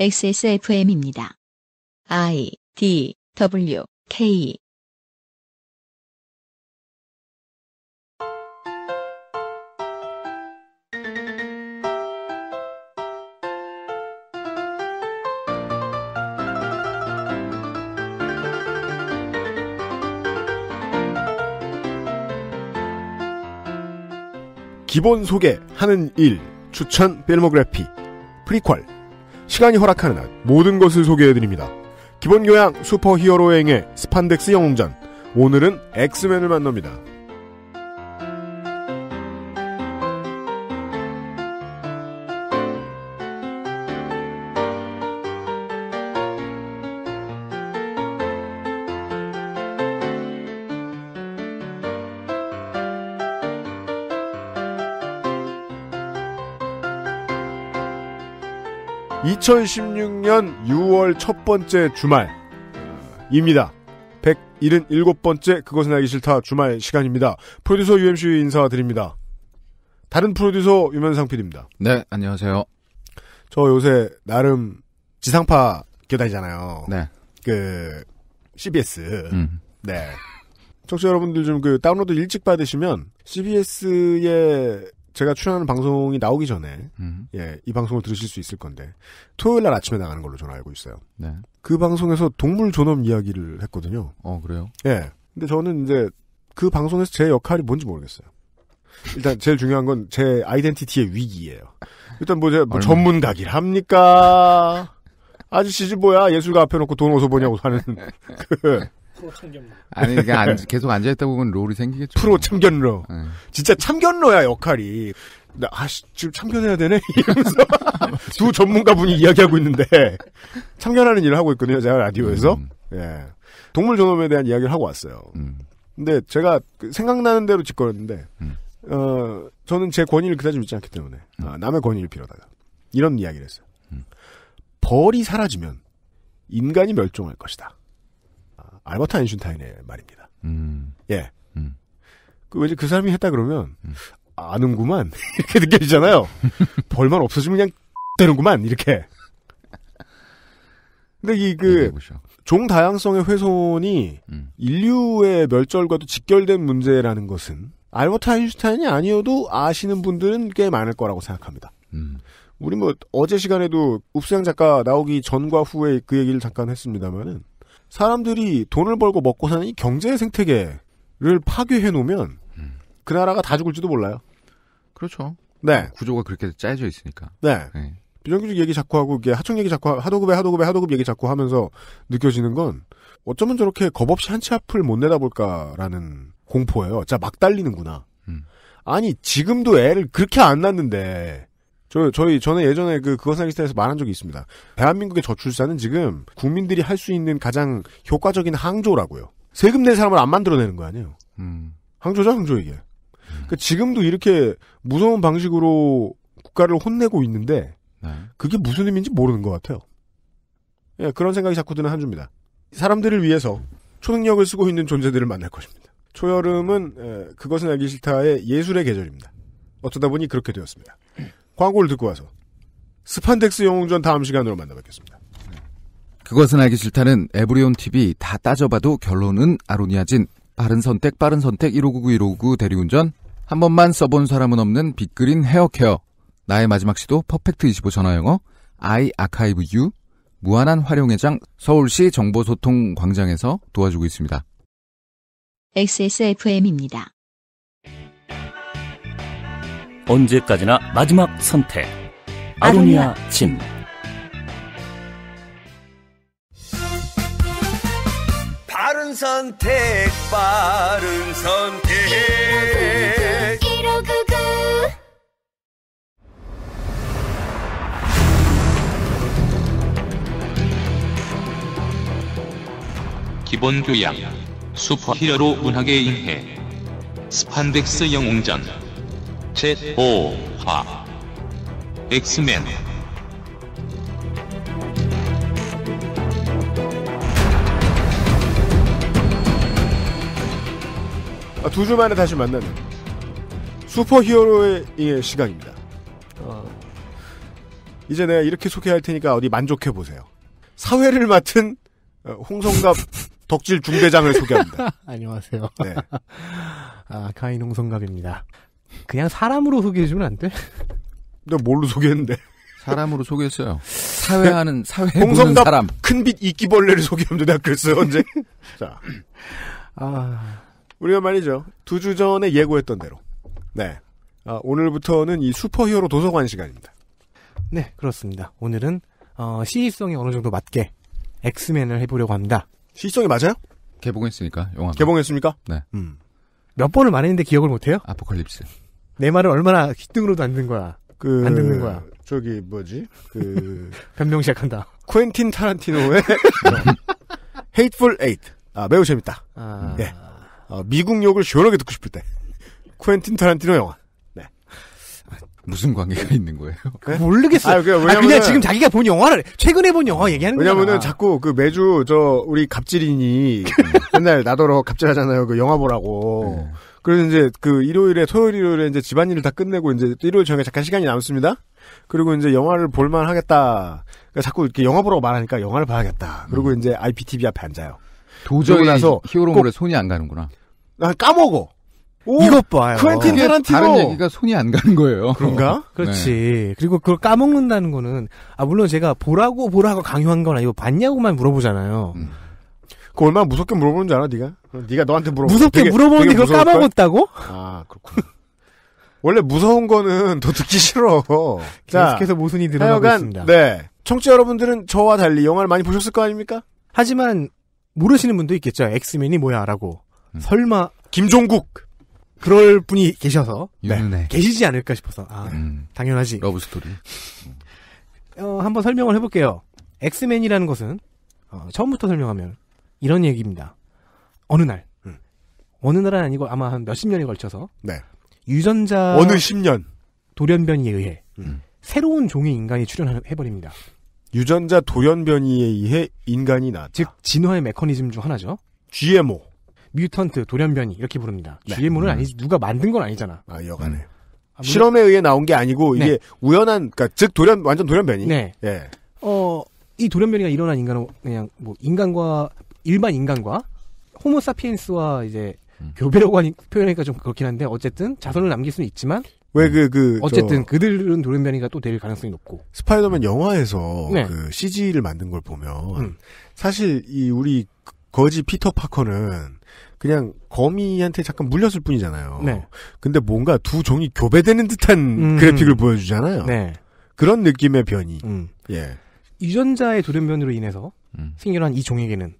XSFM입니다. I D W K 기본 소개 하는 일 추천 필모그래피 프리퀄 시간이 허락하는 한 모든 것을 소개해드립니다. 기본 교양 슈퍼 히어로 행의 스판덱스 영웅전. 오늘은 엑스맨을 만납니다. 2016년 6월 첫 번째 주말입니다. 177번째 그것은 알기 싫다 주말 시간입니다. 프로듀서 UMC 인사드립니다. 다른 프로듀서 유면상 PD입니다. 네, 안녕하세요. 저 요새 나름 지상파 교단이잖아요. 네. 그 CBS. 음. 네. 청취자 여러분들 좀 그 다운로드 일찍 받으시면 CBS의 제가 출연하는 방송이 나오기 전에 음. 예, 이 방송을 들으실 수 있을 건데 토요일 날 아침에 나가는 걸로 저는 알고 있어요. 네. 그 방송에서 동물 존엄 이야기를 했거든요. 어 그래요? 예. 근데 저는 이제 그 방송에서 제 역할이 뭔지 모르겠어요. 일단 제일 중요한 건 제 아이덴티티의 위기예요. 일단 뭐, 제, 뭐 전문가길 합니까? 아저씨 집 뭐야 예술가 앞에 놓고 돈 어디서 보냐고 사는그 프로 참견로. 아니 그게 계속 앉아 있다 보면 롤이 생기겠죠. 프로 참견로. 네. 진짜 참견로야 역할이. 나 아, 지금 참견해야 되네 이러면서 두 전문가분이 이야기하고 있는데 참견하는 일을 하고 있거든요 제가 라디오에서 음. 예 동물 존엄에 대한 이야기를 하고 왔어요 음. 근데 제가 그 생각나는 대로 짓거렸는데 음. 어 저는 제 권위를 그다지 믿지 않기 때문에 음. 아, 남의 권위를 빌어다가 이런 이야기를 했어요 음. 벌이 사라지면 인간이 멸종할 것이다 알버트 아인슈타인의 말입니다. 음. 예. 음. 그 왠지 그 사람이 했다 그러면 음. 아는구만 이렇게 느껴지잖아요. 벌만 없어지면 그냥 되는구만 이렇게. 근데 이그 네, 네, 종다양성의 훼손이 음. 인류의 멸절과도 직결된 문제라는 것은 알버트 아인슈타인이 아니어도 아시는 분들은 꽤 많을 거라고 생각합니다. 음. 우리 뭐 어제 시간에도 읍수양 작가 나오기 전과 후에 그 얘기를 잠깐 했습니다만은 사람들이 돈을 벌고 먹고 사는 이 경제 생태계를 파괴해 놓으면 음. 그 나라가 다 죽을지도 몰라요. 그렇죠. 네. 그 구조가 그렇게 짜여져 있으니까. 네. 네. 비정규직 얘기 자꾸 하고 이게 하청 얘기 자꾸 하도급에 하도급에 하도급 얘기 자꾸 하면서 느껴지는 건 어쩌면 저렇게 겁 없이 한치 앞을 못 내다볼까라는 공포예요. 자막 달리는구나. 음. 아니 지금도 애를 그렇게 안 낳는데 저, 저희, 저는 예전에 그, 그것은 알기 싫다에서 말한 적이 있습니다. 대한민국의 저출산은 지금 국민들이 할 수 있는 가장 효과적인 항조라고요. 세금 낸 사람을 안 만들어내는 거 아니에요. 음. 항조죠, 항조 이게. 음. 그 지금도 이렇게 무서운 방식으로 국가를 혼내고 있는데, 네. 그게 무슨 의미인지 모르는 것 같아요. 예, 그런 생각이 자꾸 드는 한 주입니다. 사람들을 위해서 초능력을 쓰고 있는 존재들을 만날 것입니다. 초여름은 에, 그것은 알기 싫다의 예술의 계절입니다. 어쩌다 보니 그렇게 되었습니다. 광고를 듣고 와서 스판덱스 영웅전 다음 시간으로 만나뵙겠습니다. 그것은 알기 싫다는 에브리온 TV 다 따져봐도 결론은 아로니아진 빠른 선택 빠른 선택 1599 1599 대리운전 한 번만 써본 사람은 없는 빅그린 헤어케어 나의 마지막 시도 퍼펙트 25 전화영어 아이 아카이브 유 무한한 활용회장 서울시 정보소통광장에서 도와주고 있습니다. XSFM입니다. 언제까지나 마지막 선택. 아로니아 침. 바른 선택, 바른 선택. 기본 교양. 슈퍼히어로 문학의 인해. 스판덱스 영웅전. 제 5화 엑스맨 아, 두주 만에 다시 만나는 슈퍼히어로의 예, 시간입니다. 어, 이제 내가 이렇게 소개할 테니까 어디 만족해 보세요. 사회를 맡은 어, 홍성갑 덕질 중대장을 소개합니다. 안녕하세요. 네. 아, 카인 홍성갑입니다. 그냥 사람으로 소개해주면 안 돼? 내가 뭘로 소개했는데? 사람으로 소개했어요. 사회하는 사회 보는 사람. 큰빛 이끼벌레를 소개하면 내가 그랬어요 언제? 자, 아 우리가 말이죠 두 주 전에 예고했던 대로. 네, 아, 오늘부터는 이 슈퍼히어로 도서관 시간입니다. 네, 그렇습니다. 오늘은 어, 시의성이 어느 정도 맞게 엑스맨을 해보려고 합니다. 시의성이 맞아요? 개봉했으니까 영화. 개봉했습니까? 네. 음. 몇 번을 말했는데 기억을 못해요? 아포칼립스. 내 말을 얼마나 히등으로도안 듣는 거야. 그... 안 듣는 거야. 저기 뭐지? 그 변명 시작한다. 쿠엔틴 타란티노의 Hateful Eight. 아 매우 재밌다. 아... 예. 어, 미국 욕을 시원하게 듣고 싶을 때 쿠엔틴 타란티노 영화. 무슨 관계가 네. 있는 거예요? 네? 모르겠어요. 아, 그냥, 아, 그냥, 지금 자기가 본 영화를 최근에 본 영화 얘기하는 거예요. 왜냐면은 거잖아. 자꾸 그 매주 저 우리 갑질인이 맨날 나더러 갑질하잖아요. 그 영화 보라고. 네. 그래서 이제 그 일요일에 토요일 일요일에 이제 집안일을 다 끝내고 이제 일요일 저녁에 잠깐 시간이 남습니다. 그리고 이제 영화를 볼만 하겠다. 그러니까 자꾸 이렇게 영화 보라고 말하니까 영화를 봐야겠다. 그리고 음. 이제 IPTV 앞에 앉아요. 도저히 나서 히어로물에 손이 안 가는구나. 난 아, 까먹어. 오, 이것 봐요. 쿠엔틴 타란티노. 다른 얘기가 손이 안 가는 거예요. 그런가? 네. 그렇지. 네. 그리고 그걸 까먹는다는 거는 아 물론 제가 보라고 보라고 강요한 건 아니고 봤냐고만 물어보잖아요. 음. 그 얼마나 무섭게 물어보는 줄 알아, 네가? 네가 너한테 물어. 보 무섭게 물어보는데 되 그걸 까먹었다고? 아 그렇군. 원래 무서운 거는 더 듣기 싫어. 자, 계속해서 모순이 드러나고 하여간, 있습니다. 네. 청취자 여러분들은 저와 달리 영화를 많이 보셨을 거 아닙니까? 하지만 모르시는 분도 있겠죠. 엑스맨이 뭐야라고. 음. 설마 김종국 그럴 분이 계셔서 네. 계시지 않을까 싶어서 아, 음. 당연하지. 러브 스토리. 어, 한번 설명을 해볼게요. 엑스맨이라는 것은 어, 처음부터 설명하면 이런 얘기입니다. 어느 날 음. 어느 날은 아니고 아마 한 몇 십 년에 걸쳐서 네. 유전자 어느 십년 돌연변이에 의해 음. 새로운 종의 인간이 출현해버립니다. 유전자 돌연변이에 의해 인간이 나즉 진화의 메커니즘 중 하나죠. GMO. 뮤턴트, 돌연변이 이렇게 부릅니다. 네. GMO는 음. 아니지 누가 만든 건 아니잖아. 아 여간에 음. 아, 실험에 의해 나온 게 아니고 네. 이게 우연한 그러니까 즉 돌연 완전 돌연변이. 네. 예. 어이 돌연변이가 일어난 인간은 그냥 뭐 인간과 일반 인간과 호모사피엔스와 이제 음. 교배라고 하니 표현하니까 좀 그렇긴 한데 어쨌든 자손을 남길 수는 있지만 왜 그그 그, 그 음. 어쨌든 그들은 돌연변이가 또 될 가능성이 높고 스파이더맨 영화에서 네. 그 CG를 만든 걸 보면 음. 사실 이 우리 거지 피터 파커는 그냥 거미한테 잠깐 물렸을 뿐이잖아요. 네. 근데 뭔가 두 종이 교배되는 듯한 음. 그래픽을 보여주잖아요. 네. 그런 느낌의 변이. 음. 예. 유전자의 돌연변으로 인해서 음. 생겨난 이 종에게는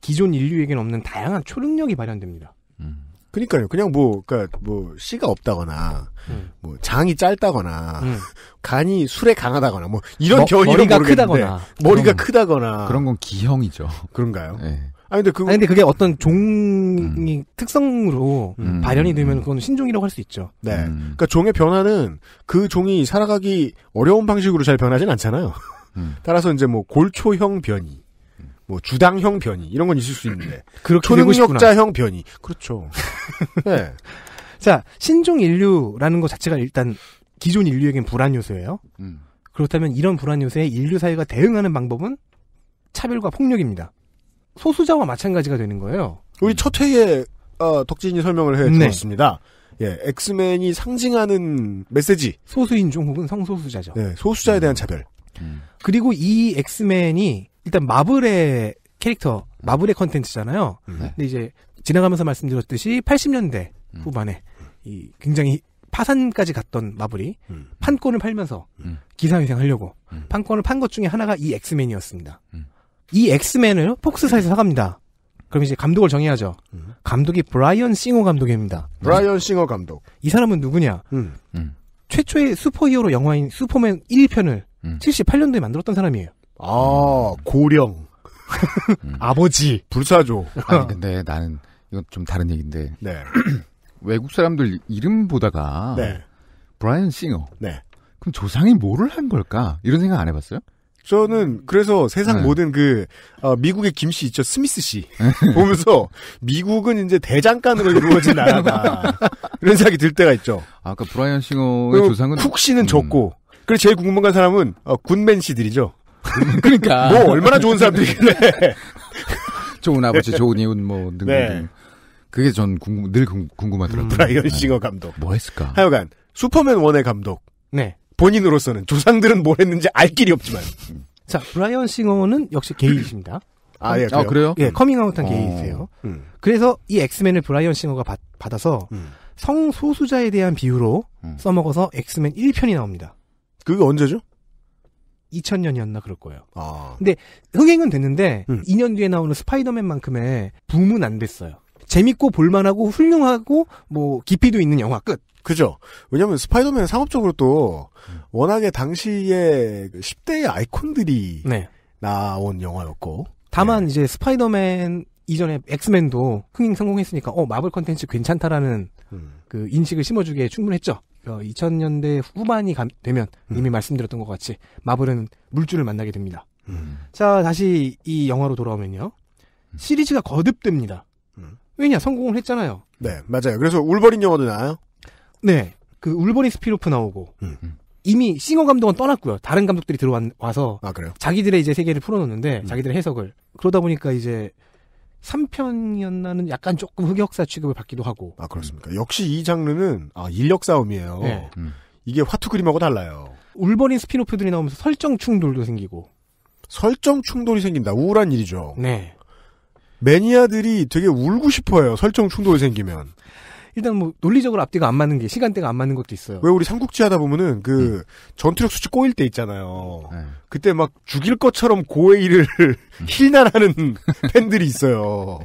기존 인류에게는 없는 다양한 초능력이 발현됩니다. 음. 그니까요. 그냥 뭐, 그니까 뭐, 씨가 없다거나, 음. 뭐, 장이 짧다거나, 음. 간이 술에 강하다거나, 뭐, 이런 머, 변이 머리가 모르겠는데, 크다거나. 머리가 그런, 크다거나. 그런 건 기형이죠. 그런가요? 네. 아니 근데 그 근데 그게 어떤 종이 음. 특성으로 음. 발현이 음. 되면 그건 신종이라고 할 수 있죠. 네. 음. 그러니까 종의 변화는 그 종이 살아가기 어려운 방식으로 잘 변하진 않잖아요. 음. 따라서 이제 뭐 골초형 변이, 뭐 주당형 변이 이런 건 있을 수 있는데 초능력자형 변이 그렇죠. 네. 자 신종 인류라는 것 자체가 일단 기존 인류에겐 불안 요소예요. 음. 그렇다면 이런 불안 요소에 인류 사회가 대응하는 방법은 차별과 폭력입니다. 소수자와 마찬가지가 되는 거예요. 우리 첫 회에 어, 덕진이 설명을 해주었습니다. 네. 예, 엑스맨이 상징하는 메시지. 소수인종 혹은 성소수자죠. 네, 소수자에 대한 음. 차별. 음. 그리고 이 엑스맨이 일단 마블의 캐릭터, 마블의 컨텐츠잖아요. 음. 네. 근데 이제 지나가면서 말씀드렸듯이 80년대 음. 후반에 이 굉장히 파산까지 갔던 마블이 음. 판권을 팔면서 기사회생 하려고 판권을 판 것 중에 하나가 이 엑스맨이었습니다. 이 엑스맨을 폭스사에서 사갑니다. 그럼 이제 감독을 정해야죠. 음. 감독이 브라이언 싱어 감독입니다. 브라이언 싱어 감독. 이 사람은 누구냐? 음. 음. 최초의 슈퍼히어로 영화인 슈퍼맨 1편을 78년도에 음. 만들었던 사람이에요. 아, 고령. 아버지. 불사조. 아니, 근데 나는 이건 좀 다른 얘기인데. 네. 외국 사람들 이름 보다가 네. 브라이언 싱어. 네. 그럼 조상이 뭐를 한 걸까? 이런 생각 안 해봤어요? 저는 음. 그래서 세상 네. 모든 그 어, 미국의 김씨 있죠 스미스 씨 네. 보면서 미국은 이제 대장간으로 이루어진 나라다 이런 생각이 들 때가 있죠. 아, 아까 브라이언 싱어의 조상은 쿡 씨는 음. 적고 그리고 제일 궁금한 사람은 어, 군맨 씨들이죠. 그러니까 뭐 얼마나 좋은 사람들이길래 좋은 아버지 네. 좋은 이웃 뭐 등등 네. 그게 전 궁금, 궁금하더라고요. 브라이언 네. 싱어 감독 뭐 했을까? 하여간 슈퍼맨 원의 감독. 네. 본인으로서는 조상들은 뭘 했는지 알 길이 없지만. 자 브라이언 싱어는 역시 게이이십니다. 아, 예, 그래요? 아, 그래요? 예, 음. 커밍아웃한 어. 게이세요. 음. 그래서 이 엑스맨을 브라이언 싱어가 받, 아서 음. 성소수자에 대한 비유로 음. 써먹어서 엑스맨 1편이 나옵니다. 그게 언제죠? 2000년이었나 그럴 거예요. 아. 근데 흥행은 됐는데 2년 음. 뒤에 나오는 스파이더맨만큼의 붐은 안 됐어요. 재밌고 볼만하고 훌륭하고 뭐 깊이도 있는 영화 끝. 그죠? 왜냐면 스파이더맨 상업적으로 또 음. 워낙에 당시에 10대의 그 아이콘들이 네. 나온 영화였고 다만 네. 이제 스파이더맨 이전에 엑스맨도 흥행 성공했으니까 어 마블 컨텐츠 괜찮다라는 음. 그 인식을 심어주기에 충분했죠. 그 어, 2000년대 후반이 가, 되면 음. 이미 말씀드렸던 것 같이 마블은 물줄을 만나게 됩니다. 음. 자 다시 이 영화로 돌아오면요 음. 시리즈가 거듭됩니다. 왜냐 성공을 했잖아요. 네 맞아요. 그래서 울버린 영화도 나와요. 네. 그울버린 스피로프 나오고 음. 이미 싱어 감독은 떠났고요. 다른 감독들이 들어와서 아, 자기들의 이제 세계를 풀어놓는데 음. 자기들의 해석을 그러다 보니까 이제 3편이었나는 약간 조금 흑역사 취급을 받기도 하고. 아 그렇습니까? 음. 역시 이 장르는 아 인력 싸움이에요. 네. 음. 이게 화투 그림하고 달라요. 울버린 스피노프들이 나오면서 설정 충돌도 생기고. 설정 충돌이 생긴다. 우울한 일이죠. 네. 매니아들이 되게 울고 싶어요. 설정 충돌이 생기면. 일단 뭐 논리적으로 앞뒤가 안 맞는 게 시간대가 안 맞는 것도 있어요. 왜 우리 삼국지 하다 보면은 그 음. 전투력 수치 꼬일 때 있잖아요. 네. 그때 막 죽일 것처럼 고해이를 음. 힐난하는 팬들이 있어요.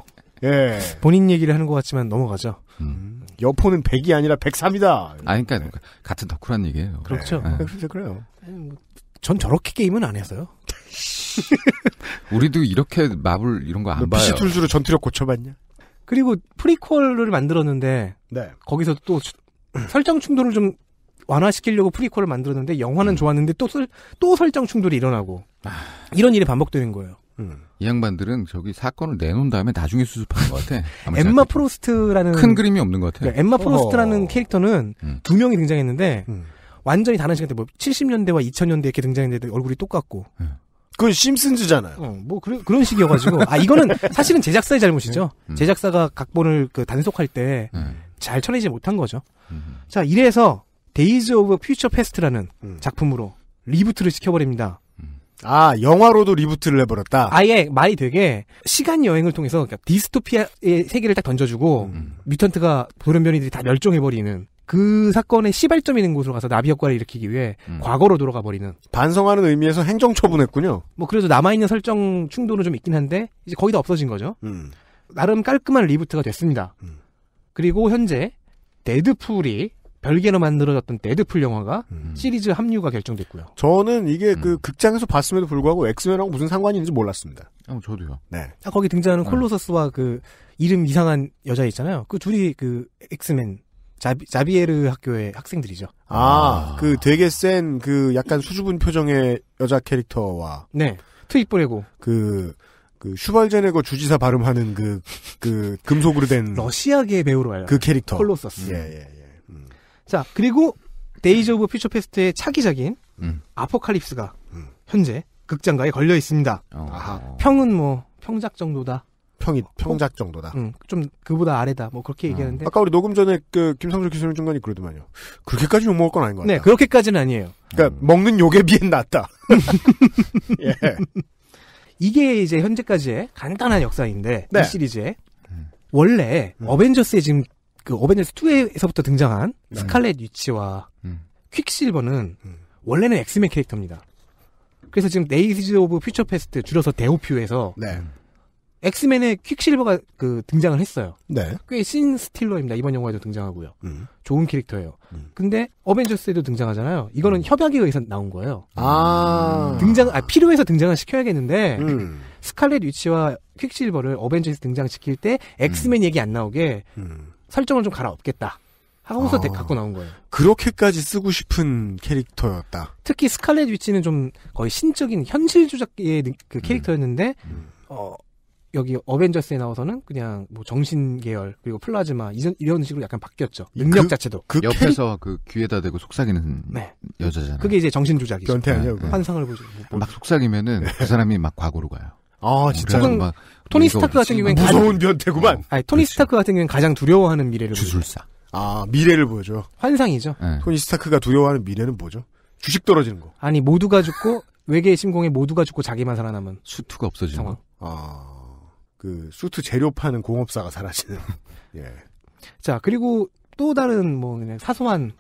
예. 본인 얘기를 하는 것 같지만 넘어가죠. 음. 음. 여포는 100이 아니라 103이다. 아, 니 그러니까 그 같은 덕후란 얘기예요. 그렇죠. 네. 네. 그래요. 뭐 전 저렇게 게임은 안 해서요. 우리도 이렇게 마블 이런 거 안 봐요. 피시툴즈로 전투력 고쳐봤냐? 그리고 프리퀄을 만들었는데 네. 거기서 또 설정 충돌을 좀 완화시키려고 프리퀄을 만들었는데 영화는 음. 좋았는데 또, 설, 또 설정 충돌이 일어나고 아... 이런 일이 반복되는 거예요. 음. 이 양반들은 저기 사건을 내놓은 다음에 나중에 수습하는 것 같아. 엠마 프로스트라는 큰 그림이 없는 것 같아. 그러니까 엠마 프로스트라는 어 캐릭터는 음. 두 명이 등장했는데 음. 완전히 다른 시간대 뭐 70년대와 2000년대 이렇게 등장했는데 얼굴이 똑같고 음. 그건 심슨즈잖아요. 어, 뭐 그런 그런 식이어가지고 아 이거는 사실은 제작사의 잘못이죠. 음. 제작사가 각본을 그 단속할 때잘 음. 쳐내지 못한 거죠. 음. 자 이래서 데이즈 오브 퓨처 페스트라는 작품으로 리부트를 시켜버립니다. 음. 아 영화로도 리부트를 해버렸다. 아예 말이 되게 시간 여행을 통해서 그러니까 디스토피아의 세계를 딱 던져주고 음. 뮤턴트가 돌연변이들이 다 멸종해버리는 그 사건의 시발점이 있는 곳으로 가서 나비 효과를 일으키기 위해 음. 과거로 돌아가 버리는 반성하는 의미에서 행정 처분했군요. 뭐그래서 남아 있는 설정 충돌은 좀 있긴 한데 이제 거의 다 없어진 거죠. 음. 나름 깔끔한 리부트가 됐습니다. 음. 그리고 현재 데드풀이 별개로 만들어졌던 데드풀 영화가 음. 시리즈 합류가 결정됐고요. 저는 이게 음. 그 극장에서 봤음에도 불구하고 엑스맨하고 무슨 상관이 있는지 몰랐습니다. 어, 저도요. 네. 아, 거기 등장하는 네. 콜로서스와 그 이름 이상한 여자 있잖아요. 그 둘이 그 엑스맨 자비, 자비에르 학교의 학생들이죠. 아, 아. 그 되게 센 그 약간 수줍은 표정의 여자 캐릭터와 네. 트윗 보내고 그, 그 슈발제네거 주지사 발음하는 그, 그 금속으로 된 러시아계 배우로 알그 요 캐릭터 콜로서스. 예, 예, 예. 음. 자, 그리고 데이즈 오브 퓨처 페스트의 차기작인 음. 아포칼립스가 음. 현재 극장가에 걸려 있습니다. 어. 평은 뭐 평작 정도다. 평이 어, 평작 정도다. 응, 어, 음, 좀 그보다 아래다. 뭐 그렇게 음. 얘기하는데. 아, 까 우리 녹음 전에 그 김상조 기술 중간이 그러더만요. 그렇게까지 욕 먹을 건 아닌 것 네, 같다. 네, 그렇게까지는 아니에요. 그러니까 음. 먹는 욕에 비엔 낫다. 예. 이게 이제 현재까지의 간단한 역사인데 네. 이 시리즈에 음. 원래 음. 어벤져스에 지금 그 어벤져스 2에서부터 등장한 네. 스칼렛 위치와 퀵실버는 원래는 엑스맨 캐릭터입니다. 그래서 지금 네이즈 오브 퓨처 페스트 줄여서 대우퓨에서 네. 엑스맨의 퀵실버가 그 등장을 했어요. 네. 꽤 신 스틸러입니다. 이번 영화에도 등장하고요. 음. 좋은 캐릭터예요. 음. 근데 어벤져스에도 등장하잖아요. 이거는 음. 협약에 의해서 나온 거예요. 아. 등장 아 필요해서 등장을 시켜야겠는데 음. 스칼렛 위치와 퀵실버를 어벤져스 등장시킬 때 엑스맨 음. 얘기 안 나오게 음. 설정을 좀 갈아엎겠다. 하고서 아, 덱 갖고 나온 거예요. 그렇게까지 쓰고 싶은 캐릭터였다. 특히 스칼렛 위치는 좀 거의 신적인 현실 조작의 그 캐릭터였는데 어 여기 어벤져스에 나와서는 그냥 뭐 정신 계열 그리고 플라즈마 이런 이런 식으로 약간 바뀌었죠. 능력 그, 자체도 그 옆에서 캐릭... 그 귀에다 대고 속삭이는 네. 여자잖아요. 그게 이제 정신 조작이죠. 변태 아니야? 네, 환상을 보죠. 아, 막 속삭이면은 그 사람이 막 과거로 가요. 아, 진짜. 혹은 막 토니 스타크 같은 경우엔 무서운 변태구만. 아니, 토니 그렇 스타크 같은 경우엔 가장 두려워하는 미래를 주술사. 보여줘. 아, 미래를 보여줘. 환상이죠. 네. 토니 스타크가 두려워하는 미래는 뭐죠? 주식 떨어지는 거. 아니, 모두가 죽고 외계의 침공에 모두가 죽고 자기만 살아남은 수투가 없어지는 상황. 거. 아. 그 수트 재료 파는 공업사가 사라지는. 예. 자 그리고 또 다른 뭐 그냥 사소한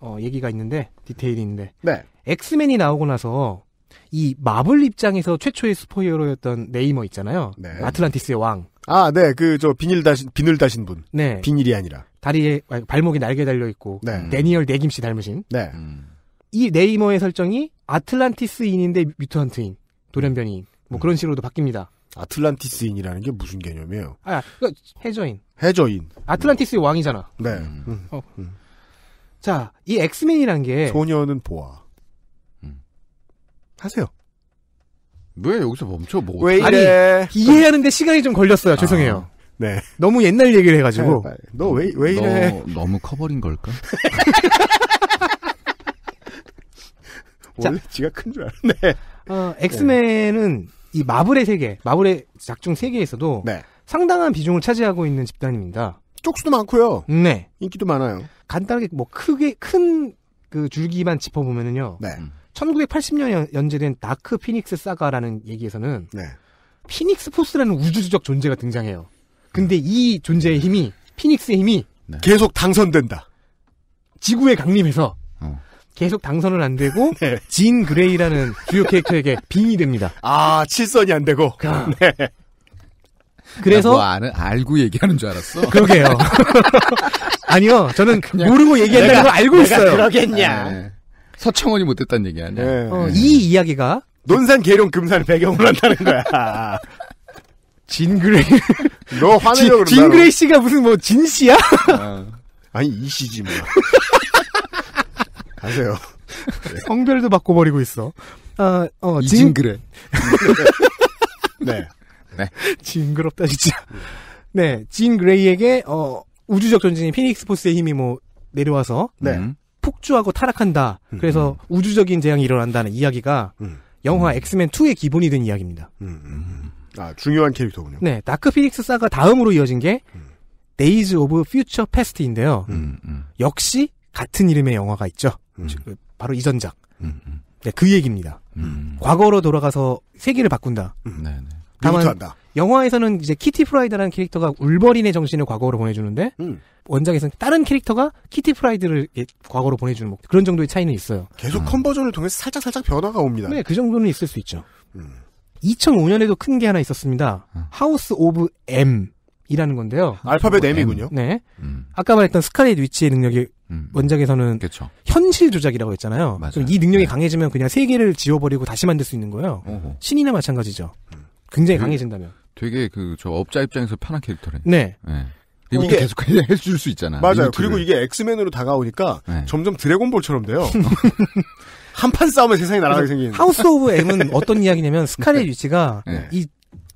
어, 얘기가 있는데 디테일이 있는데. 네. 엑스맨이 나오고 나서 이 마블 입장에서 최초의 슈퍼히어로였던 네이머 있잖아요. 네. 아틀란티스의 왕. 아, 네. 그 저 비닐 다신 비늘 다신 분. 네. 비닐이 아니라 다리에 아, 발목이 날개 달려 있고 네. 데니얼 네김씨 닮으신. 네. 음. 이 네이머의 설정이 아틀란티스인인데 뮤턴트인 돌연변이인 뭐 음. 그런 식으로도 바뀝니다. 아틀란티스인이라는 게 무슨 개념이에요? 아, 그 해저인. 해저인. 아틀란티스의 음. 왕이잖아. 네. 음. 음. 음. 어. 음. 자, 이 엑스맨이란 게 소녀는 보아. 음. 하세요. 왜 여기서 멈춰? 뭐왜 이래? 아니, 이해하는데 시간이 좀 걸렸어요. 아. 죄송해요. 아. 네. 너무 옛날 얘기를 해가지고. 네, 너왜 왜 이래? 너, 무 커버린 걸까? 원래 자, 지가 큰 줄 알았네. 어, 엑스맨은 네. 이 마블의 세계, 마블의 작중 세계에서도 네. 상당한 비중을 차지하고 있는 집단입니다. 쪽수도 많고요. 네. 인기도 많아요. 간단하게 뭐 크게 큰 그 줄기만 짚어보면은요. 네. 1980년에 음. 연재된 다크 피닉스 사가라는 얘기에서는 네. 피닉스 포스라는 우주적 존재가 등장해요. 근데 음. 이 존재의 힘이 피닉스의 힘이 네. 계속 당선된다. 지구의강림에서 어. 계속 당선은안 되고 네. 진 그레이라는 주요 캐릭터에게 빙이 됩니다. 아 칠선이 안 되고. 아. 네. 그래서 뭐아 알고 얘기하는 줄 알았어. 그러게요. 아니요, 저는 모르고 얘기한다는 걸 알고 있어요. 그러겠냐. 네. 서청원이 못했다는 얘기 아니야. 네. 어, 이 이야기가 논산 계룡 금산을 배경으로 한다는 거야. 진그레이. 너 화내려 그러 진그레이 씨가 무슨 뭐 진 씨야? 아, 아니 이 씨지 뭐. 가세요. 성별도 바꿔버리고 있어. 아, 어, 징그레. 네. 네. 징그럽다, 진짜. 네. 진 그레이에게, 어, 우주적 전진인 피닉스 포스의 힘이 뭐, 내려와서. 네. 음. 폭주하고 타락한다. 음. 그래서 우주적인 재앙이 일어난다는 이야기가, 음. 영화 엑스맨2의 기본이 된 이야기입니다. 음. 아, 중요한 캐릭터군요. 네. 다크 피닉스 사가 다음으로 이어진 게, 데이즈 오브 퓨처 패스트인데요. 역시, 같은 이름의 영화가 있죠. 음. 그 바로 이전작. 음, 음. 네, 그 얘기입니다. 음. 과거로 돌아가서 세계를 바꾼다. 음. 네, 네. 다만 한다 영화에서는 이제 키티 프라이드라는 캐릭터가 울버린의 정신을 과거로 보내주는데 원작에서는 다른 캐릭터가 키티 프라이드를 예, 과거로 보내주는 그런 정도의 차이는 있어요. 계속 컨버전을 통해서 살짝 살짝 변화가 옵니다. 네, 그 정도는 있을 수 있죠. 2005년에도 큰 게 하나 있었습니다. 하우스 오브 M. 이라는 건데요. 알파벳 M이군요. 네. 음. 아까 말했던 스카렛 위치의 능력이 음. 원작에서는 그쵸. 현실 조작이라고 했잖아요. 그럼 이 능력이 네. 강해지면 그냥 세계를 지워버리고 다시 만들 수 있는 거예요. 어허. 신이나 마찬가지죠. 굉장히 되게, 강해진다면. 되게 그 저 업자 입장에서 편한 캐릭터래. 네. 네. 이게 계속 해줄 수 있잖아. 맞아요. 리미트를. 그리고 이게 엑스맨으로 다가오니까 네. 점점 드래곤볼처럼 돼요. 한판 싸움에 세상이 날아가게 생긴. 하우스 오브 엠은 어떤 이야기냐면 스카렛 네. 위치가 네. 이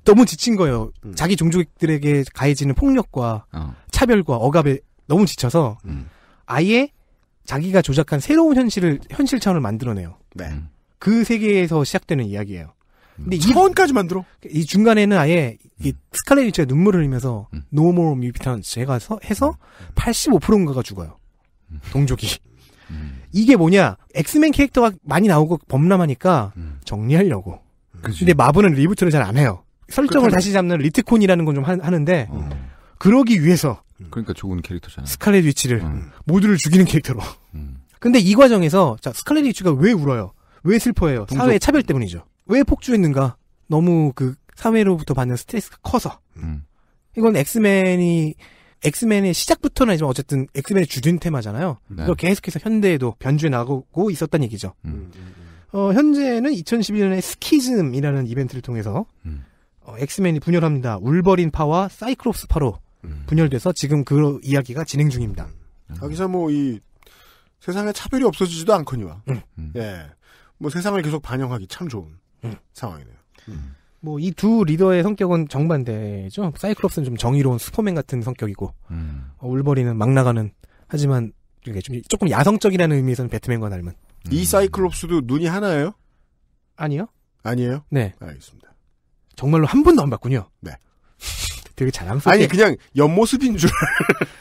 너무 지친 거예요. 음. 자기 종족들에게 가해지는 폭력과 어. 차별과 억압에 너무 지쳐서 음. 아예 자기가 조작한 새로운 현실을 현실 차원을 만들어내요. 네. 음. 그 세계에서 시작되는 이야기예요. 근데 음. 차원까지 만들어? 이 중간에는 아예 이 음. 스칼렛 위치가 눈물을 흘리면서 음. No m o r 제가 서, 해서 85%인가가 음. 죽어요. 동족이. 음. 이게 뭐냐? 엑스맨 캐릭터가 많이 나오고 범람하니까 정리하려고. 그치. 근데 마블은 리부트를 잘 안 해요. 설정을 그렇구나. 다시 잡는 리트콘이라는 건 좀 하는데 그러기 위해서 음. 그러니까 좋은 캐릭터잖아요. 스칼렛 위치를 음. 모두를 죽이는 캐릭터로. 음. 근데 이 과정에서 자 스칼렛 위치가 왜 울어요? 왜 슬퍼해요? 동조... 사회의 차별 때문이죠. 왜 폭주했는가? 너무 그 사회로부터 받는 스트레스가 커서. 음. 이건 엑스맨이 엑스맨의 시작부터는 아니 어쨌든 엑스맨의 주된 테마잖아요. 네. 그 계속해서 현대에도 변주해 나가고 있었던 얘기죠. 음. 음, 어, 현재는 2011년에 스키즘이라는 이벤트를 통해서 어, 엑스맨이 분열합니다. 울버린 파와 사이클롭스 파로 분열돼서 지금 그 이야기가 진행 중입니다. 여기서뭐이 음. 세상에 차별이 없어지지도 않거니와 음. 음. 예. 뭐 세상을 계속 반영하기 참 좋은 상황이네요. 뭐이 두 리더의 성격은 정반대죠. 사이클롭스는 좀 정의로운 슈퍼맨 같은 성격이고 어, 울버리는 막 나가는 하지만 이게 좀 조금 야성적이라는 의미에서는 배트맨과 닮은. 이 사이클롭스도 눈이 하나예요? 아니요. 아니에요? 네. 알겠습니다. 정말로 한 번도 안 봤군요. 네. 되게 자랑스럽게. 아니 그냥 옆모습인 줄.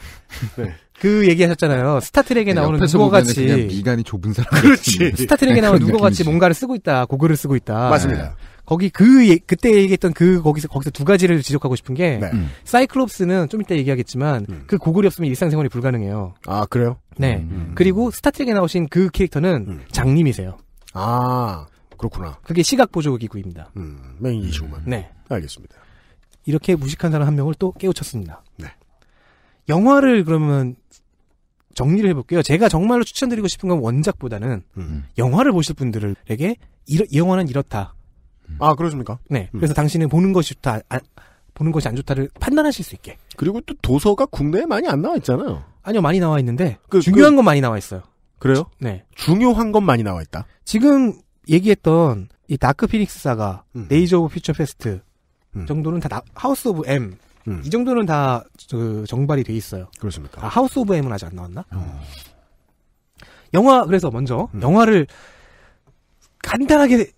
네. 그 얘기하셨잖아요. 스타트랙에 네, 나오는 누구 같이 미간이 좁은 사람. 그렇지. 스타트랙에 나오는 누구 같이 뭔가를 쓰고 있다, 고글을 쓰고 있다. 맞습니다. 거기 그 예, 그때 얘기했던 그 거기서 거기서 두 가지를 지적하고 싶은 게 네. 음. 사이클롭스는 좀 이따 얘기하겠지만 음. 그 고글이 없으면 일상생활이 불가능해요. 아 그래요? 네. 음. 그리고 스타트랙에 나오신 그 캐릭터는 음. 장님이세요. 아 그렇구나. 그게 시각 보조기구입니다. 음, 맹이시구만. 네. 알겠습니다. 이렇게 무식한 사람 한 명을 또 깨우쳤습니다. 네. 영화를 그러면 정리를 해볼게요. 제가 정말로 추천드리고 싶은 건 원작보다는 음. 영화를 보실 분들에게 이러, 이 영화는 이렇다. 음. 아 그러십니까? 네. 음. 그래서 당신은 보는 것이 좋다, 아, 보는 것이 안 좋다를 판단하실 수 있게. 그리고 또 도서가 국내에 많이 안 나와 있잖아요. 아니요, 많이 나와 있는데 그, 그 중요한 그, 건 많이 나와 있어요. 그래요? 네. 중요한 건 많이 나와 있다. 지금 얘기했던 이 다크 피닉스사가 네이저 오브 퓨처 페스트 음. 정도는 다 나, 하우스 오브 M 음. 이 정도는 다 저, 정발이 돼 있어요. 그렇습니까? 아, 하우스 오브 M은 아직 안 나왔나? 음. 영화 그래서 먼저 음. 영화를 간단하게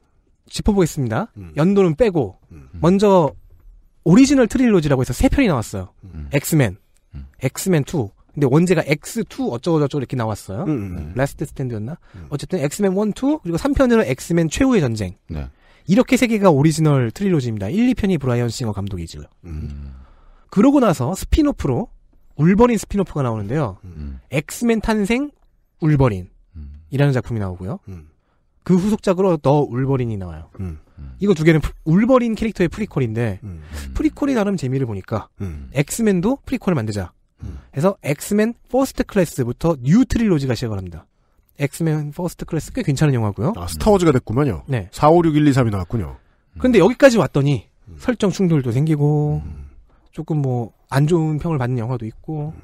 짚어보겠습니다. 음. 연도는 빼고 먼저 오리지널 트릴로지라고 해서 세 편이 나왔어요. 엑스맨, 엑스맨 2. 근데 원제가 X2 어쩌고저쩌고 이렇게 나왔어요. 음, 음, 음. 라스트 스탠드였나? 어쨌든 엑스맨 1, 2 그리고 3편으로 엑스맨 최후의 전쟁. 네. 이렇게 세 개가 오리지널 트릴로지입니다. 1, 2편이 브라이언 싱어 감독이죠. 음. 그러고 나서 스피노프로 울버린 스피노프가 나오는데요. 음. 엑스맨 탄생 울버린이라는 음. 작품이 나오고요. 음. 그 후속작으로 더 울버린이 나와요. 음. 이거 두 개는 울버린 캐릭터의 프리퀄인데 음. 프리퀄이 나름 재미를 보니까 음. 엑스맨도 프리퀄을 만들자. 해서 엑스맨 퍼스트 클래스부터 뉴 트릴로지가 시작을 합니다. 엑스맨 퍼스트 클래스 꽤 괜찮은 영화고요. 아, 스타워즈가 됐구만요. 네. 4, 5, 6, 1, 2, 3이 나왔군요. 음. 근데 여기까지 왔더니 음. 설정 충돌도 생기고 음. 조금 뭐 안 좋은 평을 받는 영화도 있고 음.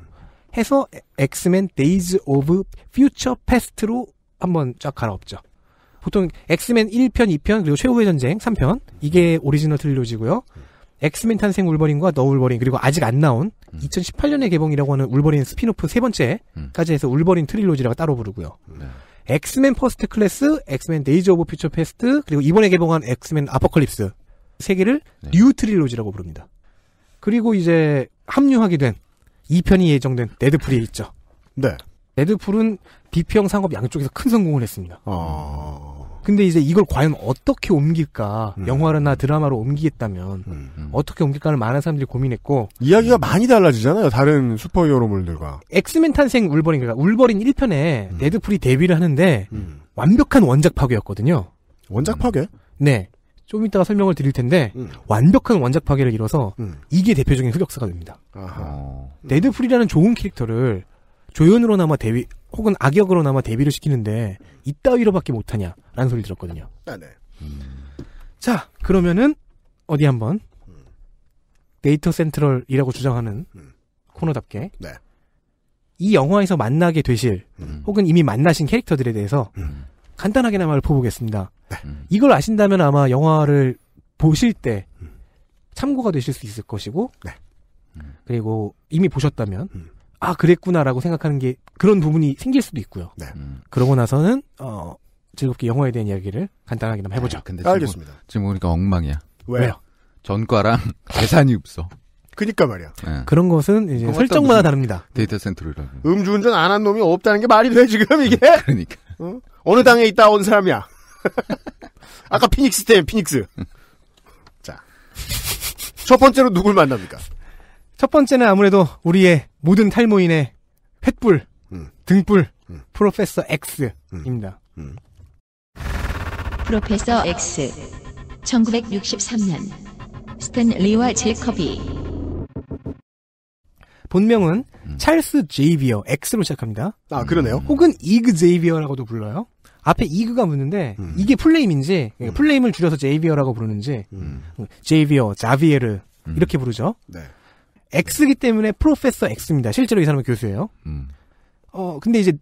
해서 엑스맨 데이즈 오브 퓨처 패스트로 한번 쫙 갈아엎죠. 보통 엑스맨 1편, 2편 그리고 최후의 전쟁 3편 이게 음. 오리지널 트릴로지고요. 음. 엑스맨 탄생 울버린과 너 울버린 그리고 아직 안 나온 음. 2018년에 개봉이라고 하는 울버린 스피노프 세 번째까지 음. 해서 울버린 트릴로지라고 따로 부르고요. 네. 엑스맨 퍼스트 클래스, 엑스맨 데이즈 오브 퓨처 페스트 그리고 이번에 개봉한 엑스맨 아포컬립스 세 개를 네. 뉴 트릴로지라고 부릅니다. 그리고 이제 합류하게 된 2편이 예정된 데드풀이 있죠. 네. 데드풀은 비평 상업 양쪽에서 큰 성공을 했습니다. 어... 근데 이제 이걸 과연 어떻게 옮길까 음. 영화나 드라마로 옮기겠다면 음, 음. 어떻게 옮길까를 많은 사람들이 고민했고 이야기가 많이 달라지잖아요 다른 슈퍼히어로물들과 엑스맨 탄생 울버린 그러니까 울버린 1편에 음. 데드풀이 데뷔를 하는데 음. 완벽한 원작 파괴였거든요 원작 파괴? 네. 좀 이따가 설명을 드릴 텐데 음. 완벽한 원작 파괴를 이뤄서 음. 이게 대표적인 흑역사가 됩니다. 아하. 어. 데드풀이라는 좋은 캐릭터를 조연으로나마 데뷔 혹은 악역으로나마 데뷔를 시키는데 이따위로밖에 못하냐? 라는 소리 들었거든요. 아, 네. 음. 자, 그러면은 어디 한번 데이터 센트럴이라고 주장하는 음. 코너답게 네. 이 영화에서 만나게 되실 음. 혹은 이미 만나신 캐릭터들에 대해서 간단하게나마 읊어보겠습니다. 네. 이걸 아신다면 아마 영화를 보실 때 참고가 되실 수 있을 것이고 네. 그리고 이미 보셨다면 아 그랬구나라고 생각하는 게 그런 부분이 생길 수도 있고요. 네. 그러고 나서는 어 즐겁게 영어에 대한 이야기를 간단하게 한번 해보죠. 네, 근데 아, 지금, 알겠습니다. 뭐- 지금 보니까 엉망이야. 왜요? 전과랑 재산이 없어. 그니까 말이야. 네. 그런 것은 이제 설정마다 다릅니다. 데이터 센터로라고. 음주운전 안 한 놈이 없다는 게 말이 돼 지금 이게? 음, 그러니까. 어? 느 당에 있다 온 사람이야. 아까 피닉스 때 피닉스. 자, 첫 번째로 누굴 만납니까? 첫 번째는 아무래도 우리의 모든 탈모인의 횃불, 음. 등불, 음. 프로페서 X입니다. 음. 음. 프로페서 X 1963년 스탠리와 제커비 본명은 음. 찰스 제이비어 X로 시작합니다. 아 그러네요. 음. 혹은 이그 제이비어라고도 불러요. 앞에 이그가 붙는데 음. 이게 플레임인지 예, 음. 플레임을 줄여서 제이비어라고 부르는지 음. 음, 제이비어, 자비에르 이렇게 부르죠. 네. X기 때문에 프로페서 X입니다. 실제로 이 사람은 교수예요. 어 근데 이제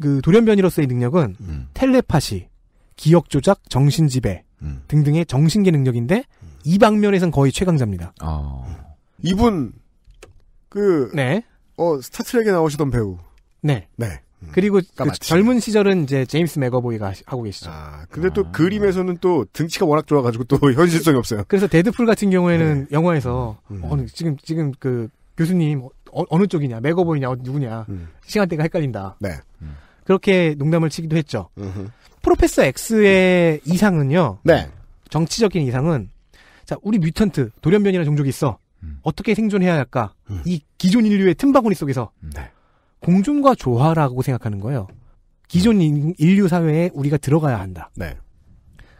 그 돌연변이로서의 능력은 텔레파시, 기억 조작, 정신 지배 음. 등등의 정신계 능력인데 음. 이 방면에선 거의 최강자입니다. 아. 이분 그 네. 어 스타트랙에 나오시던 배우. 네. 네. 음. 그리고 그 젊은 시절은 이제 제임스 맥어보이가 하고 계시죠. 아, 근데 아. 또 그림에서는 또 등치가 워낙 좋아가지고 또 현실성이 없어요. 그래서 데드풀 같은 경우에는 네. 영화에서 어, 지금 지금 그 교수님 어, 느 쪽이냐, 맥어보이냐, 누구냐, 시간대가 헷갈린다. 네. 그렇게 농담을 치기도 했죠. 으흠. 프로페서 X의 이상은요. 네. 정치적인 이상은 자 우리 뮤턴트 돌연변이라는 종족이 있어. 음. 어떻게 생존해야 할까? 음. 이 기존 인류의 틈바구니 속에서 음, 네. 공존과 조화라고 생각하는 거예요. 기존 음. 인류 사회에 우리가 들어가야 한다. 네.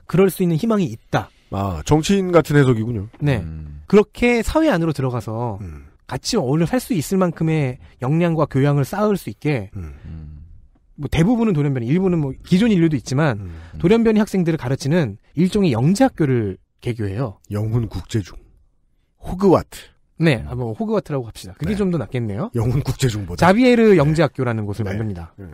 그럴 수 있는 희망이 있다. 아 정치인 같은 해석이군요. 네. 음. 그렇게 사회 안으로 들어가서 음. 같이 어울려 살 수 있을 만큼의 역량과 교양을 쌓을 수 있게 뭐 대부분은 돌연변이, 일부는 뭐 기존 인류도 있지만 음, 음. 돌연변이 학생들을 가르치는 일종의 영재학교를 개교해요. 영훈 국제중, 호그와트. 네, 한번 아, 뭐 호그와트라고 합시다. 그게 네. 좀더 낫겠네요. 영훈 국제중보다. 자비에르 네. 영재학교라는 네. 곳을 네. 만듭니다. 네,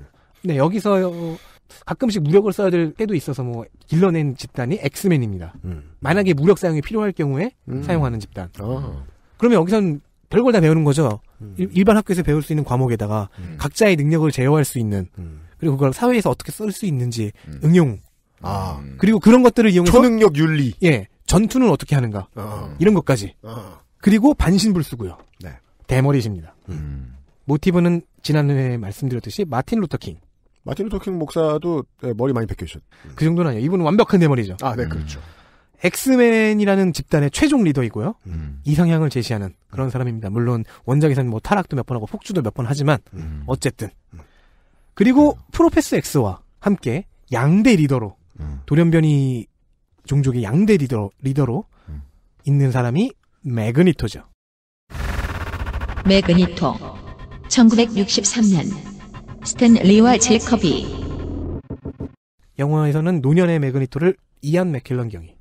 네 여기서 어, 가끔씩 무력을 써야 될 때도 있어서 뭐 길러낸 집단이 엑스맨입니다. 음. 만약에 무력 사용이 필요할 경우에 음. 사용하는 집단. 어. 그러면 여기선 별걸 다 배우는 거죠. 음. 일, 반 학교에서 배울 수 있는 과목에다가 음. 각자의 능력을 제어할 수 있는 음. 그리고 그걸 사회에서 어떻게 쓸 수 있는지 음. 응용. 아 그리고 그런 것들을 이용해서 초능력 윤리. 예 전투는 어떻게 하는가 어. 이런 것까지. 어. 그리고 반신불수고요. 네. 대머리십니다. 음. 모티브는 지난 해에 말씀드렸듯이 마틴 루터킹. 마틴 루터킹 목사도 네, 머리 많이 벗겨주셨. 그 정도는 아니에요. 이분은 완벽한 대머리죠. 아, 네, 그렇죠. 엑스맨이라는 집단의 최종 리더이고요. 음. 이상향을 제시하는 그런 음. 사람입니다. 물론 원작에서는 뭐 타락도 몇 번 하고 폭주도 몇 번 하지만 음. 어쨌든 음. 그리고 프로페스 엑스와 함께 양대 리더로 음. 돌연변이 종족의 양대 리더, 리더로 음. 있는 사람이 매그니토죠. 매그니토 1963년 스탠리와 제커비 영화에서는 노년의 매그니토를 이안 맥킬런 경이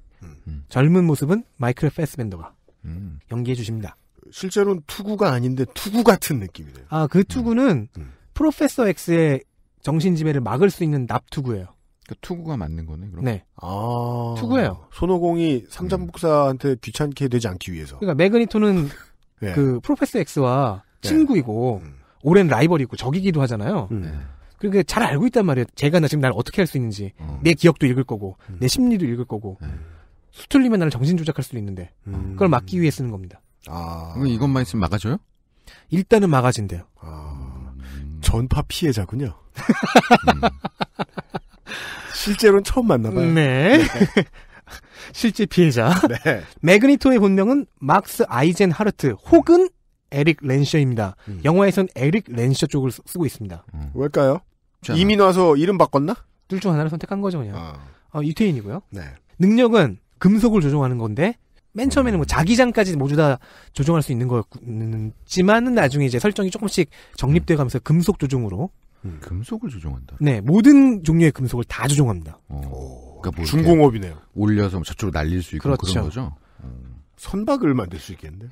음. 젊은 모습은 마이클 패스밴더가 음. 연기해 주십니다. 실제로는 투구가 아닌데 투구 같은 느낌이네요. 아, 그 투구는 음. 음. 프로페서 X의 정신 지배를 막을 수 있는 납투구예요. 그 투구가 맞는 거네, 그럼? 네. 아. 투구예요. 손오공이 상장복사한테 음. 귀찮게 되지 않기 위해서. 그러니까 매그니토는 네. 그 프로페서 X와 네. 친구이고 오랜 라이벌이고 적이기도 하잖아요. 네. 그러니까 잘 알고 있단 말이에요. 제가 나 지금 날 어떻게 할 수 있는지 어. 내 기억도 읽을 거고 음. 내 심리도 읽을 거고 음. 수틀리면 나를 정신 조작할 수도 있는데 음. 그걸 막기 위해 쓰는 겁니다. 아. 그럼 이것만 있으면 막아줘요? 일단은 막아진대요. 아. 음. 전파 피해자군요. 음. 실제로는 처음 만나봐요. 네. 네. 실제 피해자. 네. 매그니토의 본명은 막스 아이젠 하르트 혹은 에릭 렌셔입니다. 음. 영화에선 에릭 렌셔 쪽을 쓰고 있습니다. 왜일까요? 이민 와서 이름 바꿨나? 둘 중 하나를 선택한 거죠 그냥. 어. 어, 유태인이고요. 네. 능력은 금속을 조종하는 건데 맨 처음에는 뭐 자기장까지 모두 다 조종할 수 있는 거였지만은 나중에 이제 설정이 조금씩 정립돼가면서 금속 조종으로 음, 금속을 조종한다. 네, 모든 종류의 금속을 다 조종합니다. 어. 오, 그러니까 뭐 중공업이네요. 올려서 뭐 저쪽으로 날릴 수 있고 그렇죠. 그런 거죠. 음. 선박을 만들 수 있겠는데.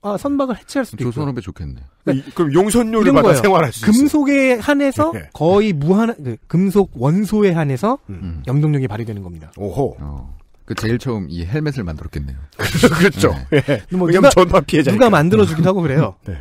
아, 선박을 해체할 수도 있고. 조선업에 좋겠네. 그러니까 그럼 용선료를 받아 거예요. 생활할 수 금속에 있어요. 한해서 네. 거의 무한, 그, 금속 원소에 한해서 음. 음. 염동력이 발휘되는 겁니다. 오호. 어. 그 제일 처음 이 헬멧을 만들었겠네요. 그렇죠. 네. 네. 뭐 누가, 전파 피해자 누가 만들어주기도 하고 그래요. 네.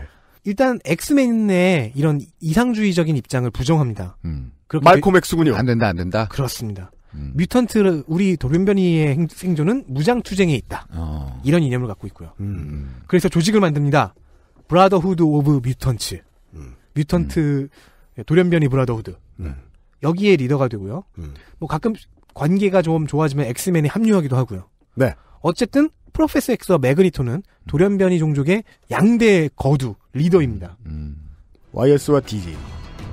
일단 엑스맨의 이런 이상주의적인 입장을 부정합니다. 음. 말콤 엑스군요. 안 된다, 안 된다. 그렇습니다. 음. 뮤턴트 우리 돌변변이의 생존은 무장투쟁에 있다. 어. 이런 이념을 갖고 있고요. 음. 음. 그래서 조직을 만듭니다. 브라더후드 오브 뮤턴츠. 음. 뮤턴트 돌연변이 음. 브라더후드. 여기에 리더가 되고요. 뭐 가끔 관계가 좀 좋아지면 엑스맨이 합류하기도 하고요. 네. 어쨌든 프로페서 엑스와 매그리토는 돌연변이 종족의 양대 거두 리더입니다. 음. YS와 음. DD.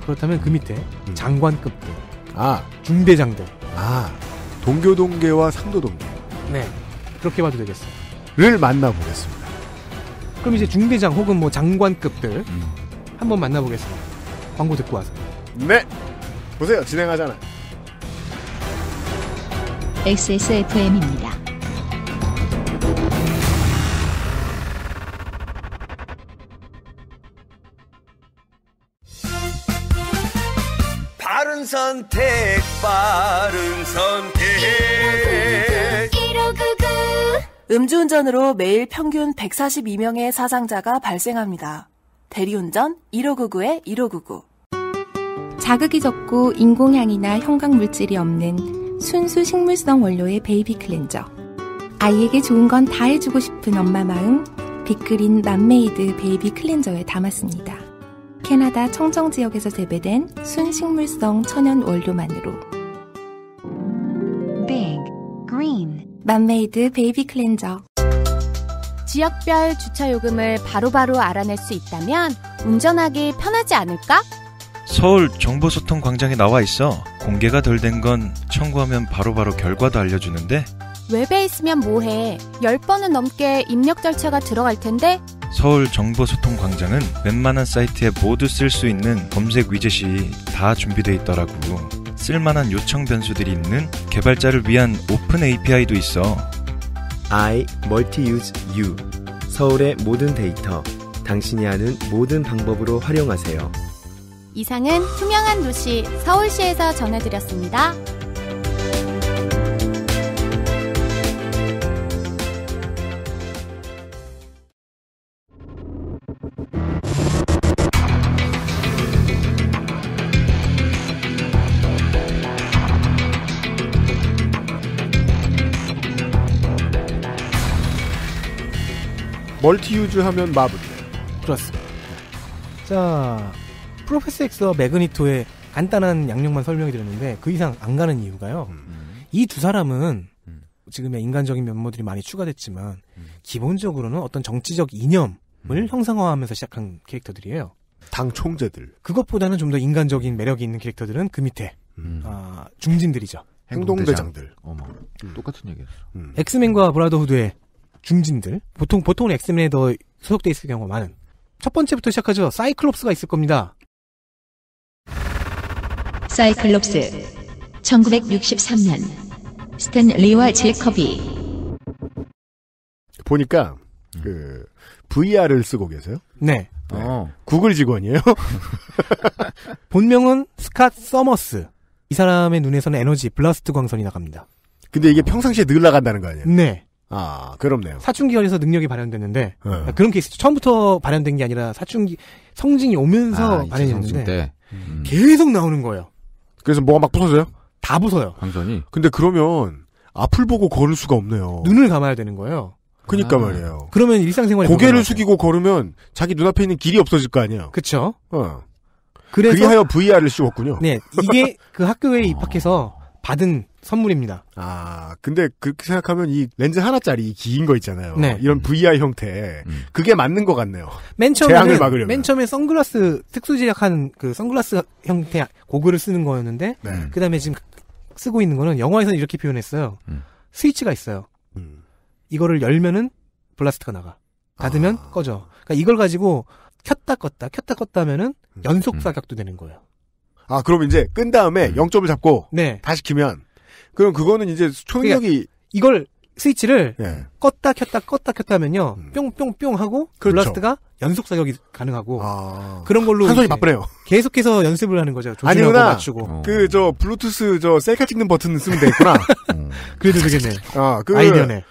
그렇다면 그 밑에 음. 장관급들. 아. 중대장들. 아. 동교동계와 상도동계. 네. 그렇게 봐도 되겠어요. 를 만나보겠습니다. 그럼 이제 중대장 혹은 뭐 장관급들 음. 한번 만나보겠습니다. 광고 듣고 와서. 네. 보세요. 진행하잖아. 요 XSFM입니다. 바른 선택, 바른 선택. 1599. 음주운전으로 매일 평균 142명의 사상자가 발생합니다. 대리운전 1599에 1599. 자극이 적고 인공향이나 형광물질이 없는 순수 식물성 원료의 베이비 클렌저. 아이에게 좋은 건 다 해주고 싶은 엄마 마음, 빅그린 맘메이드 베이비 클렌저에 담았습니다. 캐나다 청정 지역에서 재배된 순식물성 천연 원료만으로. Big Green 맘메이드 베이비 클렌저. 지역별 주차 요금을 바로바로 바로 알아낼 수 있다면 운전하기 편하지 않을까? 서울 정보소통광장에 나와 있어 공개가 덜 된 건 청구하면 바로바로 바로 결과도 알려주는데 웹에 있으면 뭐해 10번은 넘게 입력 절차가 들어갈 텐데 서울 정보소통광장은 웬만한 사이트에 모두 쓸 수 있는 검색 위젯이 다준비되어 있더라고 쓸만한 요청 변수들이 있는 개발자를 위한 오픈 API도 있어 I Multi-Use U 서울의 모든 데이터 당신이 아는 모든 방법으로 활용하세요 이상은 투명한 도시 서울시에서 전해드렸습니다. 멀티유즈 하면 마블이네요. 그렇습니다. 자, 프로페스 엑스와 매그니토의 간단한 양력만 설명해 드렸는데 그 이상 안 가는 이유가요. 음. 이두 사람은 음. 지금의 인간적인 면모들이 많이 추가됐지만 음. 기본적으로는 어떤 정치적 이념을 음. 형상화하면서 시작한 캐릭터들이에요. 당 총재들. 그것보다는 좀 더 인간적인 매력이 있는 캐릭터들은 그 밑에 음. 아, 중진들이죠. 행동대장들. 어머, 똑같은 얘기였어. 음. 엑스맨과 브라더후드의 중진들. 보통 보통은 엑스맨에 더 소속돼 있을 경우가 많은. 첫 번째부터 시작하죠. 사이클롭스가 있을 겁니다. 사이클롭스 1963년 스탠리와 질커비 보니까 음. 그 VR을 쓰고 계세요? 네. 네. 어. 구글 직원이에요? 본명은 스캇 서머스. 이 사람의 눈에서는 에너지 블라스트 광선이 나갑니다. 근데 이게 평상시에 늘 나간다는 거 아니에요? 네. 아, 그렇네요. 사춘기열에서 능력이 발현됐는데 어. 그런 케이스 처음부터 발현된 게 아니라 사춘기 성징이 오면서 아, 발현됐는데 음. 계속 나오는 거예요. 그래서 뭐가 막 부서져요? 다 부서요. 방전이. 근데 그러면 앞을 보고 걸을 수가 없네요. 눈을 감아야 되는 거예요. 그니까 아. 말이에요. 그러면 일상생활에 고개를 숙이고 걸으면 자기 눈앞에 있는 길이 없어질 거 아니에요. 그렇죠. 어. 그래서 그리하여 VR을 씌웠군요. 네, 이게 그 학교에 입학해서 받은 선물입니다. 아, 근데 그렇게 생각하면 이 렌즈 하나짜리 긴 거 있잖아요. 네. 이런 VR 음. 형태. 음. 그게 맞는 것 같네요. 맨 처음에 맨 처음에 선글라스 특수 제작한 그 선글라스 형태 고글을 쓰는 거였는데 네. 음. 그다음에 지금 쓰고 있는 거는 영화에서는 이렇게 표현했어요. 음. 스위치가 있어요. 음. 이거를 열면은 블라스트가 나가. 닫으면 아. 꺼져. 그러니까 이걸 가지고 켰다 껐다 켰다 껐다 하면은 음. 연속 사격도 되는 거예요. 아, 그럼 이제 끈 다음에 0점을 음. 잡고 네. 다시 키면 그럼 그거는 이제 초능력이 그러니까 이걸 스위치를 네. 껐다 켰다 껐다 켰다 하면요. 뿅뿅뿅 음. 하고 그렇죠. 블라스트가 연속 사격이 가능하고 아... 그런 걸로 한 손이 바쁘네요. 계속해서 연습을 하는 거죠. 조준하고 맞추고. 어... 그저 블루투스 저 셀카 찍는 버튼 쓰면 되겠구나. 그래도 되겠네. 아, 그 아이디어네.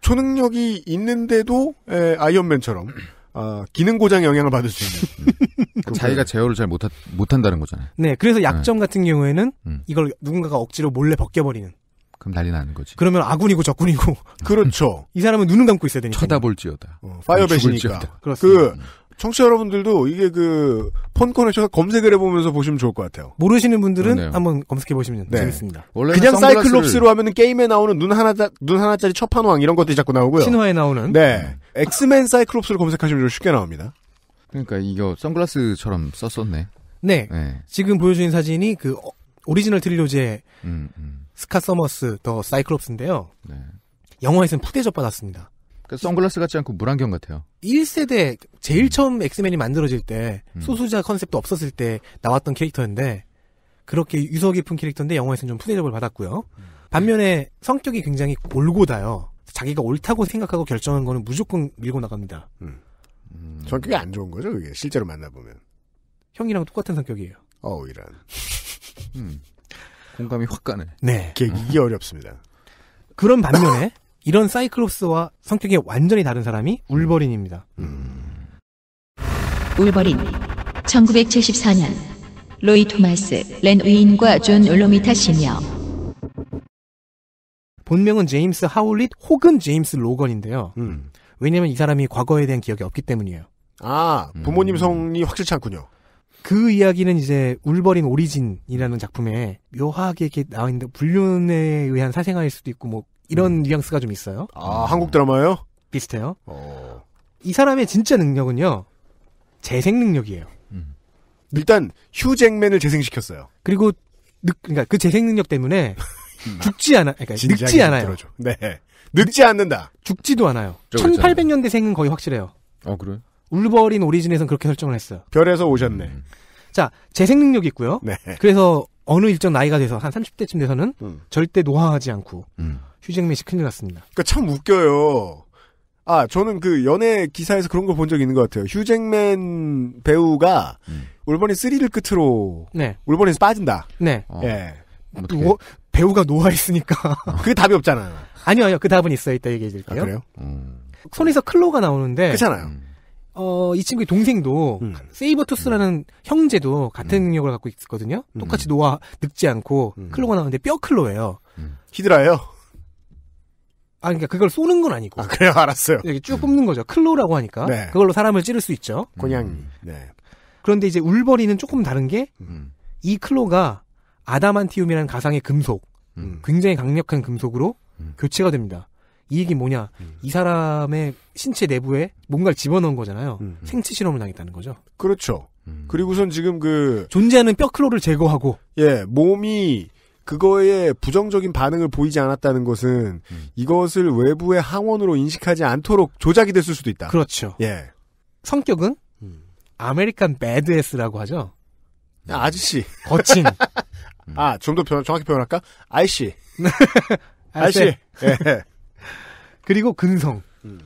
초능력이 있는데도 에, 예, 아이언맨처럼 아, 기능 고장 영향을 받을 수 있는. 음. 그러니까 자기가 제어를 잘 못하, 못한다는 거잖아요. 네, 그래서 네. 약점 네. 같은 경우에는 음. 이걸 누군가가 억지로 몰래 벗겨버리는. 그럼 난리 나는 거지. 그러면 아군이고 적군이고. 그렇죠. 이 사람은 눈을 감고 있어야 되니까. 쳐다볼지어다. 어, 파이어배시니까. 그렇습니다. 그, 청취자 여러분들도 이게 그폰커에서 검색을 해보면서 보시면 좋을 것 같아요. 모르시는 분들은 그러네요. 한번 검색해보시면 네. 재밌습니다. 그냥 선글라스를... 사이클롭스로 하면 은 게임에 나오는 눈, 하나, 눈 하나짜리 첫판왕 이런 것들이 자꾸 나오고요. 신화에 나오는. 네. 음. 엑스맨 사이클롭스를 검색하시면 좀 쉽게 나옵니다. 그러니까 이거 선글라스처럼 썼었네. 네. 네. 지금 보여주신 사진이 그 어, 오리지널 트릴로제 음, 음. 스카 서머스 더 사이클롭스인데요. 네. 영화에서는 푸대접 받았습니다. 그러니까 선글라스 같지 않고 물안경 같아요. 1세대 제일 음. 처음 엑스맨이 만들어질 때 음. 소수자 컨셉도 없었을 때 나왔던 캐릭터인데 그렇게 유서 깊은 캐릭터인데 영화에서는 좀 푸대접을 받았고요. 음. 반면에 성격이 굉장히 올고다요. 자기가 옳다고 생각하고 결정한 거는 무조건 밀고 나갑니다. 음. 음. 전 그게 안 좋은 거죠, 그게. 실제로 만나보면. 형이랑 똑같은 성격이에요. 어우, 이런. 음. 공감이 확 가네. 네. 이게, 이게 어렵습니다. 그런 반면에, 이런 사이클롭스와 성격이 완전히 다른 사람이 울버린입니다. 음. 울버린. 1974년. 로이 토마스, 렌 위인과 존 올로미타 시니 본명은 제임스 하울릿 혹은 제임스 로건인데요. 음. 왜냐면 이 사람이 과거에 대한 기억이 없기 때문이에요. 아, 부모님 음. 성이 확실치 않군요. 그 이야기는 이제 울버린 오리진이라는 작품에 묘하게 이렇게 나와 있는데 불륜에 의한 사생활일 수도 있고 뭐 이런 음. 뉘앙스가 좀 있어요. 아, 한국 드라마예요? 비슷해요. 어. 이 사람의 진짜 능력은요. 재생 능력이에요. 음. 일단 휴 잭맨을 재생시켰어요. 그리고 느, 그러니까 그 재생 능력 때문에 음. 죽지 않아, 그러니까 늙지 않아요. 들어줘. 네, 늙지 않는다. 죽지도 않아요. 1800년대생은 거의 확실해요. 어 아, 그래? 울버린 오리진에서는 그렇게 설정을 했어요. 별에서 오셨네. 음. 자, 재생 능력이 있고요. 네. 그래서 어느 일정 나이가 돼서 한 30대쯤 돼서는 음. 절대 노화하지 않고 음. 휴잭맨이 큰일 났습니다. 그러니까 참 웃겨요. 아, 저는 그 연애 기사에서 그런 걸 본 적이 있는 것 같아요. 휴잭맨 배우가 음. 울버린 3를 끝으로 네. 울버린에서 빠진다. 네. 어. 예. 뭐, 배우가 노화 있으니까 그 답이 없잖아요. 아니요, 아니요. 그 답은 있어요. 이따 얘기해 드릴게요. 아, 그래요? 음. 손에서 클로가 나오는데 그렇잖아요. 음. 어, 이 친구의 동생도 음. 세이버투스라는 음. 형제도 같은 능력을 음. 갖고 있거든요. 똑같이 노화 늙지 않고 클로가 나오는데 뼈 클로예요. 히드라예요? 아, 그러니까 그걸 쏘는 건 아니고. 아, 그래요, 알았어요. 여기 쭉 뽑는 거죠. 클로라고 하니까 네. 그걸로 사람을 찌를 수 있죠. 그냥, 이 네. 그런데 이제 울버리는 조금 다른 게 이 클로가 아담한티움이라는 가상의 금속, 음. 음. 굉장히 강력한 금속으로 음. 교체가 됩니다. 이 얘기 뭐냐? 음. 이 사람의 신체 내부에 뭔가를 집어넣은 거잖아요. 음, 음. 생체 실험을 당했다는 거죠. 그렇죠. 그리고선 지금 그 존재하는 뼈클로를 제거하고 예 몸이 그거에 부정적인 반응을 보이지 않았다는 것은 이것을 외부의 항원으로 인식하지 않도록 조작이 됐을 수도 있다. 그렇죠. 예 성격은 아메리칸 배드에스라고 하죠. 아저씨. 거친. 음. 아, 좀 더 정확히 표현할까? 아이씨. 아이씨. 예. 그리고 근성. 음.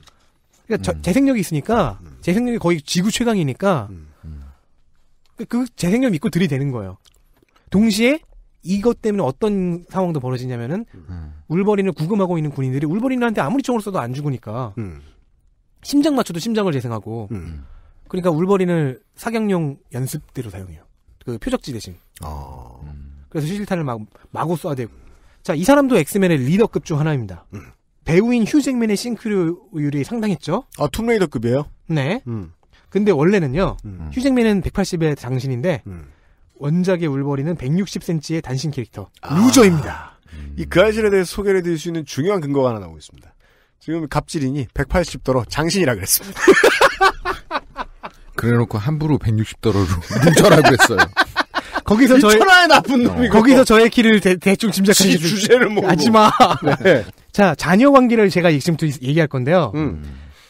그러니까 저, 음. 재생력이 있으니까 재생력이 음. 음. 거의 지구 최강이니까 그 재생력 그 믿고 들이대는 거예요. 동시에 이것 때문에 어떤 상황도 벌어지냐면은 울버린을 구금하고 있는 군인들이 울버린한테 아무리 총을 써도안 죽으니까 심장 맞춰도 심장을 재생하고 그러니까 울버린을 사격용 연습대로 사용해요. 그 표적지 대신. 어... 그래서 실탄을 막, 마구 쏴대고. 자, 이 사람도 엑스맨의 리더급 중 하나입니다. 음. 배우인 휴잭맨의 싱크류율이 상당했죠. 아, 툼레이더급이에요? 네. 음. 근데 원래는요, 음. 휴잭맨은 180의 장신인데, 음. 원작의 울버리는 160cm의 단신 캐릭터, 아. 루저입니다. 이 그 아실에 대해 소개를 해드릴 수 있는 중요한 근거가 하나 나오고 있습니다. 지금 갑질이니 180도로 장신이라 그랬습니다. 그래놓고 함부로 160도로 뭉쳐라고 했어요. 거기서 저의 천하의 나쁜 놈이 거기서 저의 키를 대, 충 짐작하시 주제를 뭐 하지마. 네. 자 자녀 관계를 제가 지금부터 얘기할 건데요. 음.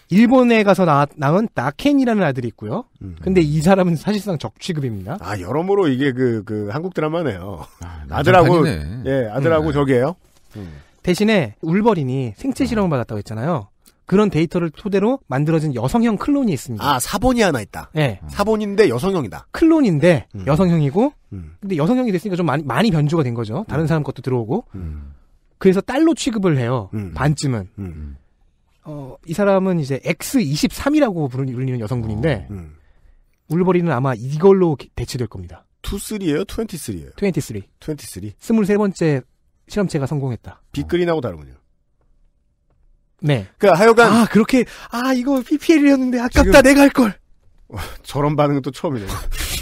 일본에 가서 나, 낳은 나켄이라는 아들이 있고요. 음. 근데 이 사람은 사실상 적취급입니다. 아 여러모로 이게 그그 그 한국 드라마네요. 아, 들하고예 아들하고 음. 저기예요. 음. 대신에 울버린이 생체 음. 실험을 받았다고 했잖아요. 그런 데이터를 토대로 만들어진 여성형 클론이 있습니다. 아, 사본이 하나 있다. 네. 사본인데 여성형이다. 클론인데 음. 여성형이고, 음. 음. 근데 여성형이 됐으니까 좀 많이, 많이 변주가 된 거죠. 다른 음. 사람 것도 들어오고. 그래서 딸로 취급을 해요. 반쯤은. 어, 이 사람은 이제 X23이라고 불리는 여성분인데, 어, 울버리는 아마 이걸로 대체될 겁니다. 2 3에요2 3에요 23. 23. 23번째 실험체가 성공했다. 빅글이 나고 다르군요. 네. 그니까 하여간 아 그렇게 아 이거 PPL이었는데 아깝다 내가 할 걸. 저런 반응은 또 처음이네요.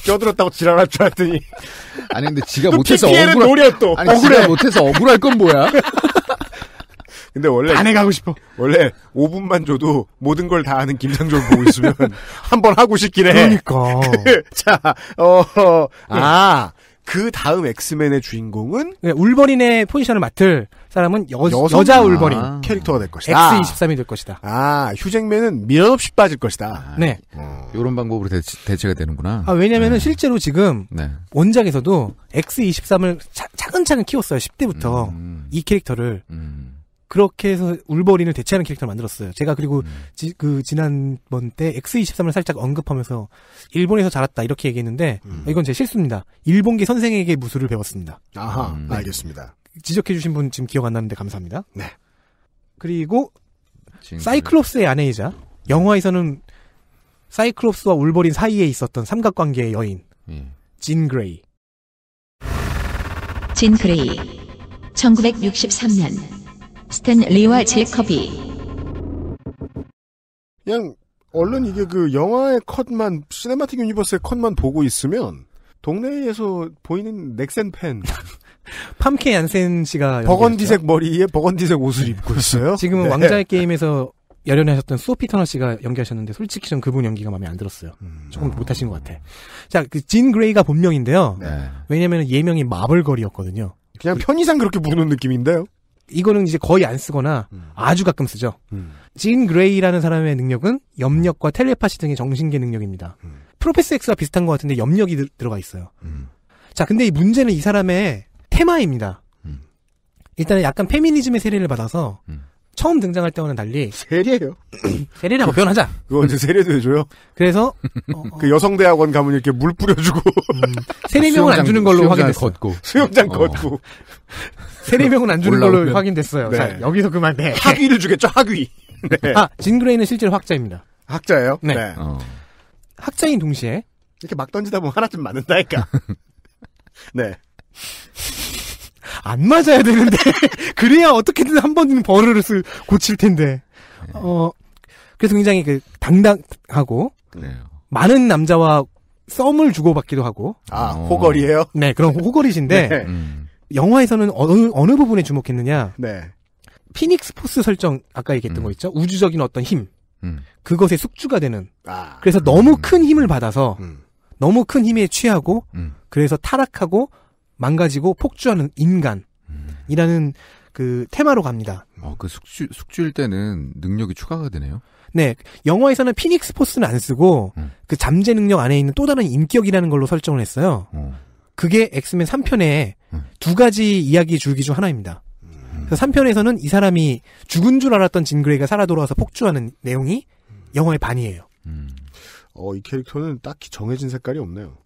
껴들었다고 지랄할 줄 알았더니. 아니 근데 지가 못해서 억울한 노려 또. 아니 억울해. 지가 못해서 억울할 건 뭐야? 근데 원래 안해 가고 싶어. 원래 5분만 줘도 모든 걸 다 아는 김상조 보고 있으면 한 번 하고 싶긴 해. 그러니까. 그, 자, 어, 어 아. 그 다음 엑스맨의 주인공은 네, 울버린의 포지션을 맡을 사람은 여, 여자 아. 울버린 아. 캐릭터가 될 것이다. X23이 될 것이다. 아, 휴잭맨은 미련 없이 빠질 것이다. 아, 네. 이런 어. 방법으로 대체, 가 되는구나. 아, 왜냐면은 네. 실제로 지금 네. 원작에서도 X23을 차, 차근차근 키웠어요. 10대부터 음. 이 캐릭터를. 음. 그렇게 해서 울버린을 대체하는 캐릭터를 만들었어요. 제가 그리고 음. 지, 그 지난번 때 X23을 살짝 언급하면서 일본에서 자랐다 이렇게 얘기했는데 음. 아, 이건 제 실수입니다. 일본계 선생에게 무술을 배웠습니다. 아하, 음. 알겠습니다. 지적해주신 분 지금 기억 안 나는데 감사합니다. 네. 그리고 사이클롭스의 아내이자 영화에서는 사이클롭스와 울버린 사이에 있었던 삼각관계의 여인 예. 진 그레이. 진 그레이 1963년 스탠 리와 제커비 그냥 얼른 이게 그 영화의 컷만 시네마틱 유니버스의 컷만 보고 있으면 동네에서 보이는 넥센 팬. 팜케 얀센 씨가 버건디색 머리에 버건디색 옷을 입고 있어요. 지금은 네. 왕자의 게임에서 열연하셨던 소피 터너 씨가 연기하셨는데 솔직히 전 그분 연기가 마음에 안 들었어요. 음, 조금 못하신 것 같아. 자, 그진 그레이가 본명인데요. 네. 왜냐하면 예명이 마블걸이었거든요. 그냥 그 편의상 그렇게 부르는 느낌인데요. 이거는 이제 거의 안 쓰거나 음. 아주 가끔 쓰죠. 음. 진 그레이라는 사람의 능력은 염력과 텔레파시 등의 정신계 능력입니다. 음. 프로페스 엑스와 비슷한 것 같은데 염력이 들, 어가 있어요. 음. 자, 근데 이 문제는 이 사람의 테마입니다. 음. 일단은 약간 페미니즘의 세례를 받아서 음. 처음 등장할 때와는 달리 세례요? 세례라고 표현하자. 그거 언제 세례도 해줘요? 그래서 어, 어. 그 여성대학원 가면 이렇게 물 뿌려주고 음, 어. 세례명은 안 주는 걸로 확인됐어. 걷고 수영장 어. 걷고 세례명은 안 주는 걸로 확인됐어요. 네. 자, 여기서 그만 네. 학위를 주겠죠 학위. 네. 아 진그레이는 실제로 학자입니다. 학자예요? 네. 네. 어. 학자인 동시에 이렇게 막 던지다 보면 하나쯤 맞는다니까. 네. 안 맞아야 되는데 그래야 어떻게든 한번은 버릇을 고칠 텐데 네. 어 그래서 굉장히 그 당당하고 그 많은 남자와 썸을 주고받기도 하고 아 어. 호걸이에요? 네 그런 호걸이신데 네. 음. 영화에서는 어느 어느 부분에 주목했느냐? 네. 피닉스 포스 설정 아까 얘기했던 음. 거 있죠? 우주적인 어떤 힘 음. 그것의 숙주가 되는 아. 그래서 너무 음. 큰 힘을 받아서 음. 너무 큰 힘에 취하고 그래서 타락하고 망가지고 폭주하는 인간이라는 음. 그 테마로 갑니다. 어, 그 숙주, 숙주일 때는 능력이 추가가 되네요? 네. 영화에서는 피닉스 포스는 안 쓰고 음. 그 잠재 능력 안에 있는 또 다른 인격이라는 걸로 설정을 했어요. 음. 그게 엑스맨 3편의 음. 두 가지 이야기 줄기 중 하나입니다. 음. 그래서 3편에서는 이 사람이 죽은 줄 알았던 진그레이가 살아 돌아와서 폭주하는 내용이 영화의 반이에요. 음. 어, 이 캐릭터는 딱히 정해진 색깔이 없네요.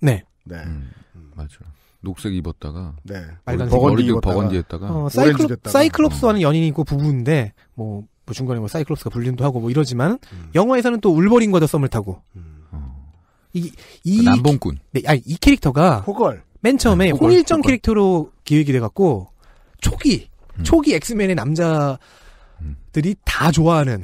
네. 네. 맞아요. 녹색 입었다가 네. 빨간 버건디 입었다가 버건디했다가 어, 사이클롭, 사이클롭스와는 음. 연인이고 부부인데 뭐, 뭐 중간에 뭐 사이클롭스가 불륜도 하고 뭐 이러지만 음. 영화에서는 또 울버린과 더 썸을 타고 음. 이, 이 그 남봉꾼 네, 아니 이 캐릭터가 호걸 맨 처음에 네, 호걸, 홍일점 호걸. 캐릭터로 기획이 돼갖고 초기 음. 초기 엑스맨의 남자들이 다 좋아하는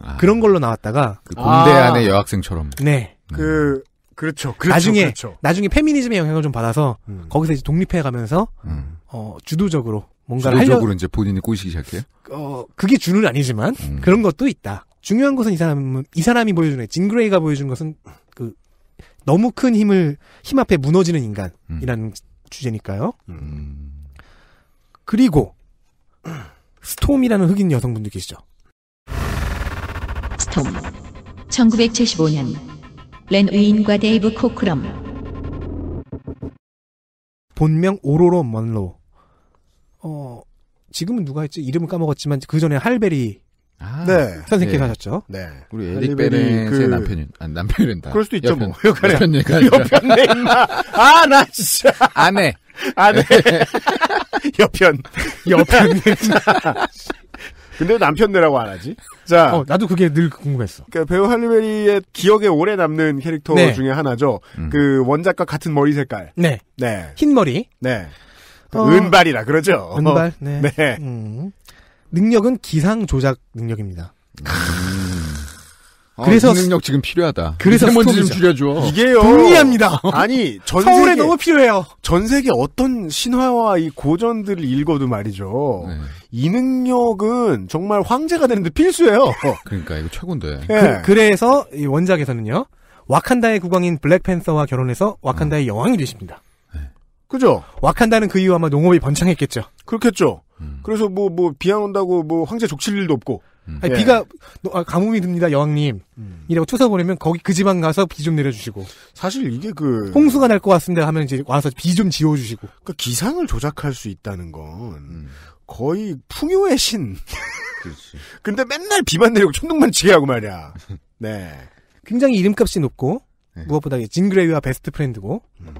아. 그런 걸로 나왔다가 그 공대 아. 안의 여학생처럼 네. 그 음. 그렇죠. 그렇죠 나중에 그렇죠. 나중에 페미니즘의 영향을 좀 받아서 음. 거기서 이제 독립해 가면서 음. 어, 주도적으로 뭔가를 주도적으로 하려... 이제 본인이 꼬시기 시작해요. 어 그게 주는 아니지만 음. 그런 것도 있다. 중요한 것은 이사람이 사람이 보여주는 진그레이가 보여준 것은 그 너무 큰 힘을 힘 앞에 무너지는 인간이라는 음. 주제니까요. 음. 그리고 스톰이라는 흑인 여성분도 계시죠. 스톰 1975년 렌 위인과 데이브 코크럼. 본명 오로로 먼로. 어, 지금은 누가 했지? 이름은 까먹었지만 그 전에 할베리 아, 네. 네. 선생님께서 네. 하셨죠. 네. 우리 에릭 베렌의 그... 그 남편인, 아, 남편이란다. 그럴 수도 있죠, 뭐. 옆편, 뭐. 여편이 옆편이 여편네, 임마. 아, 나 진짜. 아내. 아내. 옆편옆편네 임마. 근데 남편 내라고 안 하지? 자, 어, 나도 그게 늘 궁금했어. 그까 배우 할리베리의 기억에 오래 남는 캐릭터 네. 중에 하나죠. 음. 그 원작과 같은 머리 색깔. 네. 네. 흰 머리. 네. 어... 은발이라 그러죠. 은발. 네. 네. 음. 능력은 기상 조작 능력입니다. 음. 어, 그래서 능력 지금 필요하다. 그래서 먼지좀 줄여줘. 이게요. 동의합니다. 아니 전 서울에 세계, 너무 필요해요. 전 세계 어떤 신화와 이 고전들을 읽어도 말이죠. 네. 이 능력은 정말 황제가 되는데 필수예요. 그러니까 이거 최고인데. 네. 그, 래서이 원작에서는요. 와칸다의 국왕인 블랙팬서와 결혼해서 와칸다의 음. 여왕이 되십니다. 네. 그죠? 와칸다는 그 이후 아마 농업이 번창했겠죠. 그렇겠죠. 음. 그래서 뭐 뭐 비안 온다고 뭐 황제 족칠 일도 없고. 음. 아니, 예. 비가 아, 가뭄이 듭니다, 여왕님. 이라고 쳐서 보내면 거기 그 지방 가서 비 좀 내려주시고. 사실 이게 그 홍수가 날 것 같습니다 하면 이제 와서 비 좀 지워주시고. 그 기상을 조작할 수 있다는 건 음. 거의 풍요의 신. 그렇지. 근데 맨날 비만 내리고 천둥만 치게 하고 말이야. 네. 굉장히 이름값이 높고 네. 무엇보다 진그레이와 베스트 프렌드고 음.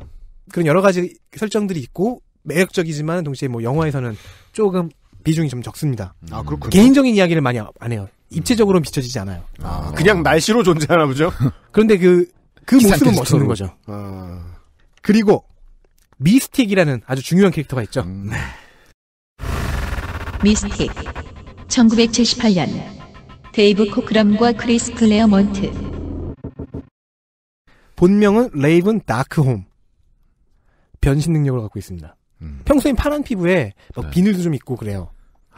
그런 여러 가지 설정들이 있고 매력적이지만 동시에 뭐 영화에서는 조금 비중이 좀 적습니다. 음. 아, 그렇군요. 개인적인 이야기를 많이 안 해요. 입체적으로는 음. 비춰지지 않아요. 아, 아, 그냥 날씨로 존재하나 보죠? 그런데 그, 그 모습은 멋있는 거죠. 아... 그리고, 미스틱이라는 아주 중요한 캐릭터가 있죠. 음... 네. 미스틱. 1978년. 데이브 코크럼과 크리스 클레어먼트. 본명은 레이븐 다크홈. 변신 능력을 갖고 있습니다. 음. 평소엔 파란 피부에 네. 비늘도 좀 있고 그래요.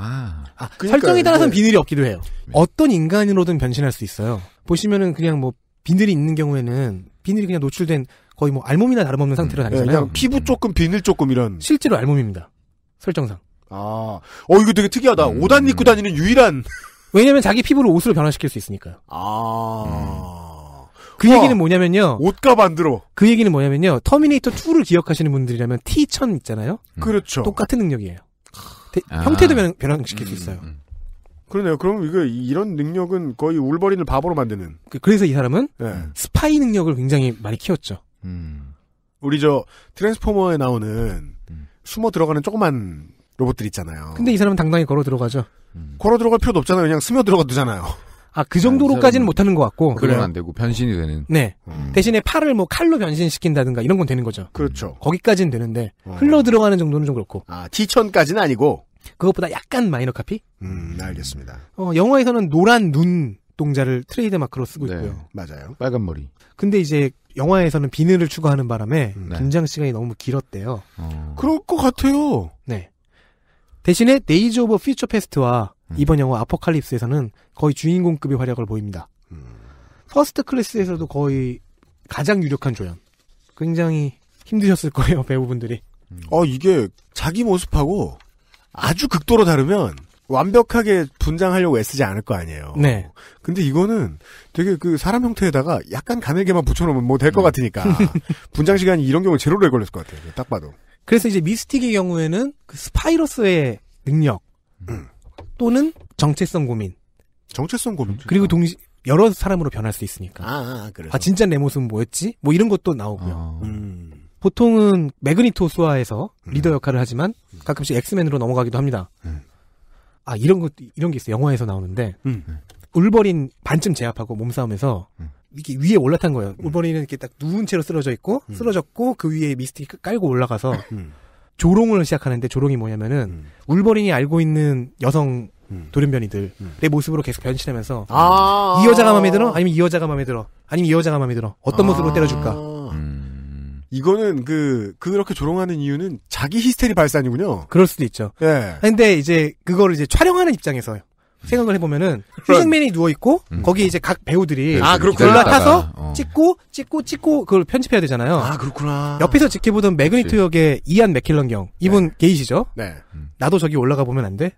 아, 아, 아 설정에 따라서는 네. 비늘이 없기도 해요. 네. 어떤 인간으로든 변신할 수 있어요. 보시면은 그냥 뭐 비늘이 있는 경우에는 비늘이 그냥 노출된 거의 뭐 알몸이나 다름없는 상태로 음. 네, 다니잖아요. 그냥 피부 조금 비늘 조금 이런. 실제로 알몸입니다. 설정상. 아, 어 이거 되게 특이하다. 음. 옷안 입고 다니는 유일한. 왜냐면 자기 피부를 옷으로 변화시킬 수 있으니까요. 아. 음. 그 우와, 얘기는 뭐냐면요. 옷값 안 들어. 그 얘기는 뭐냐면요. 터미네이터 2를 기억하시는 분들이라면 T1000 있잖아요. 음. 그렇죠. 똑같은 능력이에요. 대, 아. 형태도 변, 변형시킬 수 음, 음, 있어요. 음. 그러네요. 그럼 이거 이런 능력은 거의 울버린을 바보로 만드는. 그, 래서이 사람은 네. 스파이 능력을 굉장히 많이 키웠죠. 음. 우리 저 트랜스포머에 나오는 음. 숨어 들어가는 조그만 로봇들 있잖아요. 근데 이 사람은 당당히 걸어 들어가죠. 음. 걸어 들어갈 필요도 없잖아요. 그냥 스며 들어가 도되잖아요 아, 그 정도로까지는 못하는 것 같고. 그러면안 되고, 변신이 되는. 네. 음. 대신에 팔을 뭐 칼로 변신시킨다든가 이런 건 되는 거죠. 그렇죠. 음. 거기까지는 되는데, 어. 흘러 들어가는 정도는 좀 그렇고. 아, 티천까지는 아니고? 그것보다 약간 마이너 카피? 음, 알겠습니다. 어, 영화에서는 노란 눈 동자를 트레이드 마크로 쓰고 네. 있고요. 맞아요. 빨간 머리. 근데 이제 영화에서는 비늘을 추가하는 바람에 음. 네. 김장 시간이 너무 길었대요. 어. 그럴 것 같아요. 네. 대신에 데이즈 오브 퓨처 페스트와 음. 이번 영화 아포칼립스에서는 거의 주인공급의 활약을 보입니다. 음. 퍼스트 클래스에서도 거의 가장 유력한 조연. 굉장히 힘드셨을 거예요 배우분들이. 음. 어 이게 자기 모습하고 아주 극도로 다르면 완벽하게 분장하려고 애쓰지 않을 거 아니에요. 네. 근데 이거는 되게 그 사람 형태에다가 약간 가늘게만 붙여놓으면 뭐 될것 음. 같으니까 분장 시간이 이런 경우 제로로 걸렸을 것 같아요. 딱 봐도. 그래서 이제 미스틱의 경우에는 그 스파이로스의 능력, 음. 또는 정체성 고민. 정체성 고민. 그리고 동시 여러 사람으로 변할 수 있으니까. 아, 아그래아 진짜 내 모습은 뭐였지? 뭐 이런 것도 나오고요. 아. 음. 보통은 매그니토 수화에서 음. 리더 역할을 하지만 가끔씩 엑스맨으로 넘어가기도 합니다. 음. 아 이런 것 이런 게 있어 요 영화에서 나오는데 음. 울버린 반쯤 제압하고 몸싸움에서 음. 이게 위에 올라탄 거예요. 음. 울버린은 이렇게 딱 누운 채로 쓰러져 있고 쓰러졌고 그 위에 미스틱 깔고 올라가서. 조롱을 시작하는데 조롱이 뭐냐면은 음. 울버린이 알고 있는 여성 음. 돌연변이들의 음. 모습으로 계속 변신하면서 아, 아, 아~ 이 여자가 마음에 들어 아니면 이 여자가 마음에 들어 아니면 이 여자가 마음에 들어 어떤 아~ 모습으로 때려줄까 음. 이거는 그 그렇게 조롱하는 이유는 자기 히스테리 발산이군요. 그럴 수도 있죠. 예. 근데 이제 그거를 이제 촬영하는 입장에서 생각을 해보면은 휴승맨이 누워 있고 음. 거기 이제 각 배우들이 네, 아 그렇구나 올라타서 어. 찍고 찍고 찍고 그걸 편집해야 되잖아요. 아 그렇구나. 옆에서 지켜보던 매그니트 역의 이안 맥킬런 경 이분 네. 게이시죠? 네. 음. 나도 저기 올라가 보면 안 돼?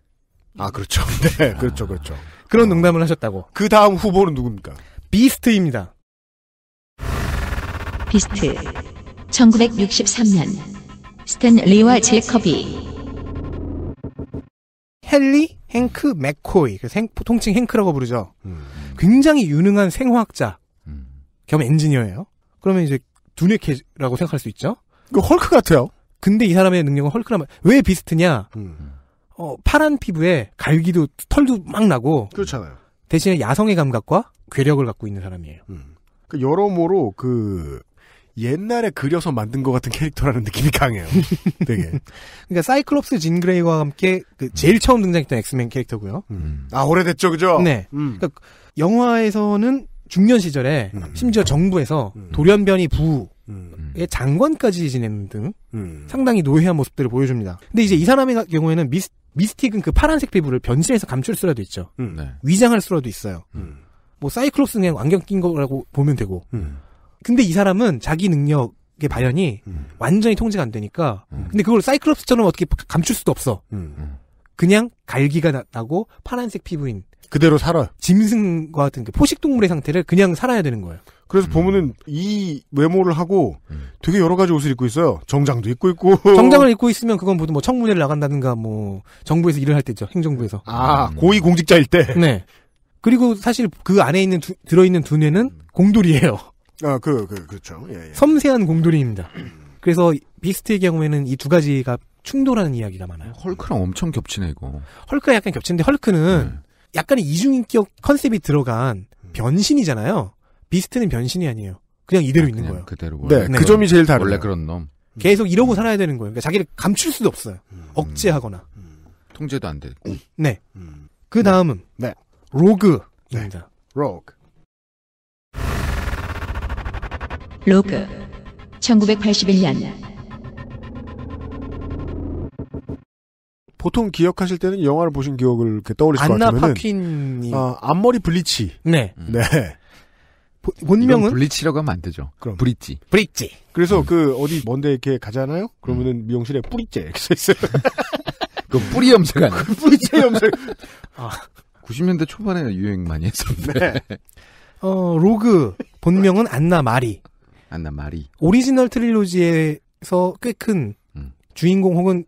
아 그렇죠. 네 그렇죠 그렇죠. 그런 어. 농담을 하셨다고. 그 다음 후보는 누굽니까? 비스트입니다. 비스트. 1963년 스탠리와 제커비 헨리 행크 맥코이, 그 생, 통칭 행크라고 부르죠. 음. 굉장히 유능한 생화학자 음. 겸 엔지니어예요. 그러면 이제 두뇌캐라고 생각할 수 있죠. 그 헐크 같아요. 근데 이 사람의 능력은 헐크라면 왜비슷하냐 음. 어, 파란 피부에 갈기도 털도 막 나고 그렇잖아요. 대신에 야성의 감각과 괴력을 갖고 있는 사람이에요. 그 여러모로 그 옛날에 그려서 만든 것 같은 캐릭터라는 느낌이 강해요. 되게. 그러니까 사이클롭스 진 그레이와 함께 그 제일 처음 등장했던 엑스맨 캐릭터고요. 음. 아 오래됐죠, 그죠? 네. 음. 그러니까 영화에서는 중년 시절에 음. 심지어 정부에서 음. 돌연변이 부의 음. 장관까지 지내는등 음. 상당히 노예한 모습들을 보여줍니다. 근데 이제 이 사람의 경우에는 미스, 미스틱은 그 파란색 피부를 변질해서 감출 수라도 있죠. 네. 위장할 수라도 있어요. 뭐 사이클롭스는 그냥 완경낀 거라고 보면 되고. 근데 이 사람은 자기 능력의 발현이 음. 완전히 통제가 안 되니까 음. 근데 그걸 사이클롭스처럼 어떻게 감출 수도 없어. 음. 음. 그냥 갈기가 나, 고 파란색 피부인 그대로 살아. 짐승과 같은 그 포식 동물의 상태를 그냥 살아야 되는 거예요. 그래서 음. 보면은 이 외모를 하고 되게 여러 가지 옷을 입고 있어요. 정장도 입고 있고. 정장을 입고 있으면 그건 모두 뭐 청문회를 나간다든가 뭐 정부에서 일을 할 때죠. 행정부에서. 아, 고위 공직자일 때. 네. 그리고 사실 그 안에 있는 두, 들어있는 두뇌는 공돌이에요. 아, 그, 그, 그렇죠. 예, 예. 섬세한 공돌이입니다. 그래서 비스트의 경우에는 이 두 가지가 충돌하는 이야기가 많아요. 네, 헐크랑 엄청 겹치네, 이거. 헐크가 약간 겹치는데 헐크는 네. 약간의 이중인격 컨셉이 들어간 음. 변신이잖아요. 비스트는 변신이 아니에요. 그냥 이대로 아, 있는 거예요. 그대로. 네, 네, 그 점이 제일 다르 원래 그런 놈. 음. 계속 이러고 살아야 되는 거예요. 그러니까 자기를 감출 수도 없어요. 음. 억제하거나. 음. 통제도 안 되고. 네. 음. 그 다음은 네. 네. 로그입니다. 네. 로그. 로그 1981년 보통 기억하실 때는 영화를 보신 기억을 이렇게 떠올리실 것 안나 같으면은 파퀸이 어, 아, 앞머리 블리치 네. 음. 네. 보- 본명은 블리치라고 하면 안 되죠. 그럼. 브릿지. 브릿지. 그래서 음. 그 어디 먼데 이렇게 가잖아요. 그러면은 음. 미용실에 뿌리째 이렇게 써 있어요. 그 뿌리 염색 아니에요? 그 뿌리째 염색. 아, 90년대 초반에 유행 많이 했었는데. 네. 어, 로그 본명은 안나 마리. 안나 마리. 오리지널 트릴로지에서 꽤큰 음. 주인공 혹은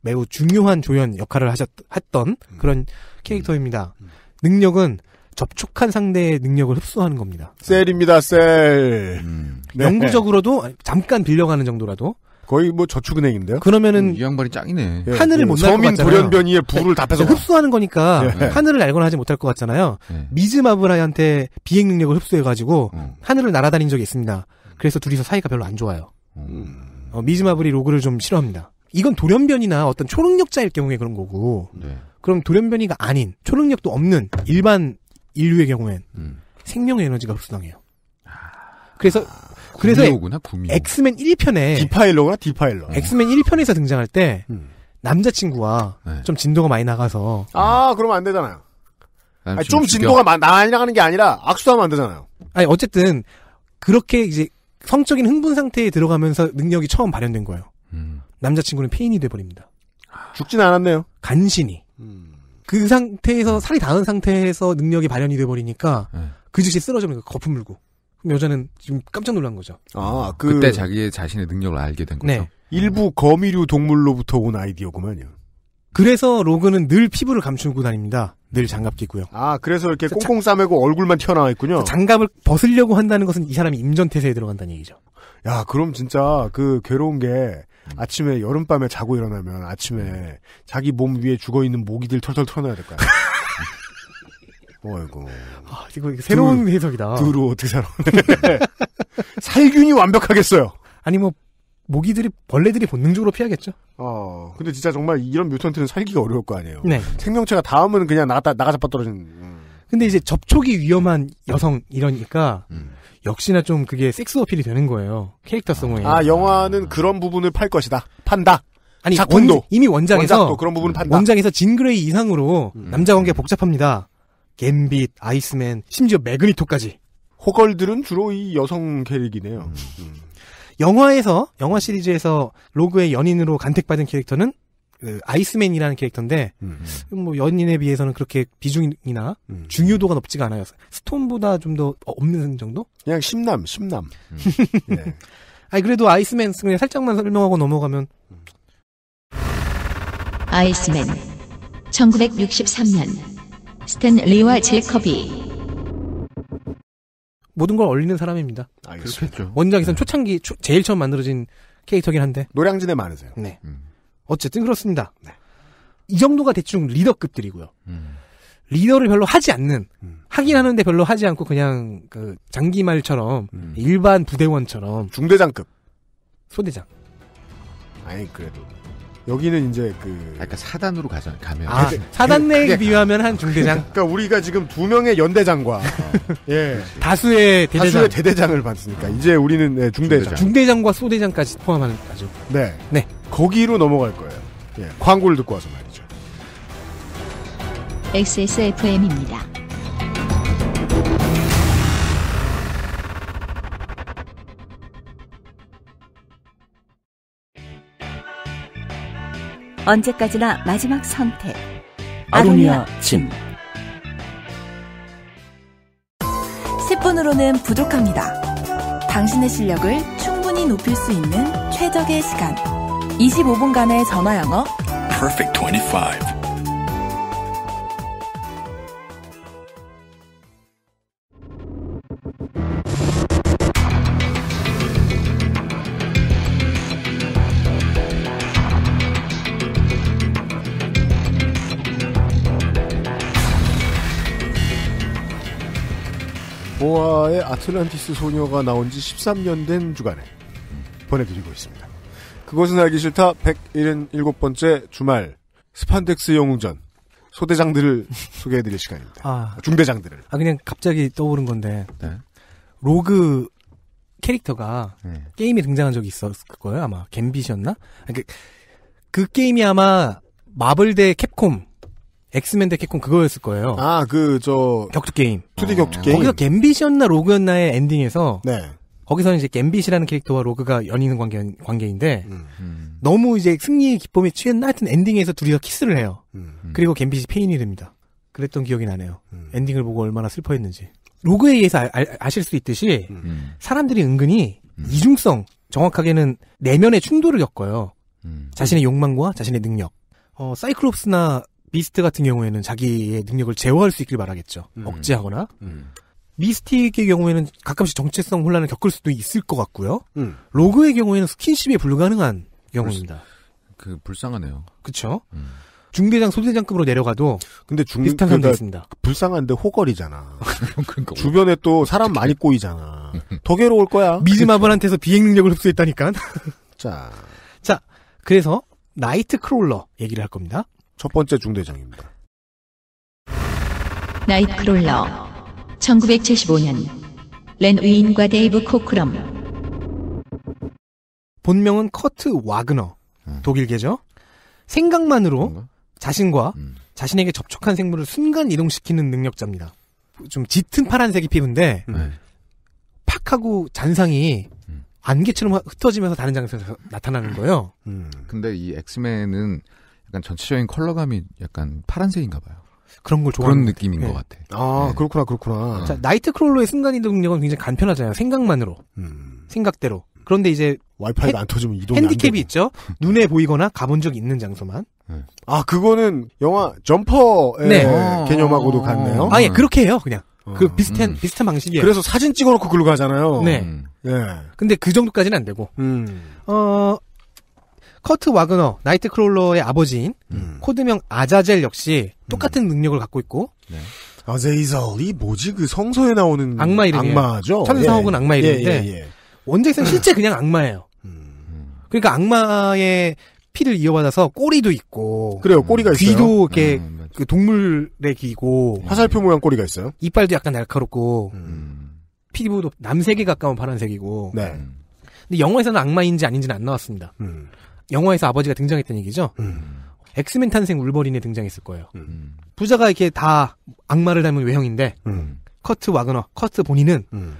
매우 중요한 조연 역할을 하셨, 했던 음. 그런 캐릭터입니다. 음. 능력은 접촉한 상대의 능력을 흡수하는 겁니다. 셀입니다, 셀. 음. 네. 영구적으로도 아 잠깐 빌려가는 정도라도 거의 뭐 저축은행인데요. 그러면은 음, 이 양반이 짱이네. 예, 하늘을 그 네. 못날고 서민 돌연변이의 부를 다 뺏어 흡수하는 거니까 예. 네. 하늘을 날거나 하지 못할 것 같잖아요. 네. 미즈 마브라이한테 비행 능력을 흡수해 가지고 음. 하늘을 날아다닌 적이 있습니다. 그래서 둘이서 사이가 별로 안 좋아요. 음. 어, 미즈마블이 로그를 좀 싫어합니다. 이건 돌연변이나 어떤 초능력자일 경우에 그런 거고 네. 그럼 돌연변이가 아닌 초능력도 없는 일반 인류의 경우엔 음. 생명의 에너지가 흡수당해요. 그래서 아... 그래서 구미호구나, 구미호. 엑스맨 1편에 디파일러구나 디파일러. 음. 엑스맨 1편에서 등장할 때 음. 남자친구와 네. 좀 진도가 많이 나가서 아 그러면 안 되잖아요. 아니, 좀죽 진도가 많이 나가는 게 아니라 악수하면 안 되잖아요. 아니 어쨌든 그렇게 이제 성적인 흥분 상태에 들어가면서 능력이 처음 발현된 거예요. 음. 남자친구는 페인이 돼버립니다. 아. 죽진 않았네요. 간신히. 음. 그 상태에서 음. 살이 닿은 상태에서 능력이 발현이 돼버리니까 네. 그 즉시 쓰러져지니까 거품 물고. 여자는 지금 깜짝 놀란 거죠. 아, 아 그... 때 자기 자신의 능력을 알게 된 거죠. 네. 일부 거미류 동물로부터 온 아이디어구만요. 그래서 로그는 늘 피부를 감추고 다닙니다. 늘 장갑 끼고요. 아, 그래서 이렇게 꽁꽁 싸매고 얼굴만 튀어나와 있군요. 장갑을 벗으려고 한다는 것은 이 사람이 임전태세에 들어간다는 얘기죠. 야, 그럼 진짜 그 괴로운 게 음. 아침에 여름밤에 자고 일어나면 아침에 자기 몸 위에 죽어 있는 모기들 털털 털어놔야 될 거야. 어이고. 아, 이거 새로운 드루, 해석이다. 두루 어떻게 살아? 살균이 완벽하겠어요. 아니 뭐 모기들이 벌레들이 본능적으로 피하겠죠. 어, 근데 진짜 정말 이런 뮤턴트는 살기가 어려울 거 아니에요. 네. 생명체가 다음은 그냥 나갔다 나가 잡빠 떨어지는. 음. 근데 이제 접촉이 위험한 여성 이러니까 음. 역시나 좀 그게 섹스 어필이 되는 거예요. 캐릭터성에. 아, 영화는 아. 그런 부분을 팔 것이다. 판다. 아니 작품도 원, 이미 원작에서 원작도 그런 부분 판다. 원작에서 진그레이 이상으로 음. 남자 관계 복잡합니다. 갬빗, 아이스맨, 심지어 매그니토까지. 호걸들은 주로 이 여성 캐릭이네요. 음. 음. 영화에서 영화 시리즈에서 로그의 연인으로 간택받은 캐릭터는 그 아이스맨이라는 캐릭터인데 음. 음. 뭐 연인에 비해서는 그렇게 비중이나 음. 중요도가 높지가 않아요. 스톤보다 좀 더 없는 정도? 그냥 심남, 심남. 음. 네. 아니 그래도 아이스맨 그냥 살짝만 설명하고 넘어가면 아이스맨 1963년 스탠 리와 제커비 모든 걸 얼리는 사람입니다. 알겠습니다. 원작에선 네. 초창기 초, 제일 처음 만들어진 캐릭터긴 한데 노량진에 많으세요. 네. 음. 어쨌든 그렇습니다. 네. 이 정도가 대충 리더급들이고요. 음. 리더를 별로 하지 않는 음. 하긴 하는데 별로 하지 않고 그냥 그 장기말처럼 음. 일반 부대원처럼 중대장급 소대장. 아니 그래도 여기는 이제 그 약간 아, 그러니까 사단으로 가서 가면 아, 사단 내에 비유하면 한 중대장. 그러니까 우리가 지금 두 명의 연대장과 어. 예 다수의 대대장. 다수의 대대장을 봤으니까 이제 우리는 네, 중대장. 중대장과 소대장까지 포함하는 거죠. 네, 네 거기로 넘어갈 거예요. 예, 광고를 듣고 와서 말이죠. XSFM입니다. 언제까지나 마지막 선택. 아로니아 침. 10분으로는 부족합니다. 당신의 실력을 충분히 높일 수 있는 최적의 시간. 25분간의 전화 영어. Perfect 25. 영화의 아틀란티스 소녀가 나온 지 13년 된 주간에 보내드리고 있습니다. 그것은 알기 싫다 177번째 주말 스판덱스 영웅전 소대장들을 소개해드릴 시간입니다. 아, 중대장들을. 아 그냥 갑자기 떠오른 건데 네. 로그 캐릭터가 네. 게임에 등장한 적이 있었을 거예요 아마 갬빗이었나? 그그 아, 그 게임이 아마 마블 대 캡콤 엑스맨 대 캡콤 그거였을 거예요. 아, 그, 저. 격투 게임. 2D 격투 아. 게임. 거기서 갬빗이었나 로그였나의 엔딩에서. 네. 거기서는 이제 갬빗이라는 캐릭터와 로그가 연인 관계, 관계인데. 음, 음. 너무 이제 승리의 기쁨이 취했나? 하여튼 엔딩에서 둘이서 키스를 해요. 음, 음. 그리고 갬빗이 페인이 됩니다. 그랬던 기억이 나네요. 음. 엔딩을 보고 얼마나 슬퍼했는지. 로그에 의해서 아, 아 실수 있듯이. 사람들이 은근히 이중성, 정확하게는 내면의 충돌을 겪어요. 자신의 욕망과 자신의 능력. 어, 사이클롭스나 미스트 같은 경우에는 자기의 능력을 제어할 수 있길 바라겠죠. 음. 억제하거나. 음. 미스틱의 경우에는 가끔씩 정체성 혼란을 겪을 수도 있을 것 같고요. 음. 로그의 경우에는 스킨십이 불가능한 경우입니다. 그 불쌍하네요. 그렇죠. 중대장 소대장급으로 내려가도 근데 중 비슷한 사람도 그러니까 있습니다. 불쌍한데 호걸이잖아. 그러니까 뭐. 주변에 또 사람 많이 꼬이잖아. 더 괴로울 거야. 미즈마블한테서 비행 능력을 흡수했다니까. 자, 자 그래서 나이트 크롤러 얘기를 할 겁니다. 첫 번째 중대장입니다. 나이트롤러 1975년 렌 위인과 데이브 코크럼 본명은 커트 와그너 음. 독일계죠. 생각만으로 그가 자신과 음. 자신에게 접촉한 생물을 순간 이동시키는 능력자입니다. 좀 짙은 파란색이 피부인데 음. 네. 팍하고 잔상이 음. 안개처럼 흩어지면서 다른 장소에서 나타나는 거예요. 음. 근데 이 엑스맨은 약간 전체적인 컬러감이 약간 파란색인가 봐요. 그런 걸 좋아하는 그런 느낌인 네. 것 같아. 아 네. 그렇구나 그렇구나. 자 나이트크롤러의 순간 이동 능력은 굉장히 간편하잖아요. 생각만으로 음. 생각대로. 그런데 이제 와이파이가 안 터지면 이동 이 핸디캡이 있죠. 눈에 보이거나 가본 적 있는 장소만. 네. 아 그거는 영화 점퍼의 네. 어. 개념하고도 같네요. 아예 그렇게 해요 그냥. 어. 그 비슷한 음. 비슷한 방식이에요. 그래서 사진 찍어놓고 글로 가잖아요. 네. 음. 예. 근데 그 정도까지는 안 되고. 음. 어 커트 와그너 나이트크롤러의 아버지인 음. 코드명 아자젤 역시 똑같은 음. 능력을 갖고 있고 네. 아제이이 뭐지 그 성서에 나오는 악마 이름 악마죠. 천사 혹은 예. 악마 이름인데 예, 예, 예. 원작에서 는 실제 그냥 악마예요. 음. 그러니까 악마의 피를 이어받아서 꼬리도 있고 그래요 꼬리가 있어요. 귀도 이렇게 음, 그 동물의 귀고 예. 화살표 모양 꼬리가 있어요. 이빨도 약간 날카롭고 음. 피부도 남색에 가까운 파란색이고. 네. 근데 영화에서는 악마인지 아닌지는 안 나왔습니다. 음. 영화에서 아버지가 등장했던 얘기죠. 음. 엑스맨 탄생 울버린에 등장했을 거예요. 음. 부자가 이렇게 다 악마를 닮은 외형인데 음. 커트 와그너, 커트 본인은 음.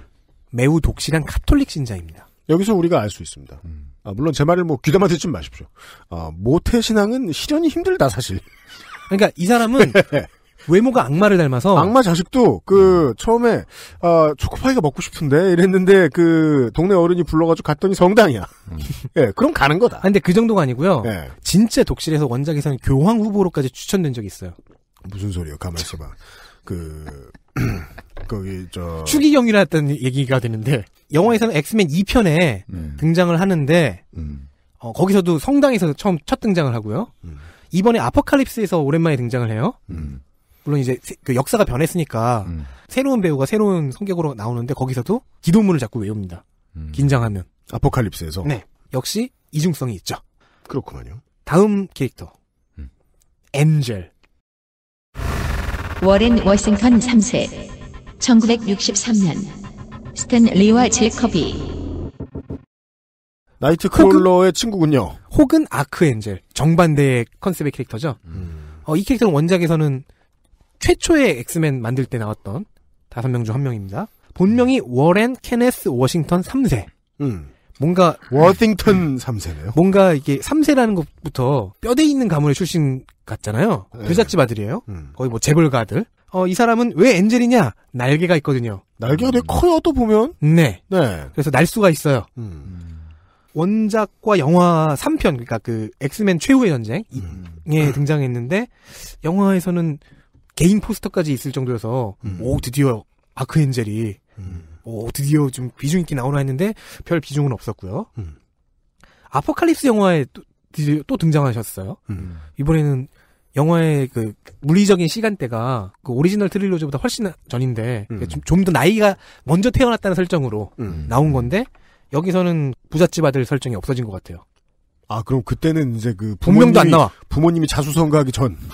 매우 독실한 카톨릭 신자입니다. 여기서 우리가 알 수 있습니다. 음. 아, 물론 제 말을 뭐 귀담아 듣지 마십시오. 아, 모태 신앙은 실현이 힘들다 사실. 그러니까 이 사람은 외모가 악마를 닮아서 악마 자식도 그 음. 처음에 어, 초코파이가 먹고 싶은데 이랬는데 그 동네 어른이 불러가지고 갔더니 성당이야. 음. 예, 네, 그럼 가는 거다. 아, 근데 그 정도가 아니고요. 네. 진짜 독실해서 원작에서는 교황 후보로까지 추천된 적이 있어요. 무슨 소리요? 가만 있어봐. 그 거기 저추기경이라던 얘기가 되는데 영화에서는 엑스맨 2편에 음. 등장을 하는데 음. 어, 거기서도 성당에서 처음 첫 등장을 하고요. 음. 이번에 아포칼립스에서 오랜만에 등장을 해요. 음. 물론 이제 그 역사가 변했으니까 음. 새로운 배우가 새로운 성격으로 나오는데 거기서도 기도문을 자꾸 외웁니다. 음. 긴장하면. 아포칼립스에서. 네. 역시 이중성이 있죠. 그렇구만요. 다음 캐릭터. 음. 엔젤. 워렌 워싱턴 3세. 1963년. 스탠리와 제커비. 나이트크롤러의 친구군요. 혹은 아크 엔젤. 정반대의 컨셉의 캐릭터죠. 음. 어, 이 캐릭터는 원작에서는 최초의 엑스맨 만들 때 나왔던 다섯 명 중 한 명입니다. 본명이 워렌 케네스 워싱턴 3세. 음. 뭔가 워싱턴 3세네요. 뭔가 이게 3세라는 것부터 뼈대 있는 가문의 출신 같잖아요. 부잣집 네. 아들이에요. 음. 거의 뭐 재벌가 들 어, 이 사람은 왜 엔젤이냐? 날개가 있거든요. 날개가 되게 커요, 또 보면. 네. 네. 그래서 날 수가 있어요. 음. 원작과 영화 3편, 그러니까 그 엑스맨 최후의 전쟁에 음. 등장했는데, 영화에서는 개인 포스터까지 있을 정도여서 음. 오 드디어 아크엔젤이 음. 오 드디어 좀 비중 있게 나오나 했는데 별 비중은 없었고요. 음. 아포칼립스 영화에 또, 또 등장하셨어요. 음. 이번에는 영화의 그 물리적인 시간대가 그 오리지널 트릴로즈보다 훨씬 전인데 그러니까 음. 좀더 나이가 먼저 태어났다는 설정으로 음. 나온 건데 여기서는 부잣집 아들 설정이 없어진 것 같아요. 아 그럼 그때는 이제 그 부모님이, 본명도 안 나와 부모님이 자수성가하기 전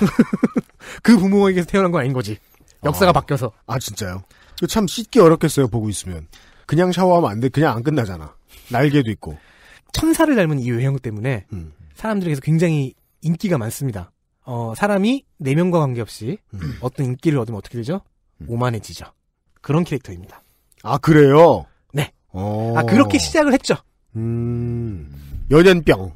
그 부모에게서 태어난 건 아닌 거지. 역사가 아, 바뀌어서. 아 진짜요? 참 씻기 어렵겠어요 보고 있으면. 그냥 샤워하면 안 돼. 그냥 안 끝나잖아. 날개도 있고. 천사를 닮은 이 외형 때문에 음. 사람들에게서 굉장히 인기가 많습니다. 어, 사람이 내면과 관계없이 음. 어떤 인기를 얻으면 어떻게 되죠? 음. 오만해지죠. 그런 캐릭터입니다. 아 그래요? 네. 어... 아 그렇게 시작을 했죠. 음 연연병.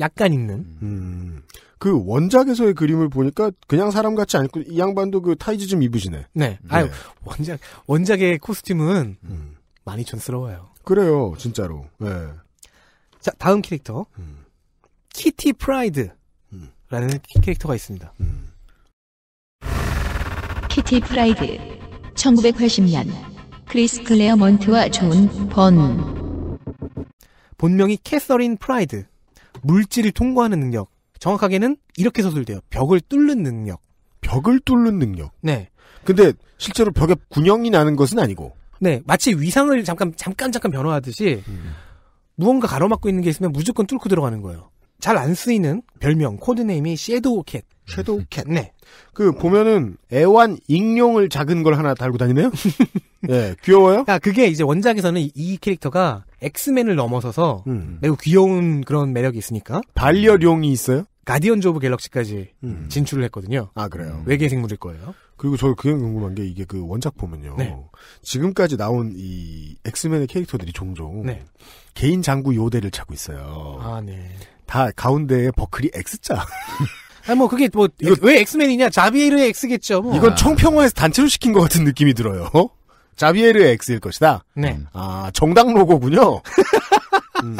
약간 있는. 음. 그 원작에서의 그림을 보니까 그냥 사람 같지 않고 이 양반도 그 타이즈 좀 입으시네. 네. 아유 네. 원작 원작의 코스튬은 음. 많이 촌스러워요. 그래요, 진짜로. 네. 자 다음 캐릭터 음. 키티 프라이드라는 음. 캐릭터가 있습니다. 음. 키티 프라이드 1980년 크리스 클레어먼트와 존 번. 본명이 캐서린 프라이드. 물질을 통과하는 능력. 정확하게는 이렇게 서술돼요. 벽을 뚫는 능력. 벽을 뚫는 능력. 네. 근데 실제로 벽에 군형이 나는 것은 아니고. 네. 마치 위상을 잠깐 잠깐 잠깐 변화하듯이 음. 무언가 가로막고 있는 게 있으면 무조건 뚫고 들어가는 거예요. 잘 안 쓰이는 별명 코드네임이 섀도우 캣. 섀도우 캣. 네. 그 보면은 애완 익룡을 작은 걸 하나 달고 다니네요. 예, 네, 귀여워요. 아, 그게 이제 원작에서는 이, 이 캐릭터가 엑스맨을 넘어서서 음. 매우 귀여운 그런 매력이 있으니까 반려룡이 있어요? 가디언즈 오브 갤럭시까지 음. 진출을 했거든요. 아 그래요. 외계 생물일 거예요. 그리고 저는 그게 궁금한 게 이게 그 원작 보면요. 네. 지금까지 나온 이 엑스맨의 캐릭터들이 종종 네. 개인 장구 요대를 차고 있어요. 아 네. 다 가운데에 버클이 X자. 아뭐 그게 뭐 왜 엑스맨이냐 자비에르의 X겠죠. 뭐. 이건 청평화에서 단체로 시킨 것 같은 느낌이 들어요. 자비에르의 X일 것이다. 네. 음. 아, 정당 로고군요. 음,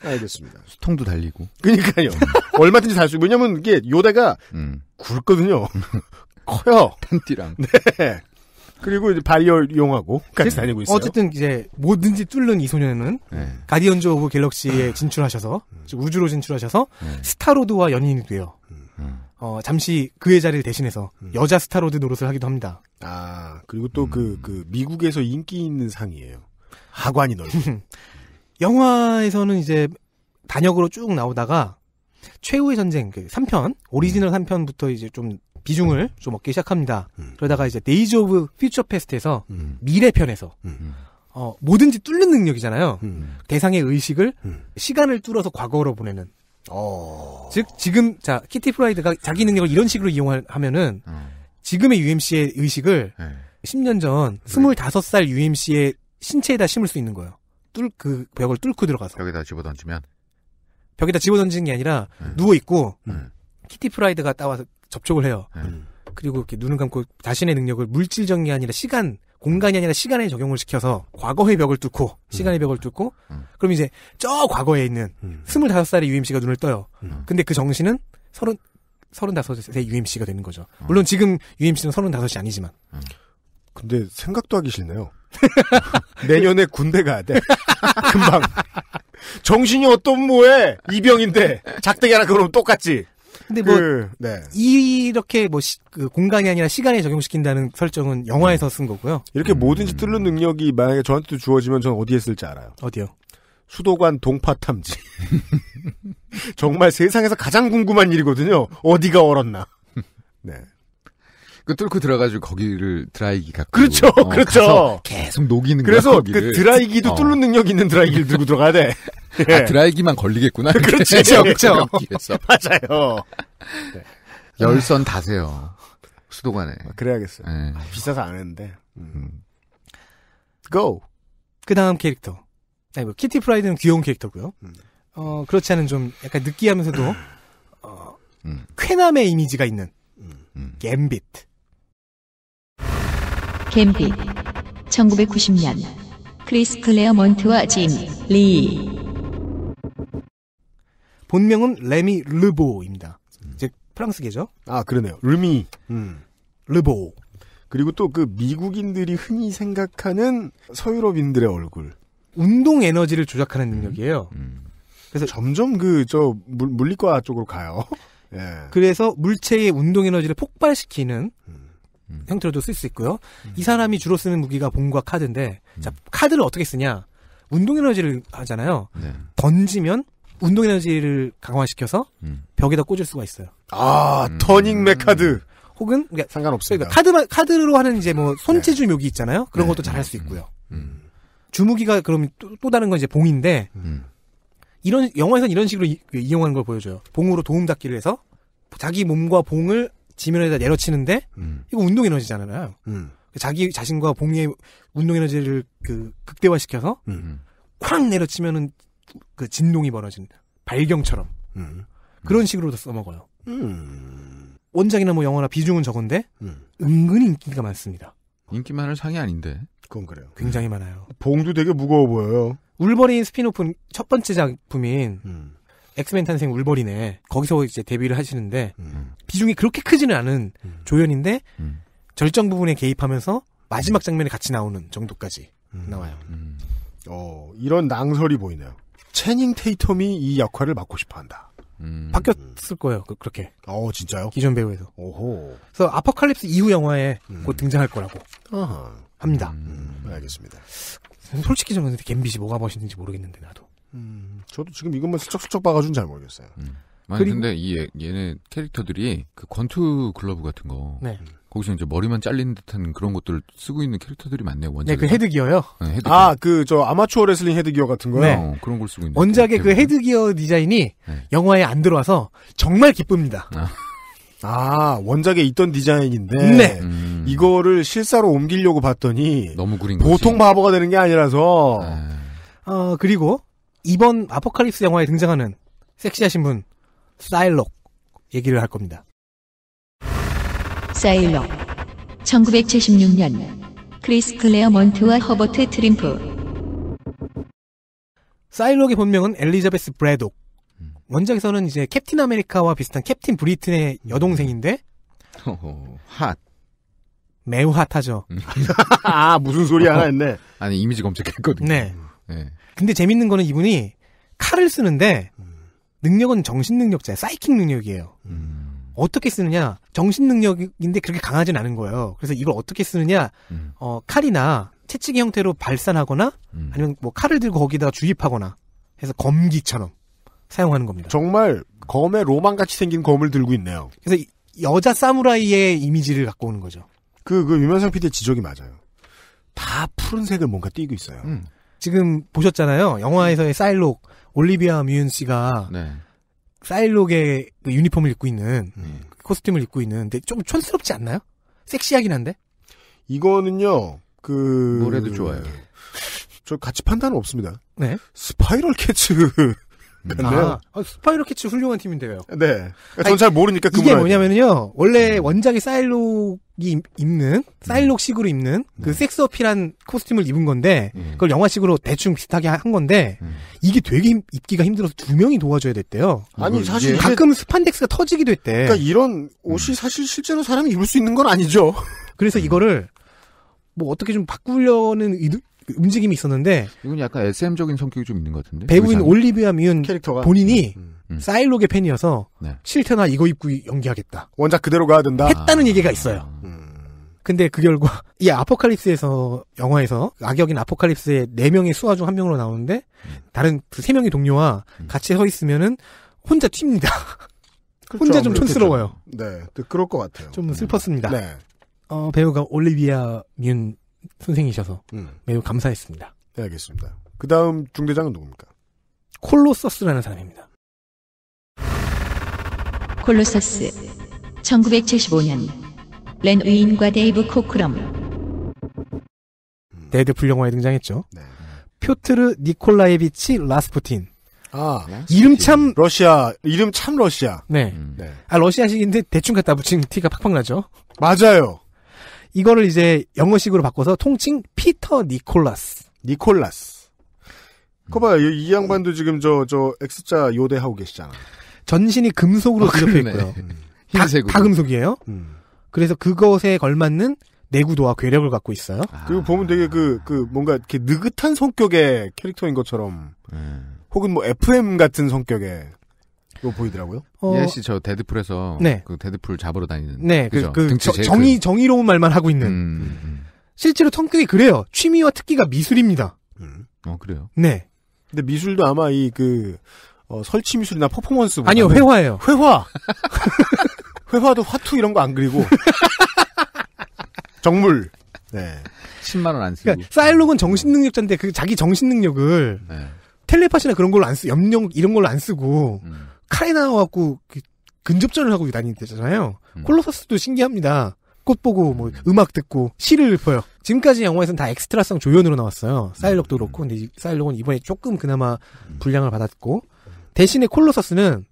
알겠습니다. 수통도 달리고. 그니까요. 음. 얼마든지 달 수, 왜냐면 이게 요대가 음. 굵거든요. 커요. 탄띠랑. 네. 그리고 이제 바이얼용하고 같이 네. 다니고 있어요. 어쨌든 이제 뭐든지 뚫는 이 소녀는 네. 가디언즈 오브 갤럭시에 음. 진출하셔서 우주로 진출하셔서 네. 스타로드와 연인이 돼요. 음. 어, 잠시 그의 자리를 대신해서 음. 여자 스타로드 노릇을 하기도 합니다. 아, 그리고 또그 음. 그 미국에서 인기 있는 상이에요. 하관이 넓은. 영화에서는 이제 단역으로 쭉 나오다가 최후의 전쟁 그 3편, 오리지널 음. 3편부터 이제 좀 비중을 좀 얻기 시작합니다. 음. 그러다가 이제 데이즈 오브 퓨처 페스트에서 미래편에서 음. 음. 어, 뭐든지 뚫는 능력이잖아요. 대상의 의식을 시간을 뚫어서 과거로 보내는 어... 즉 지금 자 키티 프라이드가 자기 능력을 이런 식으로 이용하면은 음. 지금의 UMC의 의식을 네. 10년 전 25살 UMC의 신체에다 심을 수 있는 거예요. 뚫그 벽을 뚫고 들어가서 벽에다 집어던지면 벽에다 집어던지는 게 아니라 음. 누워 있고 음. 키티 프라이드가 따와서 접촉을 해요. 네. 그리고 이렇게 눈을 감고 자신의 능력을 물질 정리 게 아니라 시간 공간이 아니라 시간에 적용을 시켜서 과거의 벽을 뚫고 시간의 음. 벽을 뚫고 음. 그럼 이제 저 과거에 있는 음. 25살의 UMC가 눈을 떠요. 음. 근데 그 정신은 30 35세 UMC가 되는 거죠. 음. 물론 지금 UMC는 35이 아니지만. 근데 생각도 하기 싫네요. 내년에 군대 가야 돼. 금방. 정신이 어떤 뭐해? 이병인데. 작대기 하나 그러면 똑같지. 근데 뭐 그, 네. 이렇게 뭐 시, 그 공간이 아니라 시간에 적용시킨다는 설정은 영화에서 쓴 거고요. 이렇게 음. 뭐든지 뚫는 능력이 만약에 저한테도 주어지면 저는 어디에 쓸지 알아요. 어디요? 수도관 동파 탐지. 정말 세상에서 가장 궁금한 일이거든요. 어디가 얼었나. 네. 그 뚫고 들어가지고 거기를 드라이기가 그렇죠, 어, 그렇죠. 계속 녹이는 그래서 거야, 그 드라이기도 어. 뚫는 능력 있는 드라이기를 들고 들어가야 돼. 네. 아, 예. 드라이기만 걸리겠구나. 그렇지, 그렇죠. 맞아요. 네. 열선 다세요. 수도관에. 아, 그래야겠어요. 네. 아, 비싸서 안 했는데. 음. 음. Go. 그 다음 캐릭터. 아니, 네, 뭐, 키티 프라이드는 귀여운 캐릭터고요. 음. 어, 그렇지 않은 좀 약간 느끼하면서도 음. 어, 음. 쾌남의 이미지가 있는 음. 음. 갬빗. 갬비 1990년 크리스 클레어먼트와 짐 리. 본명은 레미 르보입니다. 음. 이제 프랑스계죠? 아 그러네요. 르미 음. 르보. 그리고 또 그 미국인들이 흔히 생각하는 서유럽인들의 얼굴. 운동 에너지를 조작하는 음. 능력이에요. 음. 그래서 점점 그 저 물리과 쪽으로 가요. 예. 그래서 물체의 운동 에너지를 폭발시키는 음. 음. 형태로도 쓸 수 있고요. 음. 이 사람이 주로 쓰는 무기가 봉과 카드인데 음. 자 카드를 어떻게 쓰냐? 운동 에너지를 하잖아요. 네. 던지면 운동 에너지를 강화시켜서 음. 벽에다 꽂을 수가 있어요. 아 터닝 음. 메카드. 혹은 그러니까 상관없어요. 그러니까 카드만 카드로 하는 이제 뭐 네. 손재주 묘기 있잖아요. 그런 네. 것도 잘 할 수 있고요. 주무기가 그럼 또, 또, 다른 건 이제 봉인데 이런 영화에서는 이런 식으로 이, 그 용하는걸 보여줘요. 봉으로 도움닫기를 해서 자기 몸과 봉을 지면에다 내려치는데 음. 이거 운동 에너지잖아요. 음. 자기 자신과 봉의 운동 에너지를 그 극대화시켜서 음. 쾅 내려치면은 그 진동이 벌어진다. 발경처럼 음. 그런 식으로도 써먹어요. 음. 원작이나 뭐 영화나 비중은 적은데 음. 은근히 인기가 많습니다. 인기 많을 상이 아닌데. 그건 그래요. 굉장히 많아요. 봉도 되게 무거워 보여요. 울버린 스피노프첫 번째 작품인 음. 엑스맨 탄생 울버린에 거기서 이제 데뷔를 하시는데 음. 비중이 그렇게 크지는 않은 음. 조연인데 음. 절정 부분에 개입하면서 마지막 장면에 같이 나오는 정도까지 음. 나와요. 음. 어 이런 낭설이 보이네요. 체닝 테이텀이 이 역할을 맡고 싶어한다. 음. 바뀌었을 거예요. 그, 렇게어 진짜요? 기존 배우에서. 오호. 그래서 아포칼립스 이후 영화에 곧 등장할 거라고 어허. 합니다. 알겠습니다. 솔직히 저는 갬빗이 뭐가 멋있는지 모르겠는데 나도. 음, 저도 지금 이것만 슬쩍슬쩍 봐가지고 잘 모르겠어요. 음. 아니, 그리고... 근데 이 얘네 캐릭터들이 그 권투 글러브 같은 거. 네. 거기서 이제 머리만 잘린 듯한 그런 것들을 쓰고 있는 캐릭터들이 많네요, 원작에. 네, 그 헤드기어요? 네, 헤드기어. 아, 그, 저, 아마추어 레슬링 헤드기어 같은 거요? 네. 어, 그런 걸 쓰고 있는 원작의 그 헤드기어 디자인이 네. 영화에 안 들어와서 정말 기쁩니다. 아. 아, 원작에 있던 디자인인데 네. 음. 이거를 실사로 옮기려고 봤더니 너무 구린 보통 거지. 바보가 되는 게 아니라서 아. 어, 그리고 이번 아포칼립스 영화에 등장하는 섹시하신 분 사일록 얘기를 할 겁니다. 사일록 1976년 크리스 클레어먼트와 허버트 트림프 사일록의 본명은 엘리자베스 브래독 원작에서는 이제 캡틴 아메리카와 비슷한 캡틴 브리튼의 여동생인데 핫 매우 핫하죠. 음. 아 무슨 소리 하나 했네. 아니 이미지 검색했거든요. 네. 네. 근데 재밌는 거는 이분이 칼을 쓰는데 능력은 정신 능력자예요. 사이킹 능력이에요. 음. 어떻게 쓰느냐? 정신 능력인데 그렇게 강하진 않은 거예요. 그래서 이걸 어떻게 쓰느냐? 음. 어, 칼이나 채찍의 형태로 발산하거나 음. 아니면 뭐 칼을 들고 거기다가 주입하거나 해서 검기처럼 사용하는 겁니다. 정말 검에 로망같이 생긴 검을 들고 있네요. 그래서 여자 사무라이의 이미지를 갖고 오는 거죠. 그, 그유명성피 d 의 지적이 맞아요. 다 푸른색을 뭔가 띄고 있어요. 음. 지금 보셨잖아요. 영화에서의 사일록 올리비아 뮤은 씨가 네. 사일록의 그 유니폼을 입고 있는 음. 코스튬을 입고 있는 근데 좀 촌스럽지 않나요? 섹시하긴 한데. 이거는요. 그 노래도 좋아요. 저 같이 판단은 없습니다. 네. 스파이럴 캐츠 아, 아 스파이로키츠 훌륭한 팀인데요. 네. 전잘 그러니까 모르니까 그 이게 뭐냐면요. 원래 음. 원작이 사일록이 입는 음. 사일록식으로 입는 그 네. 섹스 어필한 코스튬을 입은 건데 음. 그걸 영화식으로 대충 비슷하게 한 건데 이게 되게 입기가 힘들어서 두 명이 도와줘야 됐대요. 아, 아니 사실 가끔 스판덱스가 터지기도 했대. 그러니까 이런 옷이 사실 실제로 사람이 입을 수 있는 건 아니죠. 그래서 이거를 뭐 어떻게 좀 바꾸려는 그 움직임이 있었는데 이건 약간 SM적인 성격이 좀 있는 것 같은데 배우인 의상. 올리비아 미은 캐릭터가 본인이 음, 음, 음. 사일록의 팬이어서 네. 싫테나 이거 입고 연기하겠다 원작 그대로 가야 된다 했다는 아, 얘기가 있어요 음. 근데 그 결과 이 아포칼립스에서 영화에서 악역인 아포칼립스의 4 명의 수화 중한 명으로 나오는데 음. 다른 그세 명의 동료와 음. 같이 서 있으면은 혼자 튑니다. 그렇죠, 혼자 좀 촌스러워요. 네, 그- 그럴 것 같아요. 좀 슬펐습니다. 네. 어, 배우가 올리비아 뮨 선생이셔서 음. 매우 감사했습니다. 네, 알겠습니다. 그 다음 중대장은 누굽니까? 콜로서스라는 사람입니다. 콜로서스 1975년 렌 위인과 데이브 코크럼 음. 데드 풀영화에 등장했죠. 네. 표트르 니콜라이비치 라스푸틴. 아, 네? 이름 참 러시아 이름 참 러시아. 네. 음. 네. 아 러시아식인데 대충 갖다 붙인 티가 팍팍 나죠. 맞아요. 이거를 이제 영어식으로 바꿔서 통칭 피터 니콜라스. 니콜라스. 음. 거봐, 이, 이 양반도 지금 저, 저, X자 요대 하고 계시잖아. 전신이 금속으로 뒤덮여 아, 있고요. 음. 다, 다, 금속이에요. 음. 그래서 그것에 걸맞는 내구도와 괴력을 갖고 있어요. 아. 그리고 보면 되게 그, 그, 뭔가 이렇게 느긋한 성격의 캐릭터인 것처럼, 음. 혹은 뭐 FM 같은 성격의 요 보이더라고요. 어... 예씨 저 데드풀에서 네. 그 데드풀 잡으러 다니는 네, 그 그, 저, 정의 큰- 그 정의로운 말만 하고 있는 음, 음, 음. 실제로 성격이 그래요. 취미와 특기가 미술입니다. 음. 어 그래요. 네, 근데 미술도 아마 이 그 어, 설치 미술이나 퍼포먼스 뭐 아니요 회화예요. 회화 회화도 화투 이런 거 안 그리고 정물 네 10만 원 안 쓰고. 그러니까 사일록은 정신 능력자인데 그 자기 정신 능력을 네. 텔레파시나 그런 걸로 안 쓰, 염력 이런 걸로 안 쓰고 음. 카이 나와갖고 근접전을 하고 다니는 데잖아요. 음. 콜로서스도 신기합니다. 꽃 보고 뭐 음. 음악 듣고 시를 읊어요. 지금까지 영화에서는 다 엑스트라성 조연으로 나왔어요. 음. 사일록도 그렇고 근데 사일록은 이번에 조금 그나마 분량을 음. 받았고 대신에 콜로서스는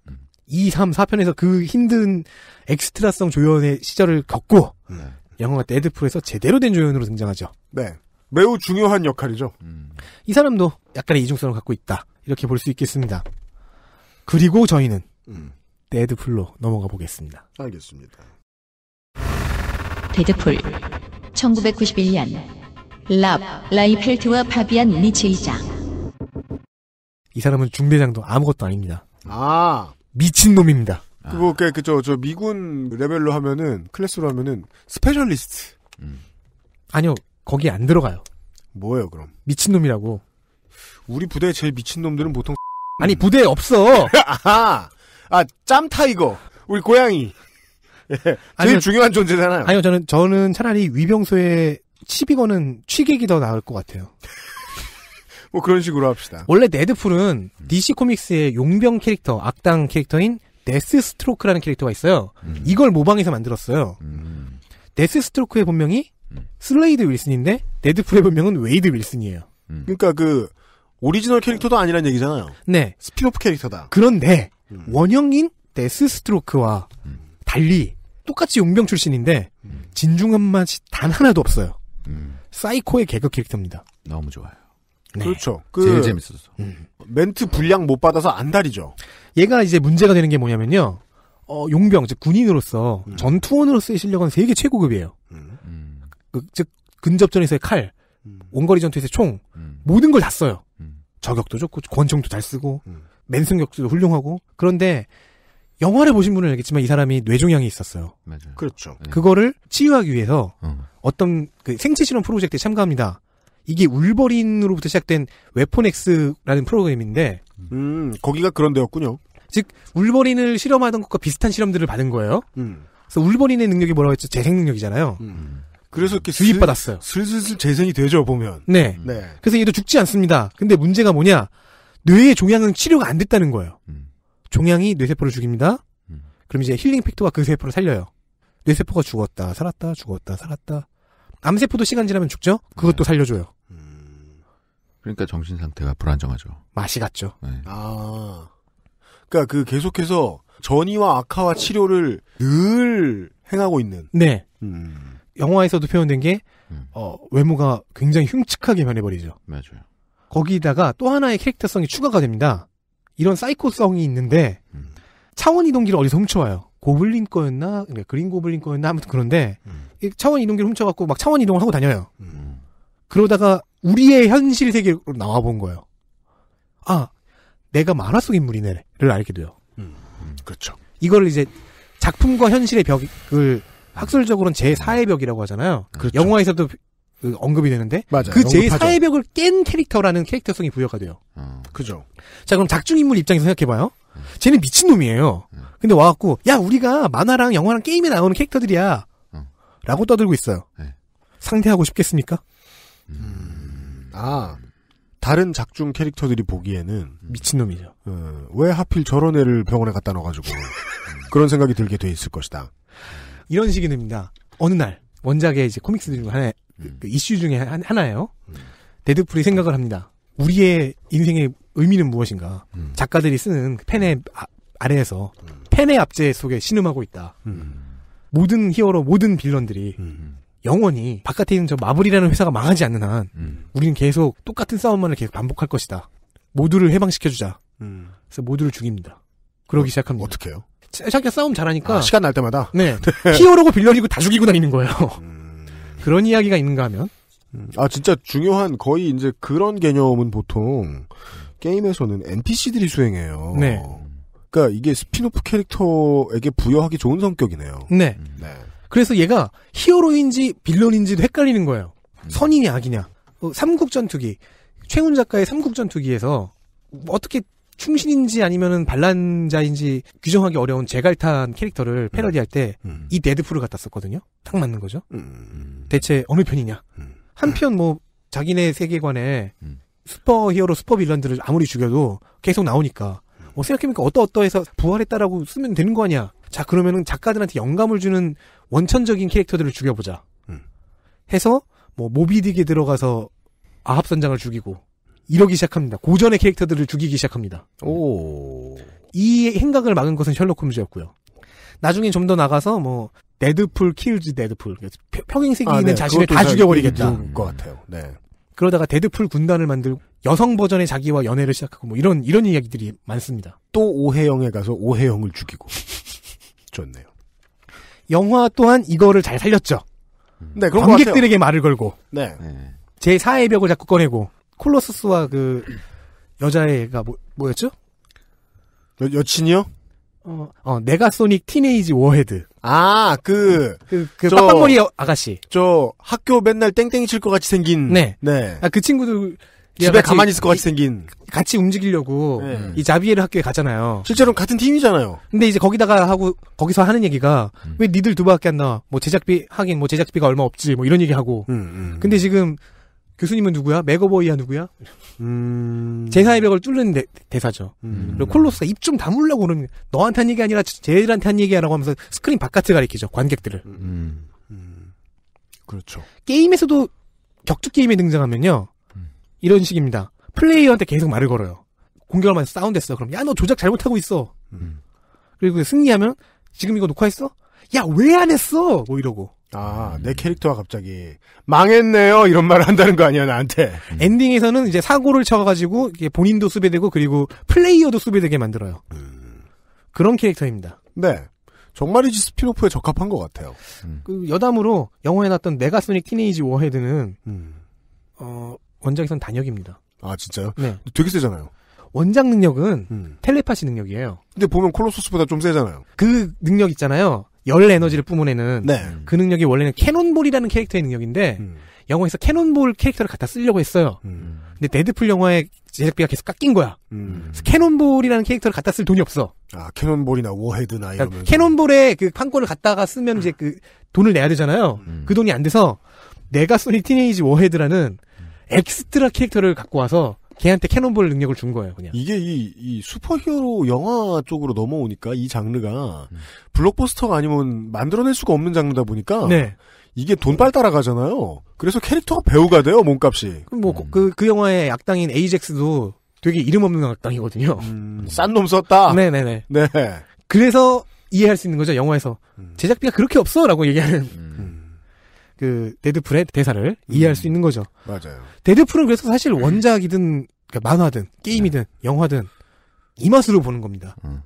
2, 3, 4편에서 그 힘든 엑스트라성 조연의 시절을 겪고 네. 영화가 데드풀에서 제대로 된 조연으로 등장하죠. 네. 매우 중요한 역할이죠. 음. 이 사람도 약간의 이중성을 갖고 있다. 이렇게 볼 수 있겠습니다. 그리고 저희는 음. 데드풀로 넘어가 보겠습니다. 알겠습니다. 데드풀 1991년 랍 라이펠트와 파비안 미츠이장 이 사람은 중대장도 아무것도 아닙니다. 아 미친놈입니다. 그거 그, 뭐 그저 그, 저 미군 레벨로 하면은 클래스로 하면은 스페셜리스트. 음. 아니요 거기 안 들어가요. 뭐예요 그럼? 미친놈이라고. 우리 부대에 제일 미친놈들은 보통 아니 부대에 없어. 아하. 아, 짬타이거. 우리 고양이. 예, 제일 아니요, 중요한 존재잖아요. 아니요, 저는, 저는 차라리 위병소에 시비 거는 취객이 더 나을 것 같아요. 뭐 그런 식으로 합시다. 원래 네드풀은 DC 코믹스의 용병 캐릭터, 악당 캐릭터인 데스 스트로크라는 캐릭터가 있어요. 음. 이걸 모방해서 만들었어요. 음. 데스 스트로크의 본명이 슬레이드 윌슨인데, 네드풀의 본명은 웨이드 윌슨이에요. 음. 그러니까 그 오리지널 캐릭터도 아니란 얘기잖아요. 네. 스피노프 캐릭터다. 그런데 음. 원형인 데스스트로크와 음. 달리 똑같이 용병 출신인데 음. 진중한 맛이 단 하나도 없어요. 음. 사이코의 개그 캐릭터입니다. 너무 좋아요. 네. 그렇죠. 그 제일 재밌었어. 음. 멘트 분량 못 받아서 안달이죠. 얘가 이제 문제가 되는 게 뭐냐면요. 어, 용병 즉 군인으로서 음. 전투원으로서의 실력은 세계 최고급이에요. 그, 즉 근접전에서의 칼, 음. 원거리 전투에서 총 음. 모든 걸 다 써요. 음. 저격도 좋고 권총도 잘 쓰고 음. 맨승격도 훌륭하고 그런데 영화를 보신 분은 알겠지만 이 사람이 뇌종양이 있었어요. 맞아요. 그렇죠. 네. 그거를 치유하기 위해서 어. 떤그 생체 실험 프로젝트에 참가합니다. 이게 울버린으로부터 시작된 웨폰엑스라는 프로그램인데 음, 거기가 그런 데였군요. 즉 울버린을 실험하던 것과 비슷한 실험들을 받은 거예요. 음. 그래서 울버린의 능력이 뭐라고 했죠? 재생 능력이잖아요. 음. 음. 그래서 이렇게 수입받았어요. 슬슬슬 재생이 되죠 보면. 네. 네. 그래서 얘도 죽지 않습니다. 근데 문제가 뭐냐? 뇌의 종양은 치료가 안 됐다는 거예요. 음. 종양이 뇌세포를 죽입니다. 음. 그럼 이제 힐링 팩토가 그 세포를 살려요. 뇌세포가 죽었다, 살았다, 죽었다, 살았다. 암세포도 시간 지나면 죽죠? 그것도 네. 살려줘요. 음. 그러니까 정신 상태가 불안정하죠. 맛이 같죠. 네. 아. 그러니까 그 계속해서 전이와 악화와 치료를 늘 행하고 있는. 네. 음. 영화에서도 표현된 게 음. 어, 외모가 굉장히 흉측하게 변해버리죠. 맞아요. 거기다가 또 하나의 캐릭터성이 추가가 됩니다. 이런 사이코성이 있는데 음. 차원 이동기를 어디서 훔쳐와요. 고블린 거였나 그러니까 그린 고블린 거였나 아무튼 그런데 음. 차원 이동기를 훔쳐갖고 막 차원 이동을 하고 다녀요. 음. 그러다가 우리의 현실 세계로 나와본 거예요. 아 내가 만화 속 인물이네를 알게 돼요. 음. 음. 그렇죠. 이걸 이제 작품과 현실의 벽을 학술적으로는 제4의 벽이라고 하잖아요. 그렇죠. 영화에서도 그 언급이 되는데 맞아요. 그 언급하죠. 제4의 벽을 깬 캐릭터라는 캐릭터성이 부여가 돼요. 음. 그죠. 자 그럼 작중 인물 입장에서 생각해봐요. 음. 쟤는 미친 놈이에요. 음. 근데 와갖고 야 우리가 만화랑 영화랑 게임에 나오는 캐릭터들이야. 음. 라고 떠들고 있어요. 네. 상대하고 싶겠습니까? 음. 아 다른 작중 캐릭터들이 보기에는 음. 미친놈이죠. 어, 왜 하필 저런 애를 병원에 갖다 넣어가지고 그런 생각이 들게 돼 있을 것이다. 이런 식이 됩니다. 어느 날 원작의 이제 코믹스 중 하나 음. 그 이슈 중에 하나예요. 음. 데드풀이 생각을 합니다. 우리의 인생의 의미는 무엇인가? 음. 작가들이 쓰는 팬의 그 음. 아, 래에서 팬의 음. 압제 속에 신음하고 있다. 음. 모든 히어로, 모든 빌런들이 영원히 바깥에 있는 저 마블이라는 회사가 망하지 않는 한 우리는 계속 똑같은 싸움만을 계속 반복할 것이다. 모두를 해방시켜주자. 그래서 모두를 죽입니다. 그러기 어, 시작합니다. 어떻게요? 자기가 싸움 잘하니까 아, 시간 날 때마다 네 히어로고 빌런이고 다 죽이고 다니는 거예요. 음. 그런 이야기가 있는가 하면 음. 아 진짜 중요한 거의 이제 그런 개념은 보통 게임에서는 NPC들이 수행해요. 네. 그러니까 이게 스피노프 캐릭터에게 부여하기 좋은 성격이네요. 네. 음. 네. 그래서 얘가 히어로인지 빌런인지도 헷갈리는 거예요. 선인이 악이냐? 어, 삼국전투기 최훈 작가의 삼국전투기에서 어떻게 충신인지 아니면은 반란자인지 규정하기 어려운 제갈탄 캐릭터를 음. 패러디할 때이 음. 데드풀을 갖다 썼거든요. 딱 맞는 거죠. 음, 음. 대체 어느 편이냐? 음. 한편 뭐 자기네 세계관에 음. 슈퍼 히어로 슈퍼 빌런들을 아무리 죽여도 계속 나오니까 뭐 생각해보니까 어떠어떠해서 부활했다라고 쓰면 되는 거 아니야. 자 그러면은 작가들한테 영감을 주는 원천적인 캐릭터들을 죽여보자. 해서 뭐 모비딕에 들어가서 아합 선장을 죽이고 이러기 시작합니다. 고전의 캐릭터들을 죽이기 시작합니다. 오. 이 행각을 막은 것은 셜록 홈즈였고요. 나중에 좀 더 나가서 뭐 데드풀 킬즈 데드풀 그러니까 평행세계 아, 있는 네. 자신을 다 죽여버리겠다. 것 그 같아요. 네. 그러다가 데드풀 군단을 만들고 여성 버전의 자기와 연애를 시작하고 뭐 이런 이런 이야기들이 많습니다. 또 오해영에 가서 오해영을 죽이고 좋네요. 영화 또한 이거를 잘 살렸죠. 그 네, 관객들에게 말을 걸고. 네. 제 4의 벽을 자꾸 꺼내고. 콜로서스와 그 여자애가 뭐, 뭐였죠? 여, 여친이요? 어, 어, 네가소닉 티네이지 워헤드. 아, 그, 그, 그, 저, 빡빡머리 아가씨. 저, 학교 맨날 땡땡이 칠것 같이 생긴. 네. 네. 아, 그 친구들. 집에 같이, 가만히 있을 것 같이 생긴. 같이 움직이려고, 네. 이 자비에르 학교에 가잖아요. 실제로는 같은 팀이잖아요. 근데 이제 거기다가 하고, 거기서 하는 얘기가, 음. 왜 니들 두 밖에 안 나와? 뭐 제작비, 하긴 뭐 제작비가 얼마 없지, 뭐 이런 얘기 하고. 음, 음. 음. 근데 지금, 교수님은 누구야? 맥어보이야 누구야? 음... 제사의 벽을 뚫는 데, 대사죠. 음... 그리고 콜로스가 입 좀다물려고 그러는 너한테 한 얘기 아니라 제일한테 한 얘기야라고 하면서 스크린 바깥을 가리키죠. 관객들을. 음... 음. 음. 그렇죠. 게임에서도 격투 게임에 등장하면요. 음. 이런 식입니다. 플레이어한테 계속 말을 걸어요. 공격을 많서사운드했어 그럼 야 너 조작 잘못하고 있어. 그리고 승리하면 지금 이거 녹화했어? 야 왜 안 했어? 뭐 이러고. 아, 내 캐릭터가 갑자기 망했네요. 이런 말을 한다는 거 아니야, 나한테. 음. 엔딩에서는 이제 사고를 쳐 가지고 본인도 수배되고 그리고 플레이어도 수배되게 만들어요. 음. 그런 캐릭터입니다. 네. 정말이지 스피노프에 적합한 것 같아요. 음. 그 여담으로 영화에 났던 메가소닉 티네이지 워헤드는 음. 어, 원작에선 단역입니다. 아, 진짜요? 네. 되게 세잖아요. 원작 능력은 음. 텔레파시 능력이에요. 근데 보면 콜로소스보다 좀 세잖아요. 그 능력 있잖아요. 열 에너지를 뿜어내는 네. 그 능력이 원래는 캐논볼이라는 캐릭터의 능력인데 음. 영화에서 캐논볼 캐릭터를 갖다 쓰려고 했어요. 음. 근데 데드풀 영화의 제작비가 계속 깎인 거야. 음. 캐논볼이라는 캐릭터를 갖다 쓸 돈이 없어. 아 캐논볼이나 워헤드나 이러 그러니까 캐논볼의 그 판권을 갖다가 쓰면 이제 그 돈을 내야 되잖아요. 음. 그 돈이 안 돼서 내가 쏜이 티네이지 워헤드라는 엑스트라 캐릭터를 갖고 와서 걔한테 캐논볼 능력을 준 거예요, 그냥. 이게 이, 이 슈퍼히어로 영화 쪽으로 넘어오니까 이 장르가 음. 블록버스터가 아니면 만들어낼 수가 없는 장르다 보니까 네. 이게 돈빨 따라가잖아요. 그래서 캐릭터가 배우가 돼요, 몸값이. 뭐그그 음. 그, 그, 영화의 악당인 에이젝스도 되게 이름 없는 악당이거든요. 음, 싼놈 썼다. 네네네. 네. 그래서 이해할 수 있는 거죠, 영화에서. 음. 제작비가 그렇게 없어라고 얘기하는. 음. 그 데드풀의 대사를 음. 이해할 수 있는 거죠. 맞아요. 데드풀은 그래서 사실 음. 원작이든 그러니까 만화든 게임이든 네. 영화든 이 맛으로 보는 겁니다. 음.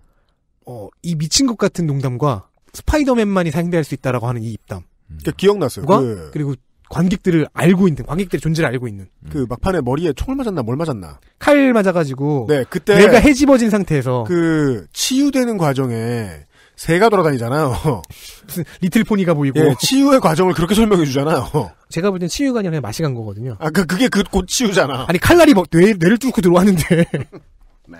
어, 이 미친 것 같은 농담과 스파이더맨만이 상대할 수 있다라고 하는 이 입담. 음. 그러니까 기억났어요. 그... 그리고 관객들을 알고 있는 관객들의 존재를 알고 있는 음. 그 막판에 머리에 총을 맞았나 뭘 맞았나 칼 맞아가지고 네 그때 내가 해집어진 상태에서 그 치유되는 과정에 새가 돌아다니잖아요. 무슨 리틀 포니가 보이고. 예, 치유의 과정을 그렇게 설명해 주잖아요. 제가 볼 땐 치유가 아니라 그냥 맛이 간 거거든요. 아, 그, 그게 그, 곧 치유잖아. 아니, 칼날이 뭐, 뇌, 뇌를 뚫고 들어왔는데. 네.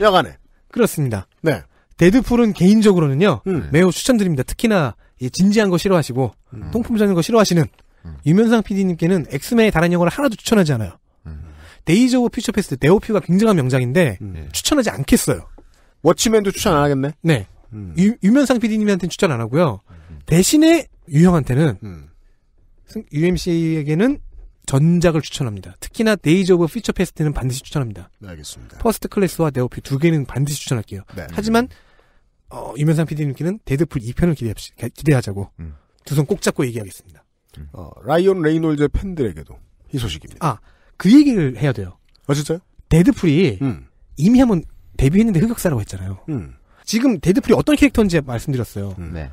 여간에. 그렇습니다. 네. 데드풀은 개인적으로는요, 음. 매우 추천드립니다. 특히나, 진지한 거 싫어하시고, 음. 통품 잡는 거 싫어하시는, 음. 유면상 PD님께는 엑스맨의 다른 영화를 하나도 추천하지 않아요. 음. 데이즈 오브 퓨처 패스트, 네오피가 굉장한 명작인데, 음. 추천하지 않겠어요. 워치맨도 추천 안 하겠네? 네. 음. 유, 유면상 PD님한테는 추천 안 하고요. 대신에 유형한테는 음. UMC에게는 전작을 추천합니다. 특히나 데이즈 오브 피처 페스트는 반드시 추천합니다. 네, 알겠습니다. 퍼스트 클래스와 네오피 두 개는 반드시 추천할게요. 네. 하지만 어, 유면상 PD님께는 데드풀 2편을 기대합시, 기대하자고 음. 두손 꼭 잡고 얘기하겠습니다. 음. 어, 라이온 레이놀즈 팬들에게도 이 소식입니다. 아, 그 얘기를 해야 돼요. 아, 진짜요? 데드풀이 음. 이미 한번 데뷔했는데 흑역사라고 했잖아요. 음. 지금 데드풀이 어떤 캐릭터인지 말씀드렸어요. 음. 네.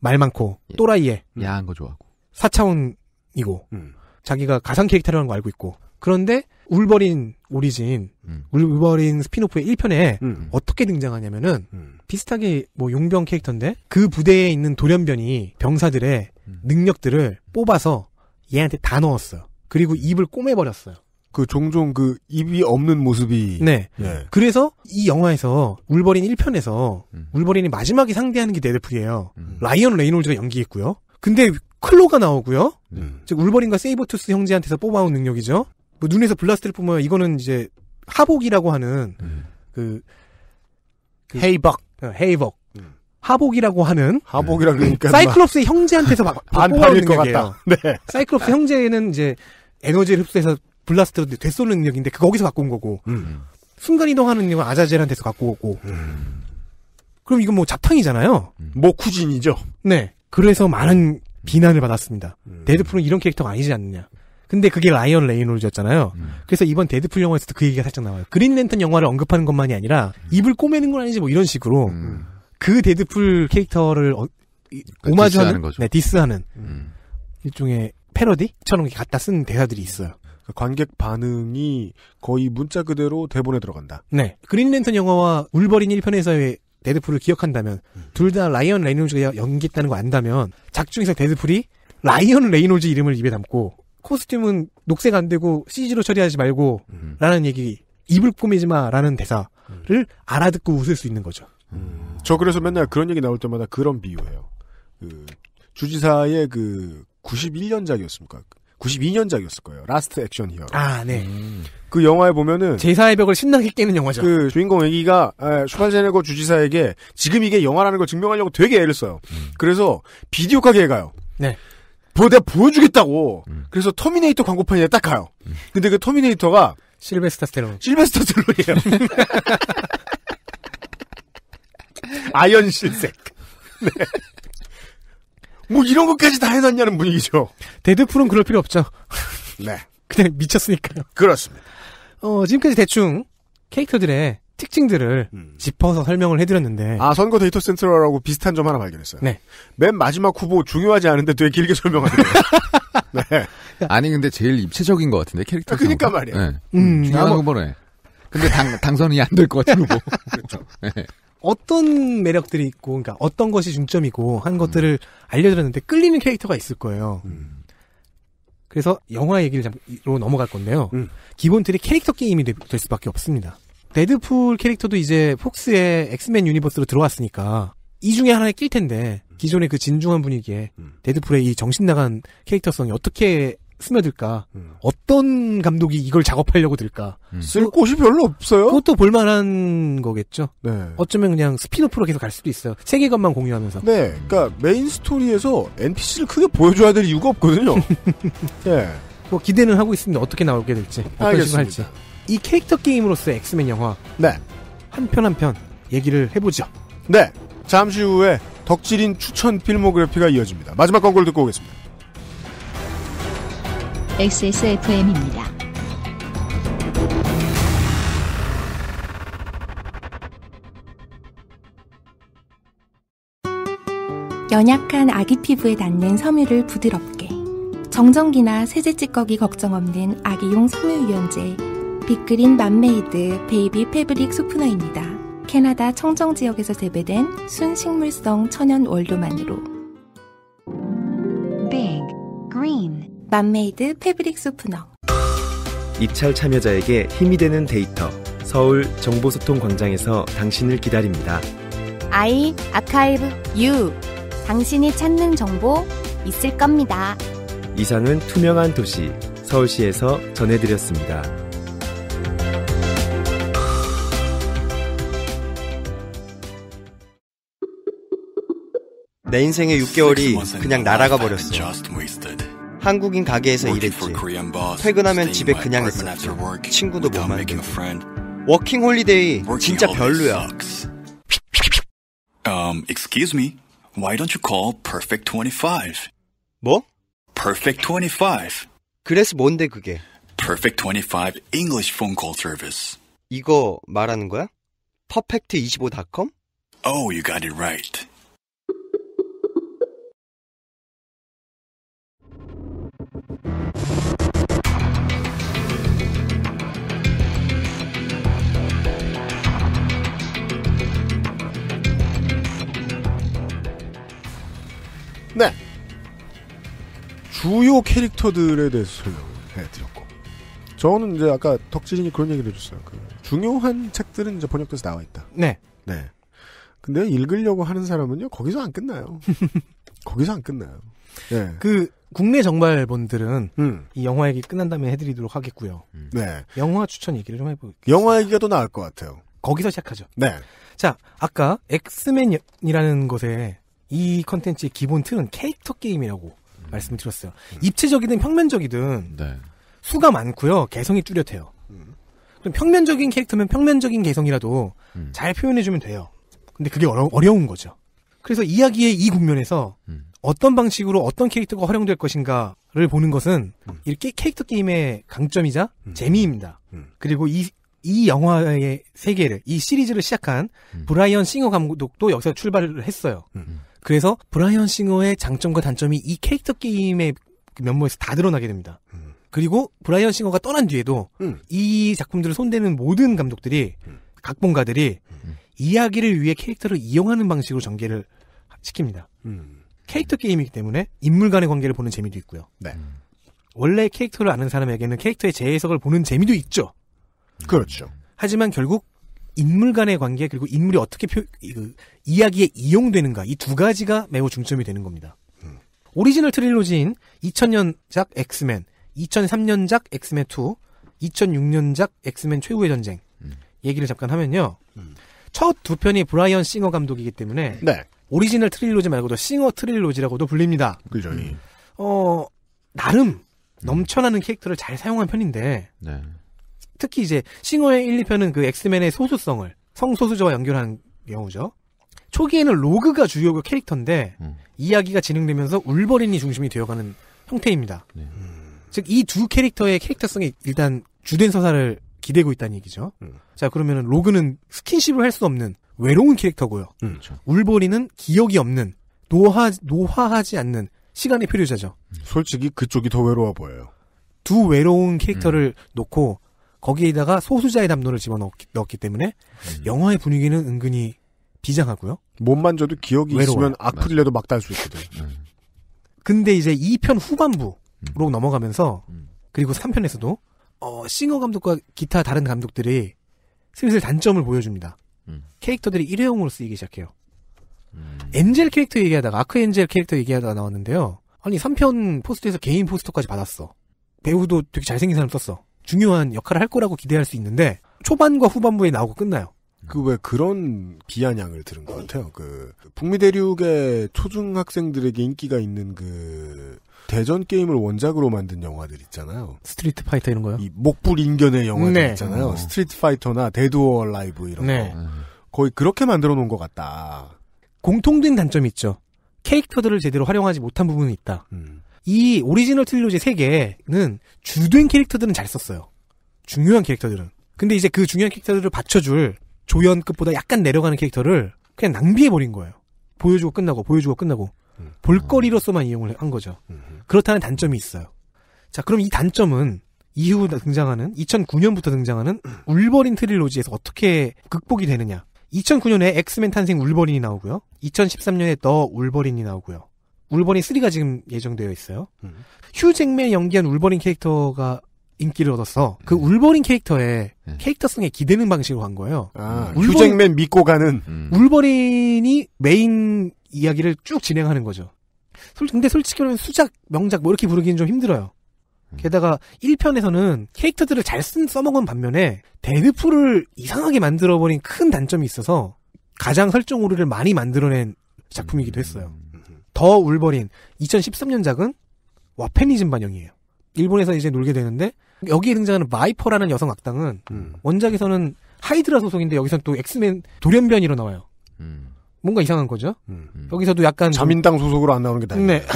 말 많고 예. 또라이에 음. 야한 거 좋아하고 4차원이고 음. 자기가 가상 캐릭터라는 거 알고 있고 그런데 울버린 오리진 음. 울버린 스피노프의 1편에 음. 어떻게 등장하냐면은 비슷하게 뭐 용병 캐릭터인데 그 부대에 있는 돌연변이 병사들의 능력들을 뽑아서 얘한테 다 넣었어요. 그리고 입을 꼬매버렸어요. 그 종종 그 입이 없는 모습이. 네. 네. 그래서 이 영화에서 울버린 1편에서 음. 울버린이 마지막에 상대하는 게 데드풀이에요. 음. 라이언 레이놀즈가 연기했고요. 근데 클로가 나오고요. 음. 즉 울버린과 세이버투스 형제한테서 뽑아온 능력이죠. 뭐 눈에서 블라스트를 뿜어요. 이거는 이제 하복이라고 하는 음. 그, 그 헤이벅. 어, 헤이벅. 하복이라고 하는 하복이라고 그 그러니까 사이클롭스의 형제한테서 막 반팔일 것 같다. 네. 사이클롭스 형제는 이제 에너지를 흡수해서 블라스터로 되쏘는 능력인데 그 거기서 갖고 온 거고 음. 음. 순간 이동하는 능력은 아자젤한테서 갖고 오고 음. 그럼 이건 뭐 잡탕이잖아요. 음. 뭐 쿠진이죠. 네. 그래서 많은 음. 비난을 받았습니다. 데드풀은 이런 캐릭터가 아니지 않느냐. 근데 그게 라이언 레이놀즈였잖아요. 음. 그래서 이번 데드풀 영화에서도 그 얘기가 살짝 나와요. 그린 랜턴 영화를 언급하는 것만이 아니라 입을 꼬매는 건 아니지 뭐 이런 식으로 음. 그 데드풀 캐릭터를 어, 그 오마주하는 디스하는 네 디스하는 음. 일종의 패러디처럼 갖다 쓴 대사들이 있어요. 그러니까 관객 반응이 거의 문자 그대로 대본에 들어간다. 네. 그린랜턴 영화와 울버린 1편에서의 데드풀을 기억한다면 음. 둘다 라이언 레이놀즈가 연기했다는 거 안다면 작중에서 데드풀이 라이언 레이놀즈 이름을 입에 담고 코스튬은 녹색 안 되고 CG로 처리하지 말고 음. 라는 얘기 입을 꾸미지 마라는 대사를 음. 알아듣고 웃을 수 있는 거죠. 음. 저 그래서 맨날 그런 얘기 나올 때마다 그런 비유예요그 주지사의 그 91년작이었습니까? 92년작이었을 거예요. 라스트 액션 히어로. 아, 네. 음. 그 영화에 보면은 제사의 벽을 신나게 깨는 영화죠. 그 주인공 애기가 슈반제네거 주지사에게 지금 이게 영화라는 걸 증명하려고 되게 애를 써요. 음. 그래서 비디오 가게에 가요. 네. 보, 내가 보여주겠다고. 음. 그래서 터미네이터 광고판에 딱 가요. 음. 근데 그 터미네이터가 실베스타 스텔론. 실베스타 스텔론이에요. 아연 실색. 네. 뭐 이런 것까지 다 해놨냐는 분위기죠. 데드풀은 그럴 필요 없죠. 네. 그냥 미쳤으니까요. 그렇습니다. 어, 지금까지 대충 캐릭터들의 특징들을 음. 짚어서 설명을 해드렸는데. 아, 선거 데이터 센트럴하고 비슷한 점 하나 발견했어요. 네. 맨 마지막 후보 중요하지 않은데 되게 길게 설명하네요. 네. 아니, 근데 제일 입체적인 것 같은데, 캐릭터. 아, 그니까 말이야. 네. 음, 중요한 뭐 후보네. 근데 당, 당선이 안 될 것 같은 후보. 그렇죠. 네. 어떤 매력들이 있고, 그러니까 어떤 것이 중점이고 한 것들을 음. 알려드렸는데 끌리는 캐릭터가 있을 거예요. 음. 그래서 영화 얘기로 넘어갈 건데요. 음. 기본 들이 캐릭터 게임이 될 수밖에 없습니다. 데드풀 캐릭터도 이제 폭스의 엑스맨 유니버스로 들어왔으니까 이 중에 하나에 낄 텐데 기존의 그 진중한 분위기에 데드풀의 이 정신 나간 캐릭터성이 어떻게 스며들까? 음. 어떤 감독이 이걸 작업하려고 들까? 음. 쓸 곳이 별로 없어요? 그것도 볼만한 거겠죠? 네. 어쩌면 그냥 스피노프로 계속 갈 수도 있어요. 세계관만 공유하면서. 네. 그니까 러 메인 스토리에서 NPC를 크게 보여줘야 될 이유가 없거든요. 예. 뭐 기대는 하고 있습니다. 어떻게 나오게 될지. 어떤 알겠습 식으로 할지. 이 캐릭터 게임으로서 엑스맨 영화. 네. 한 편 한 편 얘기를 해보죠. 네. 잠시 후에 덕질인 추천 필모그래피가 이어집니다. 마지막 광고를 듣고 오겠습니다. XSFM입니다. 연약한 아기 피부에 닿는 섬유를 부드럽게 정전기나 세제 찌꺼기 걱정 없는 아기용 섬유 유연제 빅그린 맘메이드 베이비 패브릭 소프너입니다. 캐나다 청정 지역에서 재배된 순식물성 천연 월료만으로 Big 맘메이드 패브릭 소프너 입찰 참여자에게 힘이 되는 데이터 서울 정보소통광장에서 당신을 기다립니다. 아이 아카이브 유 당신이 찾는 정보 있을 겁니다. 이상은 투명한 도시 서울시에서 전해드렸습니다. 내 인생의 6개월이 그냥 날아가 버렸어. 한국인 가게에서 일했지. 퇴근하면 집에 그냥 있었지. 친구도 못 만들고. 워킹 홀리데이 진짜 별로야. Um, excuse me. Why don't you call Perfect 25? 뭐? Perfect 25. 그래서 뭔데 그게? Perfect 25 English phone call service. 이거 말하는 거야? perfect25.com? Oh, you got it right. 네. 주요 캐릭터들에 대해서 설명해드렸고. 을 저는 이제 아까 덕질인이 그런 얘기를 해줬어요. 그 중요한 책들은 이제 번역돼서 나와 있다. 네. 네. 근데 읽으려고 하는 사람은요, 거기서 안 끝나요. 거기서 안 끝나요. 네. 그, 국내 정발본들은 음. 이 영화 얘기 끝난 다음에 해드리도록 하겠고요. 음. 네. 영화 추천 얘기를 좀 해볼게요. 영화 얘기가 더 나을 것 같아요. 거기서 시작하죠. 네. 자, 아까 엑스맨이라는 것에 이 컨텐츠의 기본 틀은 캐릭터 게임이라고 음. 말씀드렸어요. 을 음. 입체적이든 평면적이든 네. 수가 많고요. 개성이 뚜렷해요. 음. 그럼 평면적인 캐릭터면 평면적인 개성이라도 음. 잘 표현해주면 돼요. 근데 그게 어려, 어려운 거죠. 그래서 이야기의 이 국면에서 음. 어떤 방식으로 어떤 캐릭터가 활용될 것인가를 보는 것은 음. 이렇게 캐릭터 게임의 강점이자 음. 재미입니다. 음. 그리고 이, 이 영화의 세계를, 이 시리즈를 시작한 음. 브라이언 싱어 감독도 여기서 출발을 했어요. 음. 음. 그래서 브라이언 싱어의 장점과 단점이 이 캐릭터 게임의 그 면모에서 다 드러나게 됩니다. 그리고 브라이언 싱어가 떠난 뒤에도 이 작품들을 손대는 모든 감독들이, 각본가들이 이야기를 위해 캐릭터를 이용하는 방식으로 전개를 시킵니다. 음. 캐릭터 게임이기 때문에 인물 간의 관계를 보는 재미도 있고요. 네. 음. 원래 캐릭터를 아는 사람에게는 캐릭터의 재해석을 보는 재미도 있죠. 음. 그렇죠. 하지만 결국 인물 간의 관계 그리고 인물이 어떻게 표, 그, 이야기에 이용되는가 이 두 가지가 매우 중점이 되는 겁니다. 음. 오리지널 트릴로지인 2000년작 엑스맨, 2003년작 엑스맨 2, 2006년작 엑스맨 최후의 전쟁 음. 얘기를 잠깐 하면요. 음. 첫두 편이 브라이언 싱어 감독이기 때문에 네. 오리지널 트릴로지 말고도 싱어 트릴로지라고도 불립니다. 그죠. 음. 어, 나름 넘쳐나는 캐릭터를 잘 사용한 편인데 네. 특히 이제 싱어의 1, 2편은 그 엑스맨의 소수성을 성소수자와 연결하는 경우죠. 초기에는 로그가 주요 캐릭터인데 음. 이야기가 진행되면서 울버린이 중심이 되어가는 형태입니다. 네. 음. 즉이 두 캐릭터의 캐릭터성이 일단 주된 서사를 기대고 있다는 얘기죠. 음. 자 그러면 로그는 스킨십을 할 수 없는 외로운 캐릭터고요. 음. 그렇죠. 울보리는 기억이 없는 노화 노화하지 않는 시간의 필요자죠. 솔직히 그쪽이 더 외로워 보여요. 두 외로운 캐릭터를 음. 놓고 거기에다가 소수자의 담론을 집어넣기 넣었기 때문에 음. 영화의 분위기는 은근히 비장하고요. 몸만 줘도 기억이 외로워요. 있으면 악플이라도 막달 수 있거든. 음. 근데 이제 2편 후반부로 음. 넘어가면서 음. 그리고 3편에서도 어, 싱어 감독과 기타 다른 감독들이 슬슬 단점을 보여줍니다. 음. 캐릭터들이 일회용으로 쓰이기 시작해요. 음. 엔젤 캐릭터 얘기하다가 아크 엔젤 캐릭터 얘기하다가 나왔는데요. 아니 3편 포스터에서 개인 포스터까지 받았어. 배우도 되게 잘생긴 사람 썼어. 중요한 역할을 할 거라고 기대할 수 있는데 초반과 후반부에 나오고 끝나요. 음. 그왜 그런 비아냥을 들은 것 같아요. 그 북미 대륙의 초중학생들에게 인기가 있는 그 대전 게임을 원작으로 만든 영화들 있잖아요. 스트리트 파이터 이런 거요? 이 목불 인견의 영화들 네. 있잖아요. 어. 스트리트 파이터나 데드 워 라이브 이런 네. 거. 거의 그렇게 만들어 놓은 것 같다. 공통된 단점이 있죠. 캐릭터들을 제대로 활용하지 못한 부분이 있다. 음. 이 오리지널 트릴로지 세개는 주된 캐릭터들은 잘 썼어요. 중요한 캐릭터들은. 근데 이제 그 중요한 캐릭터들을 받쳐줄 조연급보다 약간 내려가는 캐릭터를 그냥 낭비해버린 거예요. 보여주고 끝나고, 보여주고 끝나고. 볼거리로서만 이용을 한 거죠. 그렇다는 단점이 있어요. 자, 그럼 이 단점은 이후 등장하는 2009년부터 등장하는 음. 울버린 트릴로지에서 어떻게 극복이 되느냐. 2009년에 엑스맨 탄생 울버린이 나오고요. 2013년에 더 울버린이 나오고요. 울버린 3가 지금 예정되어 있어요. 음. 휴잭맨 연기한 울버린 캐릭터가 인기를 얻어서그 음. 울버린 캐릭터의 음. 네. 캐릭터성에 기대는 방식으로 한 거예요. 아, 울버린, 휴 잭맨 믿고 가는 음. 울버린이 메인 이야기를 쭉 진행하는 거죠. 근데 솔직히 말하면 수작, 명작 뭐 이렇게 부르기는 좀 힘들어요. 음. 게다가 1편에서는 캐릭터들을 잘 쓴 써먹은 반면에 데드풀을 이상하게 만들어버린 큰 단점이 있어서 가장 설정 오류를 많이 만들어낸 작품이기도 했어요. 음, 음, 더 울버린 2013년작은 와페니즘 반영이에요. 일본에서 이제 놀게 되는데 여기에 등장하는 마이퍼라는 여성 악당은 음. 원작에서는 하이드라 소속인데 여기서는또 엑스맨 돌연변이로 나와요. 음. 뭔가 이상한 거죠. 음. 음. 여기서도 약간 자민당 소속으로 안 나오는 게 다행이네. 네.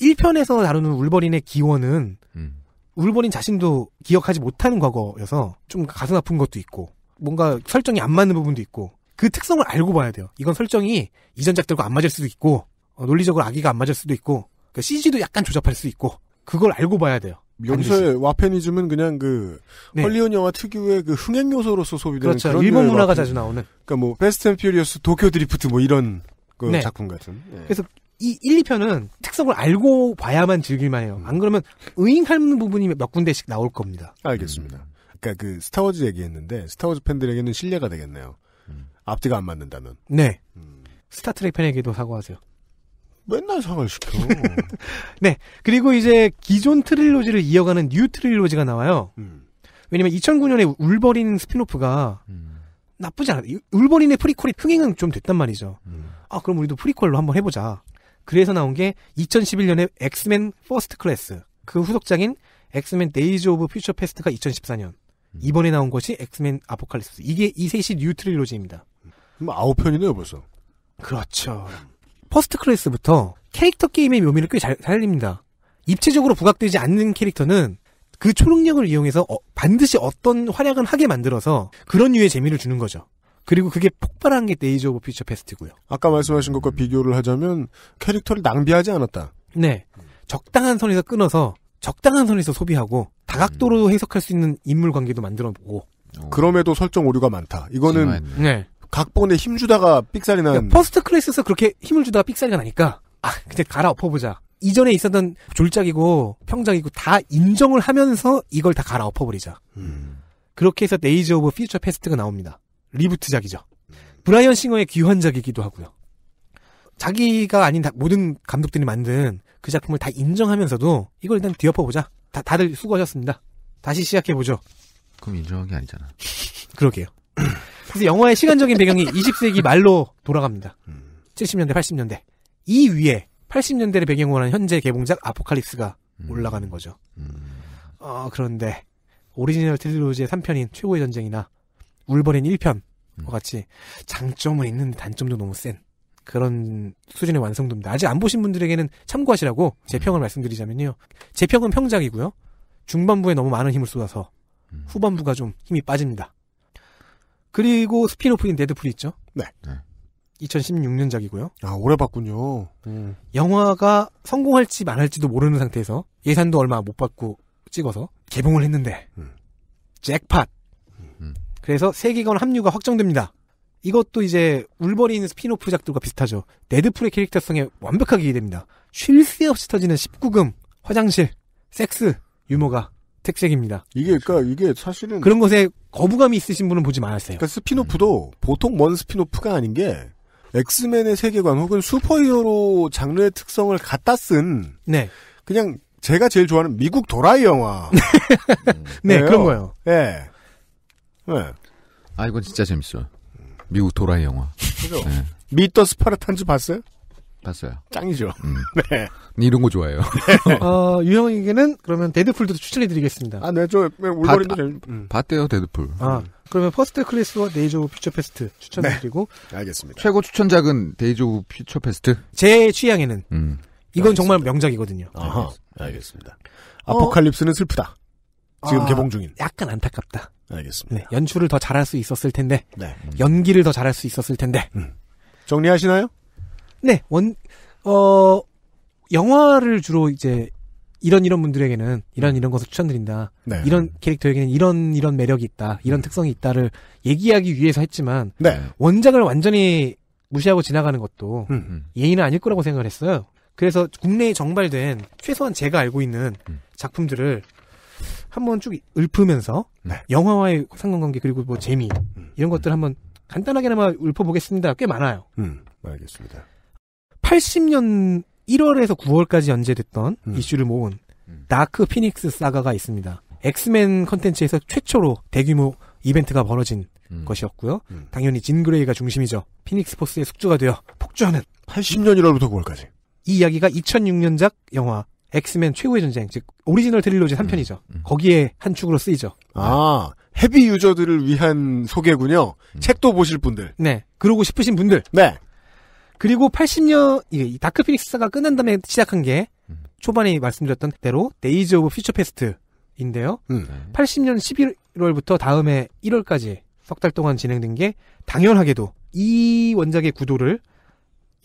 1편에서 다루는 울버린의 기원은 음. 울버린 자신도 기억하지 못하는 과거여서 좀 가슴 아픈 것도 있고 뭔가 설정이 안 맞는 부분도 있고 그 특성을 알고 봐야 돼요. 이건 설정이 이전작들과 안 맞을 수도 있고 어, 논리적으로 아기가 안 맞을 수도 있고 그러니까 CG도 약간 조잡할 수 있고 그걸 알고 봐야 돼요. 여기서의 와페니즘은 그냥 그 네. 헐리우드 영화 특유의 그 흥행 요소로서 소비되는 그렇죠. 그런 일본 문화가 와페니즘. 자주 나오는. 그러니까 뭐 베스트 앤 퓨리어스 도쿄 드리프트 뭐 이런 그 네. 작품 같은. 예. 그래서 이 1, 2편은 특성을 알고 봐야만 즐길만 해요. 안 그러면 의인할 부분이 몇 군데씩 나올 겁니다. 알겠습니다. 그러니까 그 스타워즈 얘기했는데 스타워즈 팬들에게는 신뢰가 되겠네요. 음. 앞뒤가 안 맞는다면. 네. 음. 스타트랙 팬에게도 사과하세요. 맨날 상을 시켜. 네. 그리고 이제 기존 트릴로지를 이어가는 뉴 트릴로지가 나와요. 음. 왜냐면 2009년에 울버린 스피노프가 음. 나쁘지 않아. 울버린의 프리퀄이 흥행은 좀 됐단 말이죠. 음. 아, 그럼 우리도 프리퀄로 한번 해보자. 그래서 나온 게 2011년에 엑스맨 퍼스트 클래스. 그 후속작인 엑스맨 데이즈 오브 퓨처 페스트가 2014년. 음. 이번에 나온 것이 엑스맨 아포칼립스. 이게 이 셋이 뉴 트릴로지입니다. 음. 그럼 아홉 편이네요, 벌써. 그렇죠. 음. 퍼스트 클래스부터 캐릭터 게임의 묘미를 꽤 잘 살립니다. 입체적으로 부각되지 않는 캐릭터는 그 초능력을 이용해서 어, 반드시 어떤 활약은 하게 만들어서 그런 유의 재미를 주는 거죠. 그리고 그게 폭발한 게 데이즈 오브 퓨처 페스트고요. 아까 말씀하신 것과 비교를 하자면 캐릭터를 낭비하지 않았다. 네. 적당한 선에서 끊어서 적당한 선에서 소비하고 다각도로 음. 해석할 수 있는 인물 관계도 만들어 보고 그럼에도 설정 오류가 많다. 이거는 음. 네. 각본에 힘 주다가 삑살이 난. 그러니까 퍼스트 클래스에서 그렇게 힘을 주다가 삑살이가 나니까 아 그냥 갈아엎어보자. 이전에 있었던 졸작이고 평작이고 다 인정을 하면서 이걸 다 갈아엎어버리자. 음. 그렇게 해서 네이즈 오브 퓨처 패스트가 나옵니다. 리부트작이죠. 브라이언 싱어의 귀환작이기도 하고요. 자기가 아닌 모든 감독들이 만든 그 작품을 다 인정하면서도 이걸 일단 뒤엎어보자. 다, 다들 수고하셨습니다. 다시 시작해보죠. 그럼 인정한 게 아니잖아. 그러게요. 그래서 영화의 시간적인 배경이 20세기 말로 돌아갑니다. 음. 70년대, 80년대. 이 위에 80년대를 배경으로 한 현재 개봉작 아포칼립스가 음. 올라가는 거죠. 음. 어, 그런데 오리지널 트릴로지의 3편인 최고의 전쟁이나 울버린 1편과 음. 같이 장점은 있는데 단점도 너무 센 그런 수준의 완성도입니다. 아직 안 보신 분들에게는 참고하시라고 제 음. 평을 말씀드리자면요. 제 평은 평작이고요. 중반부에 너무 많은 힘을 쏟아서 후반부가 좀 힘이 빠집니다. 그리고 스피노프인 데드풀이 있죠. 네. 2016년작이고요. 아, 오래 봤군요. 음. 영화가 성공할지 말할지도 모르는 상태에서 예산도 얼마 못 받고 찍어서 개봉을 했는데 음. 잭팟. 음. 그래서 세계관 합류가 확정됩니다. 이것도 이제 울버린 스피노프작들과 비슷하죠. 데드풀의 캐릭터성에 완벽하게 이해됩니다. 쉴 새 없이 터지는 19금, 화장실, 섹스, 유머가 택색입니다 이게 그러니까 이게 사실은 그런 것에 거부감이 있으신 분은 보지 말았요 그러니까 스피노프도 음. 보통 먼 스피노프가 아닌 게 엑스맨의 세계관 혹은 슈퍼히어로 장르의 특성을 갖다 쓴 네. 그냥 제가 제일 좋아하는 미국 도라이 영화. 음. 네, 그런 거예요. 예. 네. 네. 아 이건 진짜 재밌어. 미국 도라이 영화. 그죠? 네. 미터 스파르탄즈 봤어요? 봤어요. 짱이죠. 음. 네. 이런 거 좋아해요. 네. 어, 유형에게는 그러면 데드풀도 추천해드리겠습니다. 아, 네, 저 울버린도 네, 제일 음. 봤대요, 데드풀. 아, 음. 그러면 퍼스트 클래스와 데이즈 오브 퓨처 페스트 추천드리고. 해 네. 알겠습니다. 최고 추천작은 데이즈 오브 퓨처 페스트. 제 취향에는 음. 이건 알겠습니다. 정말 명작이거든요. 아하, 네, 알겠습니다. 어, 아포칼립스는 슬프다. 지금 아, 개봉 중인. 약간 안타깝다. 알겠습니다. 네, 연출을 더 잘할 수 있었을 텐데. 네. 연기를 더 잘할 수 있었을 텐데. 음. 정리하시나요? 네, 원, 어, 영화를 주로 이제 이런 이런 분들에게는 이런 이런 것을 추천드린다. 네. 이런 캐릭터에게는 이런 이런 매력이 있다. 이런 음. 특성이 있다를 얘기하기 위해서 했지만 네. 원작을 완전히 무시하고 지나가는 것도 음, 음. 예의는 아닐 거라고 생각을 했어요. 그래서 국내에 정발된 최소한 제가 알고 있는 작품들을 한번 쭉 읊으면서 네. 영화와의 상관관계 그리고 뭐 재미 이런 것들 한번 간단하게나마 읊어보겠습니다. 꽤 많아요. 음, 알겠습니다. 80년 1월에서 9월까지 연재됐던 음. 이슈를 모은 음. 다크 피닉스 사가가 있습니다. 엑스맨 컨텐츠에서 최초로 대규모 이벤트가 벌어진 음. 것이었고요. 음. 당연히 진그레이가 중심이죠. 피닉스 포스의 숙주가 되어 폭주하는 80년 1월부터 9월까지. 이 이야기가 2006년작 영화 엑스맨 최후의 전쟁, 즉 오리지널 트릴로지 3편이죠. 음. 음. 거기에 한 축으로 쓰이죠. 아, 헤비 유저들을 위한 소개군요. 음. 책도 보실 분들. 네. 그러고 싶으신 분들. 네. 그리고 80년 다크 피닉스가 끝난 다음에 시작한 게 음. 초반에 말씀드렸던 대로 데이즈 오브 퓨처 페스트인데요. 음. 80년 11월부터 다음해 1월까지 석 달 동안 진행된 게 당연하게도 이 원작의 구도를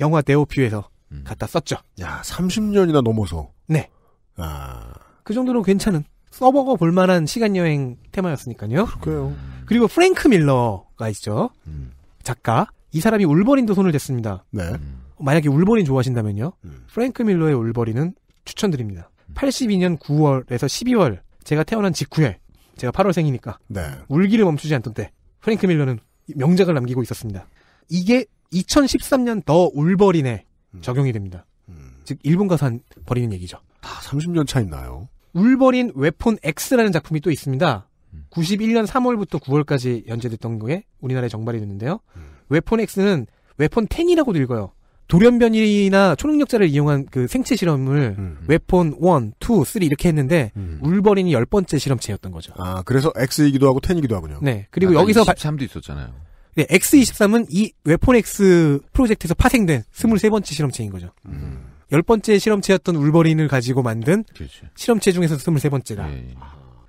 영화 네오퓨에서 음. 갖다 썼죠. 야, 30년이나 넘어서. 네. 아. 그정도로 괜찮은 써먹어 볼 만한 시간 여행 테마였으니까요. 그래요. 그리고 프랭크 밀러가 있죠. 음. 작가. 이 사람이 울버린도 손을 댔습니다. 네. 만약에 울버린 좋아하신다면요. 음. 프랭크 밀러의 울버린은 추천드립니다. 82년 음. 9월에서 12월 제가 태어난 직후에 제가 8월생이니까 네. 울기를 멈추지 않던 때 프랭크 밀러는 명작을 남기고 있었습니다. 이게 2013년 더 울버린에 음. 적용이 됩니다. 음. 즉 일본 가서 한 버리는 얘기죠. 다 30년 차 있나요? 울버린 웹폰 X라는 작품이 또 있습니다. 91년 음. 3월부터 9월까지 연재됐던 거에 우리나라에 정발이 됐는데요. 음. 웨폰 X는 웨폰 10이라고도 읽어요. 돌연변이나 초능력자를 이용한 그 생체 실험을 음. 음. 웨폰 1, 2, 3 이렇게 했는데 음, 음. 울버린이 열 번째 실험체였던 거죠. 아 그래서 X이기도 하고 10이기도 하군요. 네. 그리고 아, 여기서 23도 있었잖아요. 네, X23은 이 웨폰 X 프로젝트에서 파생된 23번째 실험체인 거죠. 음. 1번째 실험체였던 울버린을 가지고 만든 그렇 실험체 중에서 23번째다. 예, 예,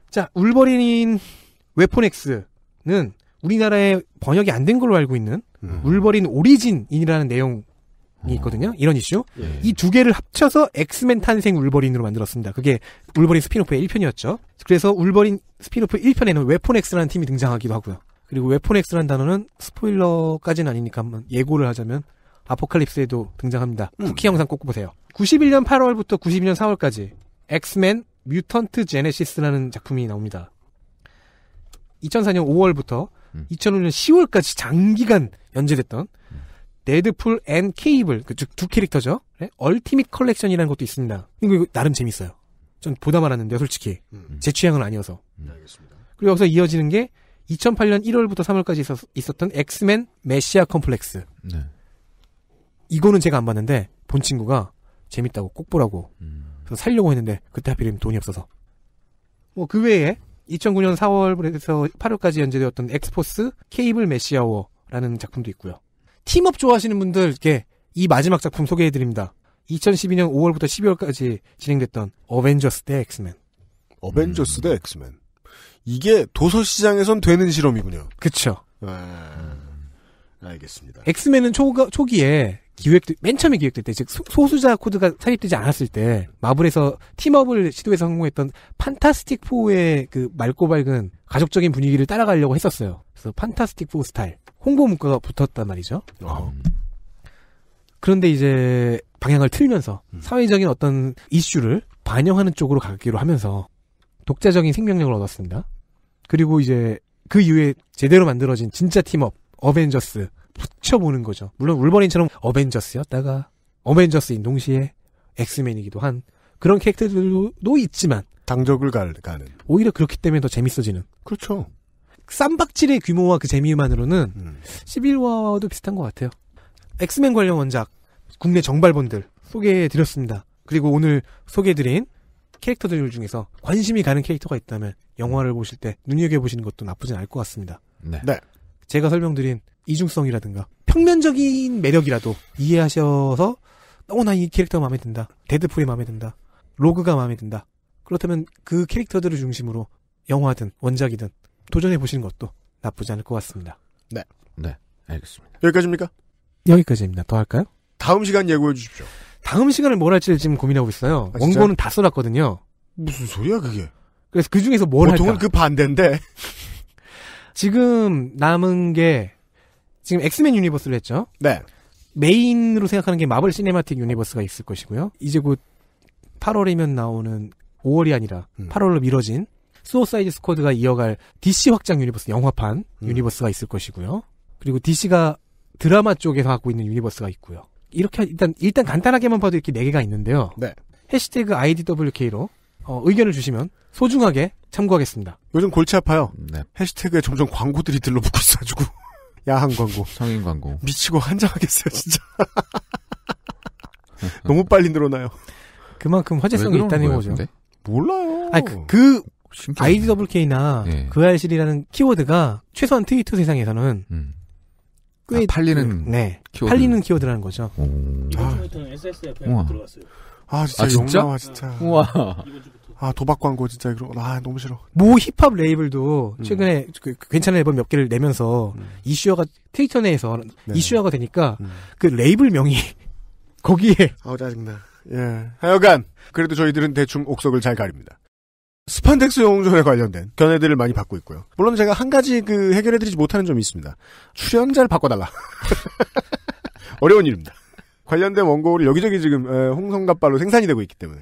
자, 울버린 인 웨폰 X는 우리나라에 번역이 안 된 걸로 알고 있는 음. 울버린 오리진이라는 내용이 음. 있거든요. 이런 이슈. 예. 이두 개를 합쳐서 엑스맨 탄생 울버린으로 만들었습니다. 그게 울버린 스피노프의 1편이었죠. 그래서 울버린 스피노프 1편에는 웨폰엑스라는 팀이 등장하기도 하고요. 그리고 웨폰엑스라는 단어는 스포일러까지는 아니니까 한번 예고를 하자면 아포칼립스에도 등장합니다. 음. 쿠키 영상 꼭 보세요. 91년 8월부터 92년 4월까지 엑스맨 뮤턴트 제네시스라는 작품이 나옵니다. 2004년 5월부터 음. 2005년 10월까지 장기간 연재됐던 음. 데드풀 앤 케이블 그즉두 캐릭터죠. 네? 얼티밋 컬렉션이라는 것도 있습니다. 이거, 이거 나름 재밌어요. 전 보다 말았는데요, 솔직히 음. 음. 제 취향은 아니어서. 음. 네, 알겠습니다. 그리고 여기서 이어지는 게 2008년 1월부터 3월까지 있었, 있었던 엑스맨 메시아 컴플렉스. 네. 이거는 제가 안 봤는데 본 친구가 재밌다고 꼭 보라고. 음. 그래서 살려고 했는데 그때 하필이면 돈이 없어서. 뭐 그 외에 2009년 4월에서 8월까지 연재되었던 엑스포스 케이블 메시아워라는 작품도 있고요. 팀업 좋아하시는 분들께 이 마지막 작품 소개해드립니다. 2012년 5월부터 12월까지 진행됐던 어벤져스 대 엑스맨. 어벤져스 대 엑스맨. 이게 도서시장에선 되는 실험이군요. 그쵸. 음. 알겠습니다. 엑스맨은 초가, 초기에 기획된 맨 처음에 기획될 때, 즉 소수자 코드가 삽입되지 않았을 때 마블에서 팀업을 시도해서 성공했던 판타스틱 4의 그 맑고 밝은 가족적인 분위기를 따라가려고 했었어요. 그래서 판타스틱 4 스타일 홍보 문구가 붙었단 말이죠. 아. 어. 그런데 이제 방향을 틀면서 음. 사회적인 어떤 이슈를 반영하는 쪽으로 가기로 하면서 독자적인 생명력을 얻었습니다. 그리고 이제 그 이후에 제대로 만들어진 진짜 팀업 어벤져스 붙여보는 거죠. 물론 울버린처럼 어벤져스였다가 어벤져스인 동시에 엑스맨이기도 한 그런 캐릭터들도 있지만 당적을 갈, 가는 오히려 그렇기 때문에 더 재밌어지는 그렇죠. 쌈박질의 규모와 그 재미만으로는 음. 11화와도 비슷한 것 같아요. 엑스맨 관련 원작 국내 정발본들 소개해드렸습니다. 그리고 오늘 소개해드린 캐릭터들 중에서 관심이 가는 캐릭터가 있다면 영화를 보실 때 눈여겨보시는 것도 나쁘진 않을 것 같습니다. 네. 네. 제가 설명드린 이중성이라든가 평면적인 매력이라도 이해하셔서 너무나 어, 이 캐릭터가 마음에 든다. 데드풀이 마음에 든다. 로그가 마음에 든다. 그렇다면 그 캐릭터들을 중심으로 영화든 원작이든 도전해 보시는 것도 나쁘지 않을 것 같습니다. 네. 네. 알겠습니다. 여기까지입니까? 여기까지입니다. 더 할까요? 다음 시간 예고해 주십시오. 다음 시간을 뭘 할지를 지금 고민하고 있어요. 아, 원고는 다 써놨거든요. 무슨 소리야 그게? 그래서 그 중에서 뭘 보통은 그 반대인데. 지금 남은 게 지금 엑스맨 유니버스를 했죠. 네. 메인으로 생각하는 게 마블 시네마틱 유니버스가 있을 것이고요. 이제 곧 8월이면 나오는 5월이 아니라 음. 8월로 미뤄진 소사이즈 스쿼드가 이어갈 DC 확장 유니버스 영화판 음. 유니버스가 있을 것이고요. 그리고 DC가 드라마 쪽에서 갖고 있는 유니버스가 있고요. 이렇게 일단 일단 간단하게만 봐도 이렇게 4 개가 있는데요. 네. 해시태그 IDWK로 어, 의견을 주시면 소중하게 참고하겠습니다. 요즘 골치 아파요. 네. 해시태그에 점점 광고들이 들러붙고 있어가지고 야한 광고, 성인 광고 미치고 한장하겠어요 진짜. 너무 빨리 늘어나요. 그만큼 화제성이 있다는 거죠 근데? 몰라요. 아니, 그, 그 IDWK나 네. 예. 그 알실이라는 키워드가 최소한 트위터 세상에서는 음. 꽤 아, 팔리는 그, 네 키워드. 팔리는 키워드라는 거죠. 이번 주부터는 SSF에 들어갔어요. 아 진짜 아, 진짜? 영화 진짜. 우와. 이번 주아 도박 광고 진짜 그런 아 너무 싫어. 모 힙합 레이블도 음. 최근에 음. 그, 괜찮은 앨범 몇 개를 내면서 음. 이슈화가 트위터 내에서 네. 이슈화가 되니까 음. 그 레이블 명이 거기에 아 짜증나. 예. 하여간 그래도 저희들은 대충 옥석을 잘 가립니다. 스판덱스 용웅에 관련된 견해들을 많이 받고 있고요. 물론 제가 한 가지 그 해결해드리지 못하는 점이 있습니다. 출연자를 바꿔달라. 어려운 일입니다. 관련된 원고를 여기저기 지금 홍성갑발로 생산이 되고 있기 때문에.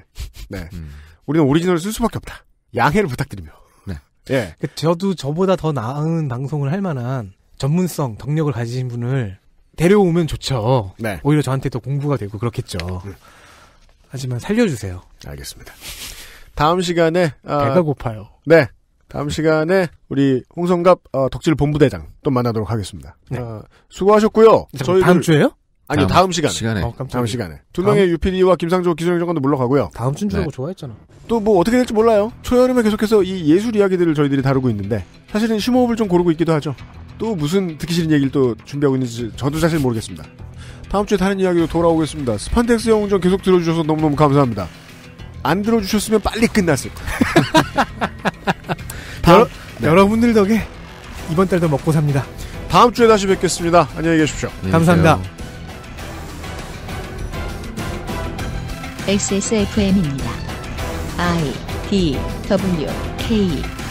네. 음. 우리는 오리지널을 쓸 수밖에 없다. 양해를 부탁드리며. 네. 예. 그 저도 저보다 더 나은 방송을 할 만한 전문성, 덕력을 가지신 분을 데려오면 좋죠. 네. 오히려 저한테 더 공부가 되고 그렇겠죠. 음. 하지만 살려주세요. 알겠습니다. 다음 시간에 아, 배가 고파요. 네. 다음 시간에 우리 홍성갑 어, 덕질 본부대장 또 만나도록 하겠습니다. 네. 아, 수고하셨고요. 저희 다음 주에요? 아니 다음, 시간에. 시간에. 어, 다음 시간에. 두 다음... 명의 유피디와 김상조 기존 정관도 물러가고요. 다음 주인 줄 알고 네. 좋아했잖아. 또 뭐 어떻게 될지 몰라요. 초여름에 계속해서 이 예술 이야기들을 저희들이 다루고 있는데 사실은 심호흡을 좀 고르고 있기도 하죠. 또 무슨 듣기 싫은 얘기를 또 준비하고 있는지 저도 사실 모르겠습니다. 다음 주에 다른 이야기로 돌아오겠습니다. 스판텍스 영웅전 계속 들어주셔서 너무너무 감사합니다. 안 들어주셨으면 빨리 끝났을 거예요. 네. 여러분들 덕에 이번 달도 먹고 삽니다. 다음 주에 다시 뵙겠습니다. 안녕히 계십시오. 네, 감사합니다. XSFM입니다. I D W K